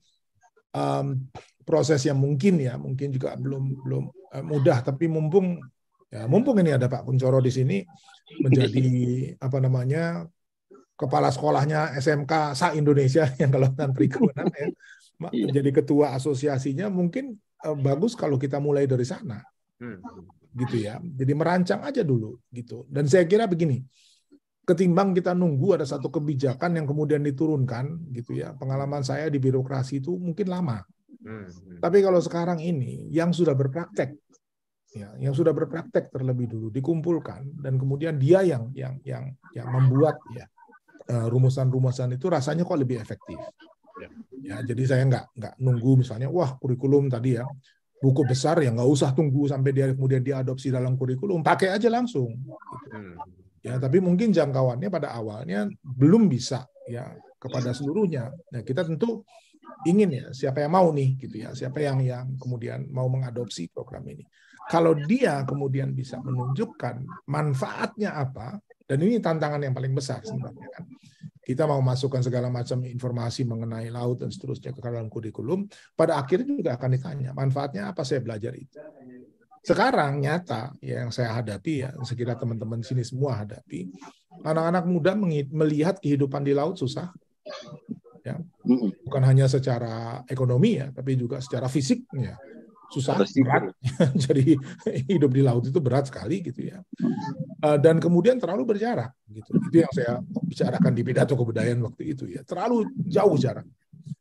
um, proses yang mungkin ya mungkin juga belum belum mudah tapi mumpung Ya, mumpung ini ada Pak Kuncoro di sini menjadi apa namanya kepala sekolahnya SMK Sa Indonesia yang kalau kan perikanan ya menjadi iya. ketua asosiasinya mungkin eh, bagus kalau kita mulai dari sana. Hmm. Gitu ya. Jadi merancang aja dulu gitu. Dan saya kira begini, ketimbang kita nunggu ada satu kebijakan yang kemudian diturunkan gitu ya pengalaman saya di birokrasi itu mungkin lama hmm, hmm. tapi kalau sekarang ini yang sudah berpraktek ya, yang sudah berpraktek terlebih dulu dikumpulkan dan kemudian dia yang yang yang yang membuat ya eh, rumusan-rumusan itu rasanya kok lebih efektif. Ya. ya, jadi saya nggak nggak nunggu misalnya wah kurikulum tadi ya buku besar ya nggak usah tunggu sampai dia kemudian diadopsi dalam kurikulum pakai aja langsung. Gitu. Hmm. Ya, tapi mungkin jangkauannya pada awalnya belum bisa ya kepada hmm. seluruhnya. Nah, kita tentu ingin ya siapa yang mau nih gitu ya siapa yang yang kemudian mau mengadopsi program ini kalau dia kemudian bisa menunjukkan manfaatnya apa, dan ini tantangan yang paling besar sebenarnya kan. Kita mau masukkan segala macam informasi mengenai laut dan seterusnya ke dalam kurikulum, pada akhirnya juga akan ditanya, manfaatnya apa saya belajar itu. Sekarang nyata ya, yang saya hadapi ya, sekira teman-teman sini semua hadapi, anak-anak muda melihat kehidupan di laut susah, ya bukan hanya secara ekonomi ya tapi juga secara fisiknya susah berat gitu. jadi hidup di laut itu berat sekali gitu ya eh, dan kemudian terlalu berjarak gitu itu yang saya bicarakan di pidato kebudayaan waktu itu ya terlalu jauh jarak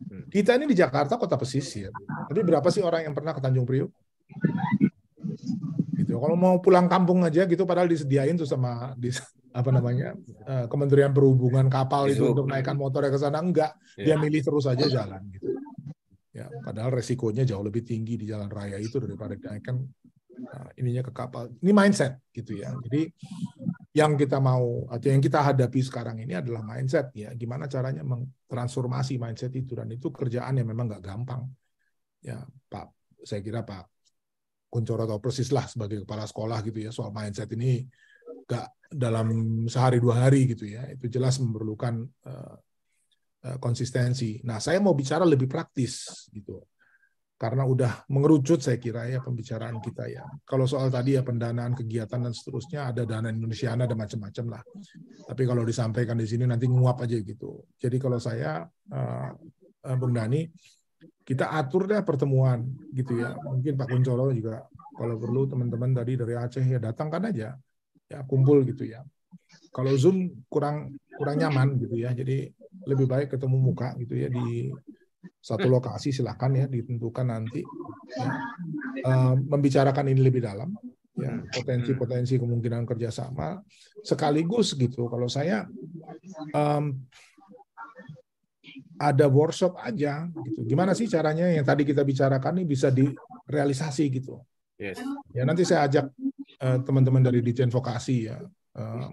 hmm. kita ini di Jakarta kota pesisir ya. tapi berapa sih orang yang pernah ke Tanjung Priuk gitu kalau mau pulang kampung aja gitu padahal disediain tuh sama di, apa namanya eh, Kementerian Perhubungan kapal itu untuk naikkan motornya ke sana enggak dia iya. milih terus aja jalan gitu Ya, padahal resikonya jauh lebih tinggi di jalan raya itu daripada dinaikkan uh, ah, ininya ke kapal. Ini mindset gitu ya. Jadi yang kita mau atau yang kita hadapi sekarang ini adalah mindset ya. Gimana caranya mentransformasi mindset itu dan itu kerjaan yang memang nggak gampang. Ya, Pak, saya kira Pak Kuncoro atau persis lah sebagai kepala sekolah gitu ya soal mindset ini nggak dalam sehari dua hari gitu ya. Itu jelas memerlukan eh, Eh, konsistensi. Nah, saya mau bicara lebih praktis gitu. Karena udah mengerucut saya kira ya pembicaraan kita ya. Kalau soal tadi ya pendanaan kegiatan dan seterusnya ada dana Indonesia ada macam-macam lah. Tapi kalau disampaikan di sini nanti nguap aja gitu. Jadi kalau saya eh, eh, Bung Dani kita atur deh pertemuan gitu ya. Mungkin Pak Kuncoro juga kalau perlu teman-teman tadi dari Aceh ya datangkan aja. Ya kumpul gitu ya. Kalau Zoom kurang kurang nyaman gitu ya. Jadi lebih baik ketemu muka gitu ya di satu lokasi silahkan ya ditentukan nanti ya. uh, membicarakan ini lebih dalam ya potensi-potensi kemungkinan kerjasama sekaligus gitu kalau saya um, ada workshop aja gitu gimana sih caranya yang tadi kita bicarakan ini bisa direalisasi gitu yes. ya nanti saya ajak eh, teman-teman uh, dari Dijen Vokasi ya um, ehm,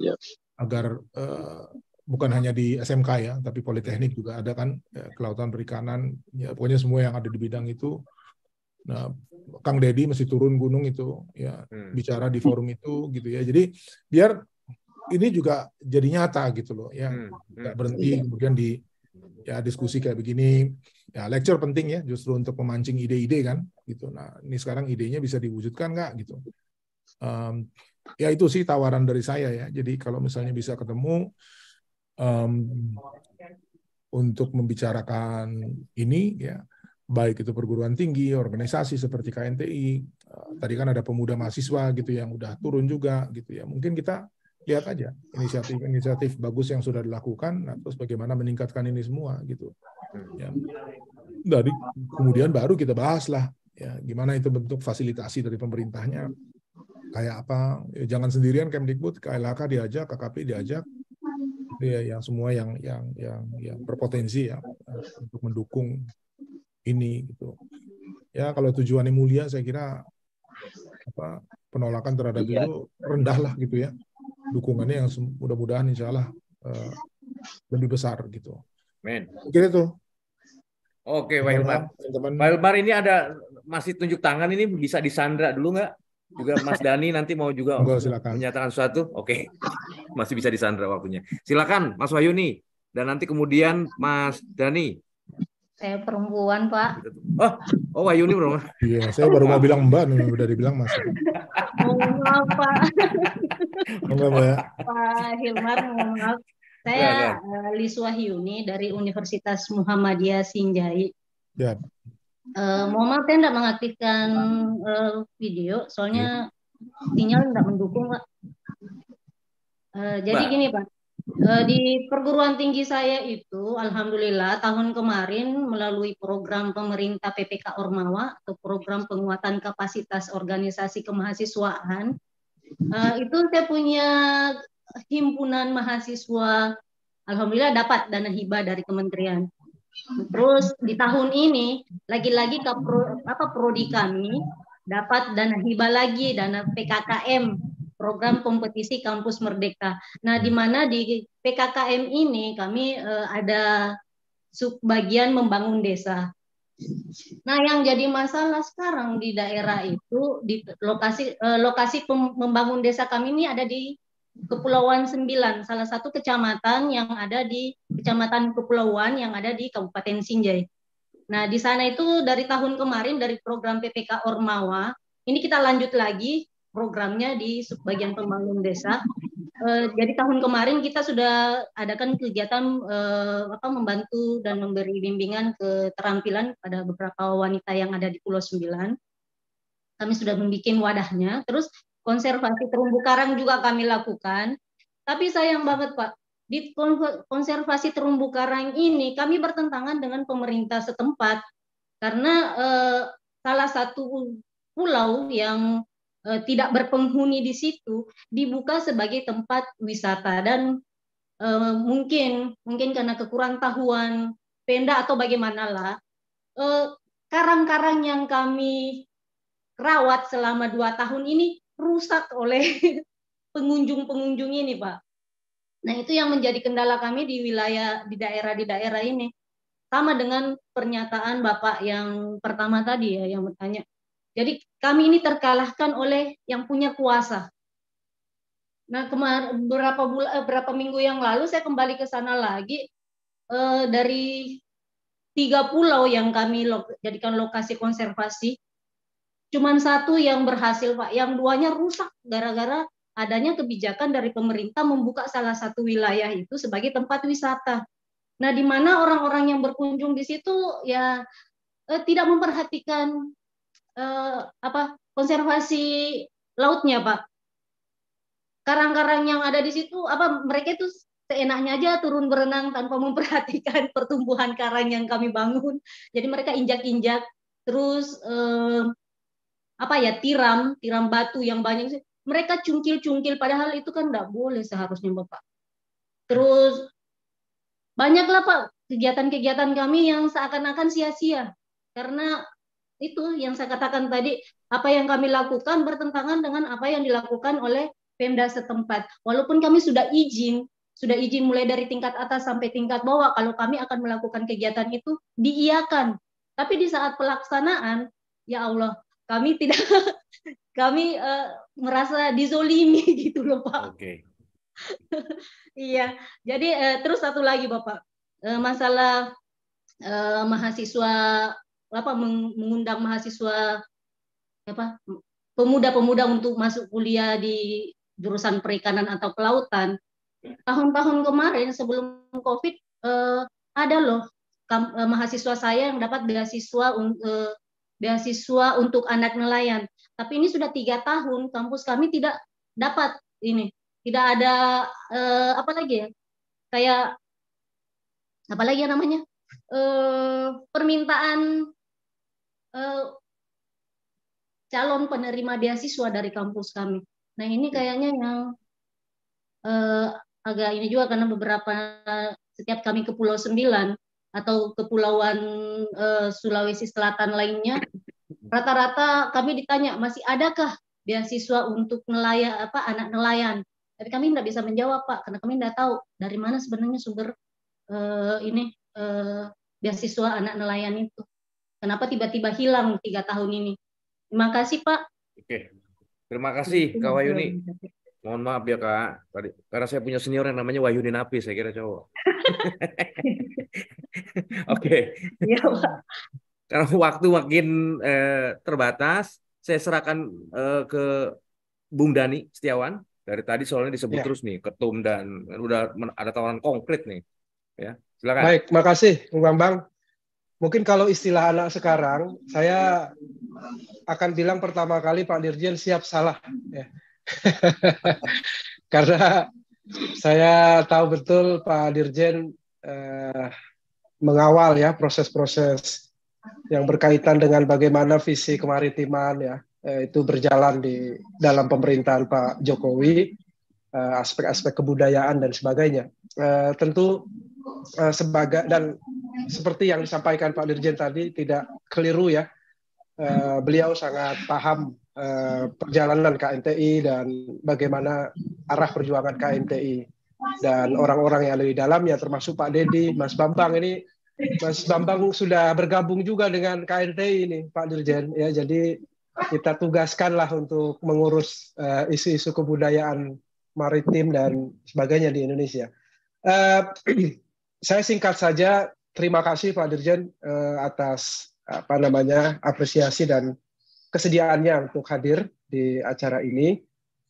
yes. Ya. agar uh, bukan hanya di SMK ya, tapi Politeknik juga ada kan ya, kelautan perikanan, ya pokoknya semua yang ada di bidang itu. Nah, Kang Dedi mesti turun gunung itu ya hmm. bicara di forum itu gitu ya. Jadi biar ini juga jadi nyata gitu loh ya. Hmm. hmm. Gak berhenti kemudian di ya diskusi kayak begini. Ya lecture penting ya justru untuk memancing ide-ide kan gitu. Nah, ini sekarang idenya bisa diwujudkan nggak gitu. Um, ya itu sih tawaran dari saya ya. Jadi kalau misalnya bisa ketemu um, untuk membicarakan ini ya baik itu perguruan tinggi, organisasi seperti KNTI, eh, tadi kan ada pemuda mahasiswa gitu yang udah turun juga gitu ya. Mungkin kita lihat aja inisiatif-inisiatif bagus yang sudah dilakukan, nah, terus bagaimana meningkatkan ini semua gitu. Hmm. Ya. Dari kemudian baru kita bahas lah ya gimana itu bentuk fasilitasi dari pemerintahnya kayak apa ya, jangan sendirian Kemdikbud KLHK diajak KKP diajak ya, yang semua yang yang yang yang berpotensi ya untuk mendukung ini gitu. Ya kalau tujuannya mulia saya kira apa penolakan terhadap iya. itu rendah lah gitu ya. Dukungannya yang mudah-mudahan insya Allah eh, lebih besar gitu. Men. Kira itu. Oke, Pak Hilmar. Pak Hilmar ini ada masih tunjuk tangan ini bisa disandra dulu nggak? juga Mas Dani nanti mau juga Enggak, menyatakan sesuatu, oke, okay. masih bisa disandra waktunya. Silakan Mas Wahyuni dan nanti kemudian Mas Dani. Saya perempuan Pak. Oh, oh Wahyuni perempuan. Iya, saya baru mau bilang Mbak nih udah dibilang Mas. Mohon maaf Pak. Oh, enggak ya. Pak Hilmar, mohon maaf. Saya ya, ya. Lis Wahyuni dari Universitas Muhammadiyah Sinjai. Ya. Uh, mohon maaf, saya tidak mengaktifkan uh, video, soalnya iya. sinyal tidak mendukung, Pak. Uh, jadi gini, Pak. Uh, di perguruan tinggi saya itu, alhamdulillah, tahun kemarin melalui program pemerintah PPK Ormawa atau program penguatan kapasitas organisasi kemahasiswaan, uh, itu saya punya himpunan mahasiswa alhamdulillah dapat dana hibah dari kementerian. Terus di tahun ini lagi-lagi ke pro, apa prodi kami dapat dana hibah lagi dana PKKM program kompetisi kampus merdeka. Nah, di mana di PKKM ini kami eh, ada subbagian membangun desa. Nah, yang jadi masalah sekarang di daerah itu di lokasi eh, lokasi membangun desa kami ini ada di Kepulauan Sembilan, salah satu kecamatan yang ada di Kecamatan Kepulauan yang ada di Kabupaten Sinjai. Nah, di sana itu dari tahun kemarin dari program PPK Ormawa, ini kita lanjut lagi programnya di subbagian pembangun desa. E, jadi tahun kemarin kita sudah adakan kegiatan e, apa membantu dan memberi bimbingan ke terampilan pada beberapa wanita yang ada di Pulau Sembilan. Kami sudah membuat wadahnya. Terus konservasi terumbu karang juga kami lakukan. Tapi sayang banget Pak, di konservasi terumbu karang ini kami bertentangan dengan pemerintah setempat karena eh, salah satu pulau yang eh, tidak berpenghuni di situ dibuka sebagai tempat wisata dan eh, mungkin mungkin karena tahuan Penda atau bagaimanalah eh, karang-karang yang kami rawat selama dua tahun ini rusak oleh pengunjung-pengunjung ini, Pak. Nah, itu yang menjadi kendala kami di wilayah di daerah di daerah ini. Sama dengan pernyataan Bapak yang pertama tadi ya yang bertanya. Jadi kami ini terkalahkan oleh yang punya kuasa. Nah, kemarin berapa bulan eh, berapa minggu yang lalu saya kembali ke sana lagi eh, dari tiga pulau yang kami lo jadikan lokasi konservasi Cuman satu yang berhasil, Pak. Yang duanya rusak gara-gara adanya kebijakan dari pemerintah membuka salah satu wilayah itu sebagai tempat wisata. Nah, di mana orang-orang yang berkunjung di situ ya eh, tidak memperhatikan eh, apa konservasi lautnya, Pak. Karang-karang yang ada di situ apa mereka itu seenaknya aja turun berenang tanpa memperhatikan pertumbuhan karang yang kami bangun. Jadi mereka injak-injak terus eh, apa ya tiram tiram batu yang banyak mereka cungkil-cungkil padahal itu kan tidak boleh seharusnya bapak terus banyaklah pak kegiatan-kegiatan kami yang seakan-akan sia-sia karena itu yang saya katakan tadi apa yang kami lakukan bertentangan dengan apa yang dilakukan oleh Pemda setempat walaupun kami sudah izin sudah izin mulai dari tingkat atas sampai tingkat bawah kalau kami akan melakukan kegiatan itu diiakan tapi di saat pelaksanaan ya Allah kami tidak kami uh, merasa dizolimi gitu loh Pak. Oke. Okay. iya. Jadi uh, terus satu lagi Bapak uh, masalah uh, mahasiswa apa mengundang mahasiswa apa pemuda-pemuda untuk masuk kuliah di jurusan perikanan atau kelautan tahun-tahun kemarin sebelum covid uh, ada loh kam, uh, mahasiswa saya yang dapat beasiswa uh, beasiswa untuk anak nelayan. Tapi ini sudah tiga tahun kampus kami tidak dapat ini, tidak ada eh, apa lagi ya, kayak apa lagi ya namanya eh, permintaan eh, calon penerima beasiswa dari kampus kami. Nah ini kayaknya yang eh, agak ini juga karena beberapa setiap kami ke Pulau Sembilan atau kepulauan uh, Sulawesi Selatan lainnya, rata-rata kami ditanya masih adakah beasiswa untuk nelayan apa anak nelayan? Tapi kami tidak bisa menjawab Pak karena kami tidak tahu dari mana sebenarnya sumber uh, ini uh, beasiswa anak nelayan itu. Kenapa tiba-tiba hilang tiga tahun ini? Terima kasih Pak. Oke, terima kasih kawayuni Mohon maaf ya kak, tadi karena saya punya senior yang namanya Wahyu Napi, saya kira cowok. Oke. okay. Iya, pak. Karena waktu makin eh, terbatas, saya serahkan eh, ke Bung Dani Setiawan. Dari tadi soalnya disebut ya. terus nih, ketum dan udah ada tawaran konkret nih. Ya, silakan. Baik, makasih Bung Bambang. Mungkin kalau istilah anak sekarang, saya akan bilang pertama kali Pak Dirjen siap salah. Ya Karena saya tahu betul Pak Dirjen eh, mengawal ya proses-proses yang berkaitan dengan bagaimana visi kemaritiman ya eh, itu berjalan di dalam pemerintahan Pak Jokowi aspek eh, aspek-aspek kebudayaan dan sebagainya eh, tentu eh, sebagai dan seperti yang disampaikan Pak Dirjen tadi tidak keliru ya eh, beliau sangat paham Eh, perjalanan KNTI dan bagaimana arah perjuangan KNTI dan orang-orang yang ada di ya termasuk Pak Dedi, Mas Bambang ini Mas Bambang sudah bergabung juga dengan KNTI ini Pak Dirjen ya jadi kita tugaskanlah untuk mengurus eh, isu-isu kebudayaan maritim dan sebagainya di Indonesia. Uh, saya singkat saja terima kasih Pak Dirjen uh, atas apa namanya apresiasi dan kesediaannya untuk hadir di acara ini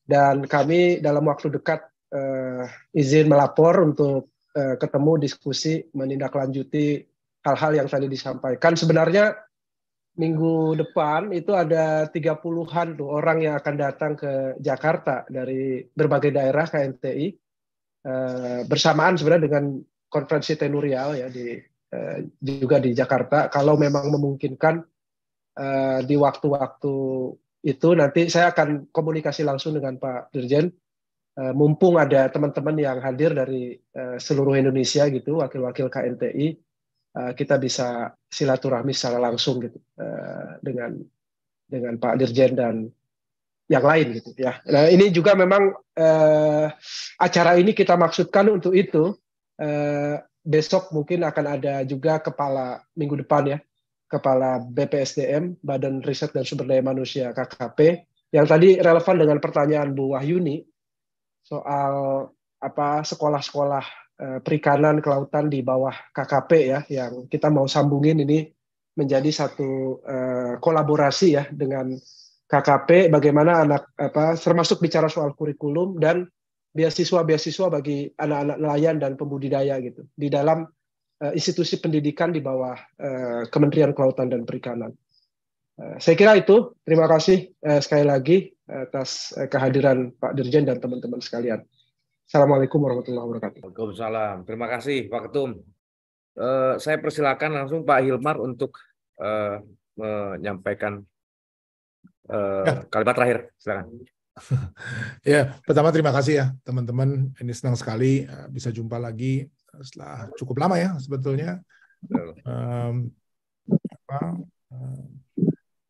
dan kami dalam waktu dekat uh, izin melapor untuk uh, ketemu diskusi menindaklanjuti hal-hal yang tadi disampaikan. Sebenarnya minggu depan itu ada 30-an tuh orang yang akan datang ke Jakarta dari berbagai daerah KNTI uh, eh, bersamaan sebenarnya dengan konferensi tenurial ya di juga di Jakarta kalau memang memungkinkan Eh, di waktu-waktu itu nanti saya akan komunikasi langsung dengan Pak Dirjen eh, mumpung ada teman-teman yang hadir dari eh, seluruh Indonesia gitu wakil-wakil KNTI kita bisa silaturahmi secara langsung gitu dengan dengan Pak Dirjen dan yang lain gitu ya. Nah ini juga memang uh, acara ini kita maksudkan untuk itu. Uh, besok mungkin akan ada juga kepala minggu depan ya Kepala BPSDM, Badan Riset dan Sumber Daya Manusia KKP, yang tadi relevan dengan pertanyaan Bu Wahyuni soal apa sekolah-sekolah eh, perikanan kelautan di bawah KKP ya, yang kita mau sambungin ini menjadi satu eh, kolaborasi ya dengan KKP, bagaimana anak apa termasuk bicara soal kurikulum dan beasiswa-beasiswa bagi anak-anak nelayan dan pembudidaya gitu di dalam Eh, institusi pendidikan di bawah eh, Kementerian Kelautan dan Perikanan. Eh, saya kira itu. Terima kasih sekali lagi atas kehadiran Pak Dirjen dan teman-teman sekalian. Assalamualaikum warahmatullahi wabarakatuh. Waalaikumsalam. Terima kasih Pak Ketum. Saya persilakan langsung Pak Hilmar untuk menyampaikan ya. kalimat terakhir. Silakan. Ya, pertama terima kasih ya teman-teman. Ini senang sekali bisa jumpa lagi setelah cukup lama ya sebetulnya um, apa, um,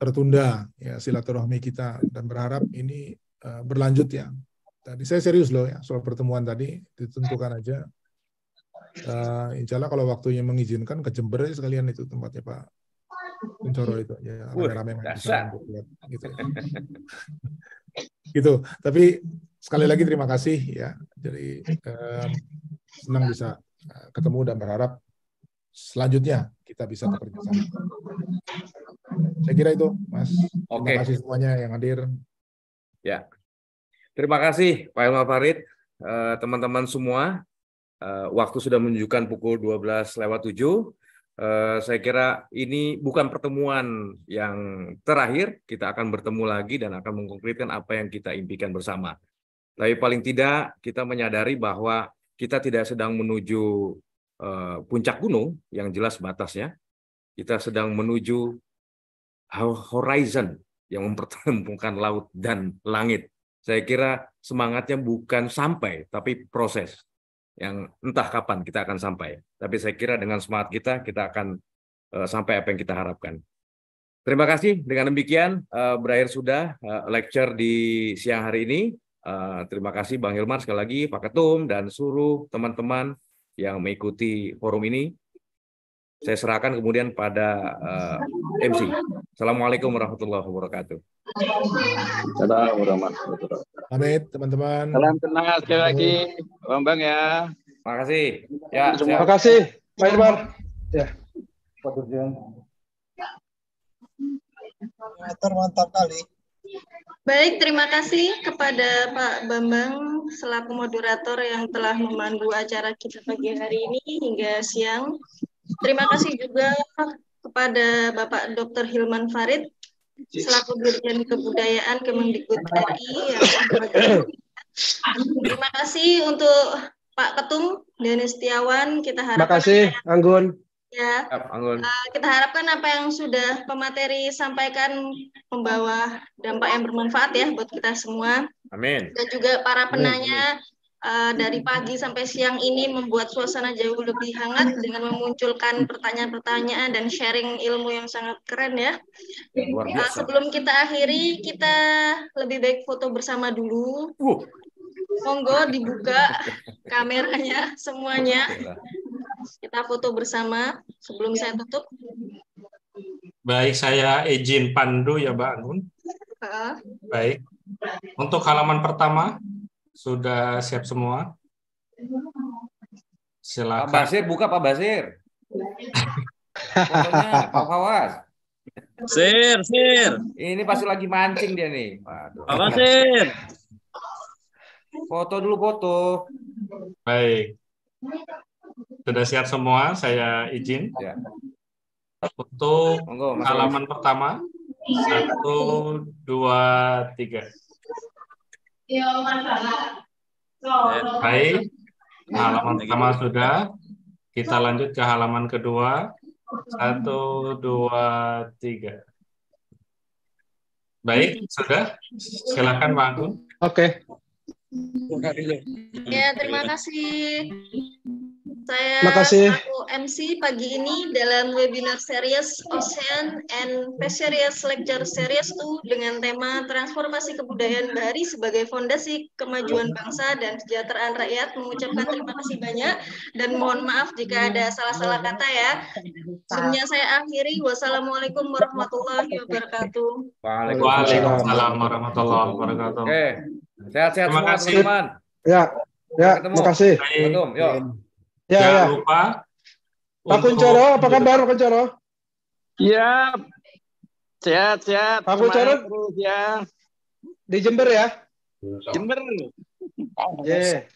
tertunda ya silaturahmi kita dan berharap ini uh, berlanjut ya. Tadi saya serius loh ya soal pertemuan tadi ditentukan aja. Uh, insya Allah kalau waktunya mengizinkan ke Jember sekalian itu tempatnya Pak Kuncoro itu ya ramai-ramai gitu. gitu. Tapi sekali lagi terima kasih ya. Jadi um, senang bisa Nah, ketemu dan berharap selanjutnya kita bisa bekerja sama. Saya kira itu, Mas. Oke. Terima kasih semuanya yang hadir. Ya. Terima kasih Pak Ilma Farid, eh, teman-teman semua. Eh, waktu sudah menunjukkan pukul 12 lewat 7. Eh, saya kira ini bukan pertemuan yang terakhir. Kita akan bertemu lagi dan akan mengkonkretkan apa yang kita impikan bersama. Tapi paling tidak kita menyadari bahwa kita tidak sedang menuju eh, puncak gunung yang jelas batasnya. Kita sedang menuju horizon yang mempertemukan laut dan langit. Saya kira semangatnya bukan sampai, tapi proses yang entah kapan kita akan sampai. Tapi saya kira dengan semangat kita, kita akan eh, sampai apa yang kita harapkan. Terima kasih. Dengan demikian, eh, berakhir sudah lecture di siang hari ini. Eh, terima kasih Bang Hilmar sekali lagi, Pak Ketum, dan seluruh teman-teman yang mengikuti forum ini. Saya serahkan kemudian pada uh, eh, MC. Assalamualaikum warahmatullahi wabarakatuh. Assalamualaikum. warahmatullahi wabarakatuh. teman-teman. Salam kenal sekali lagi, Bang Bang ya. Terima kasih. Ya, terima kasih, Pak Hilmar. Ya. Pak Mantap kali. Baik, terima kasih kepada Pak Bambang selaku moderator yang telah memandu acara kita pagi hari ini hingga siang. Terima kasih juga kepada Bapak Dr. Hilman Farid selaku Dirjen Kebudayaan Kemendikbud RI yang Terima kasih untuk Pak Ketum Denis Setiawan. Kita harap. Terima kasih, Anggun. Ya. Uh, kita harapkan apa yang sudah pemateri sampaikan membawa dampak yang bermanfaat ya buat kita semua. Amin. Dan juga para penanya uh, dari pagi sampai siang ini membuat suasana jauh lebih hangat dengan memunculkan pertanyaan-pertanyaan dan sharing ilmu yang sangat keren ya. Uh, sebelum kita akhiri, kita lebih baik foto bersama dulu. Uh. Monggo dibuka kameranya semuanya. Kita foto bersama sebelum saya tutup. Baik, saya izin pandu ya Mbak Anun. Baik. Untuk halaman pertama, sudah siap semua? Silakan. Pak Basir, buka Pak Basir. Pak khawatir Sir, Sir. Ini pasti lagi mancing dia nih. Waduh. Pak Basir. Foto dulu foto. Baik. Sudah siap semua, saya izin. Ya. Untuk halaman pertama, satu, dua, tiga. Eh, baik, nah, halaman pertama sudah. Kita lanjut ke halaman kedua. Satu, dua, tiga. Baik, sudah. Silakan Pak Agung. Oke. Okay. Ya, terima kasih. Saya Makasih. aku MC pagi ini dalam webinar series Ocean and Fisheries Lecture Series 2 dengan tema Transformasi Kebudayaan Bahari sebagai Fondasi Kemajuan Bangsa dan Kesejahteraan Rakyat. Mengucapkan terima kasih banyak dan mohon maaf jika ada salah-salah kata ya. Sebelumnya saya akhiri. Wassalamualaikum warahmatullahi wabarakatuh. Waalaikumsalam warahmatullahi wabarakatuh. Oke. Sehat-sehat semua, teman kasih. Ya, ya, terima kasih. Terima kasih. Ya, Jangan ya. lupa. Pak Kuncoro, apa kabar Pak Kuncoro? Ya, sehat-sehat. Pak Kuncoro ya. Di Jember ya? Jember. Yeah.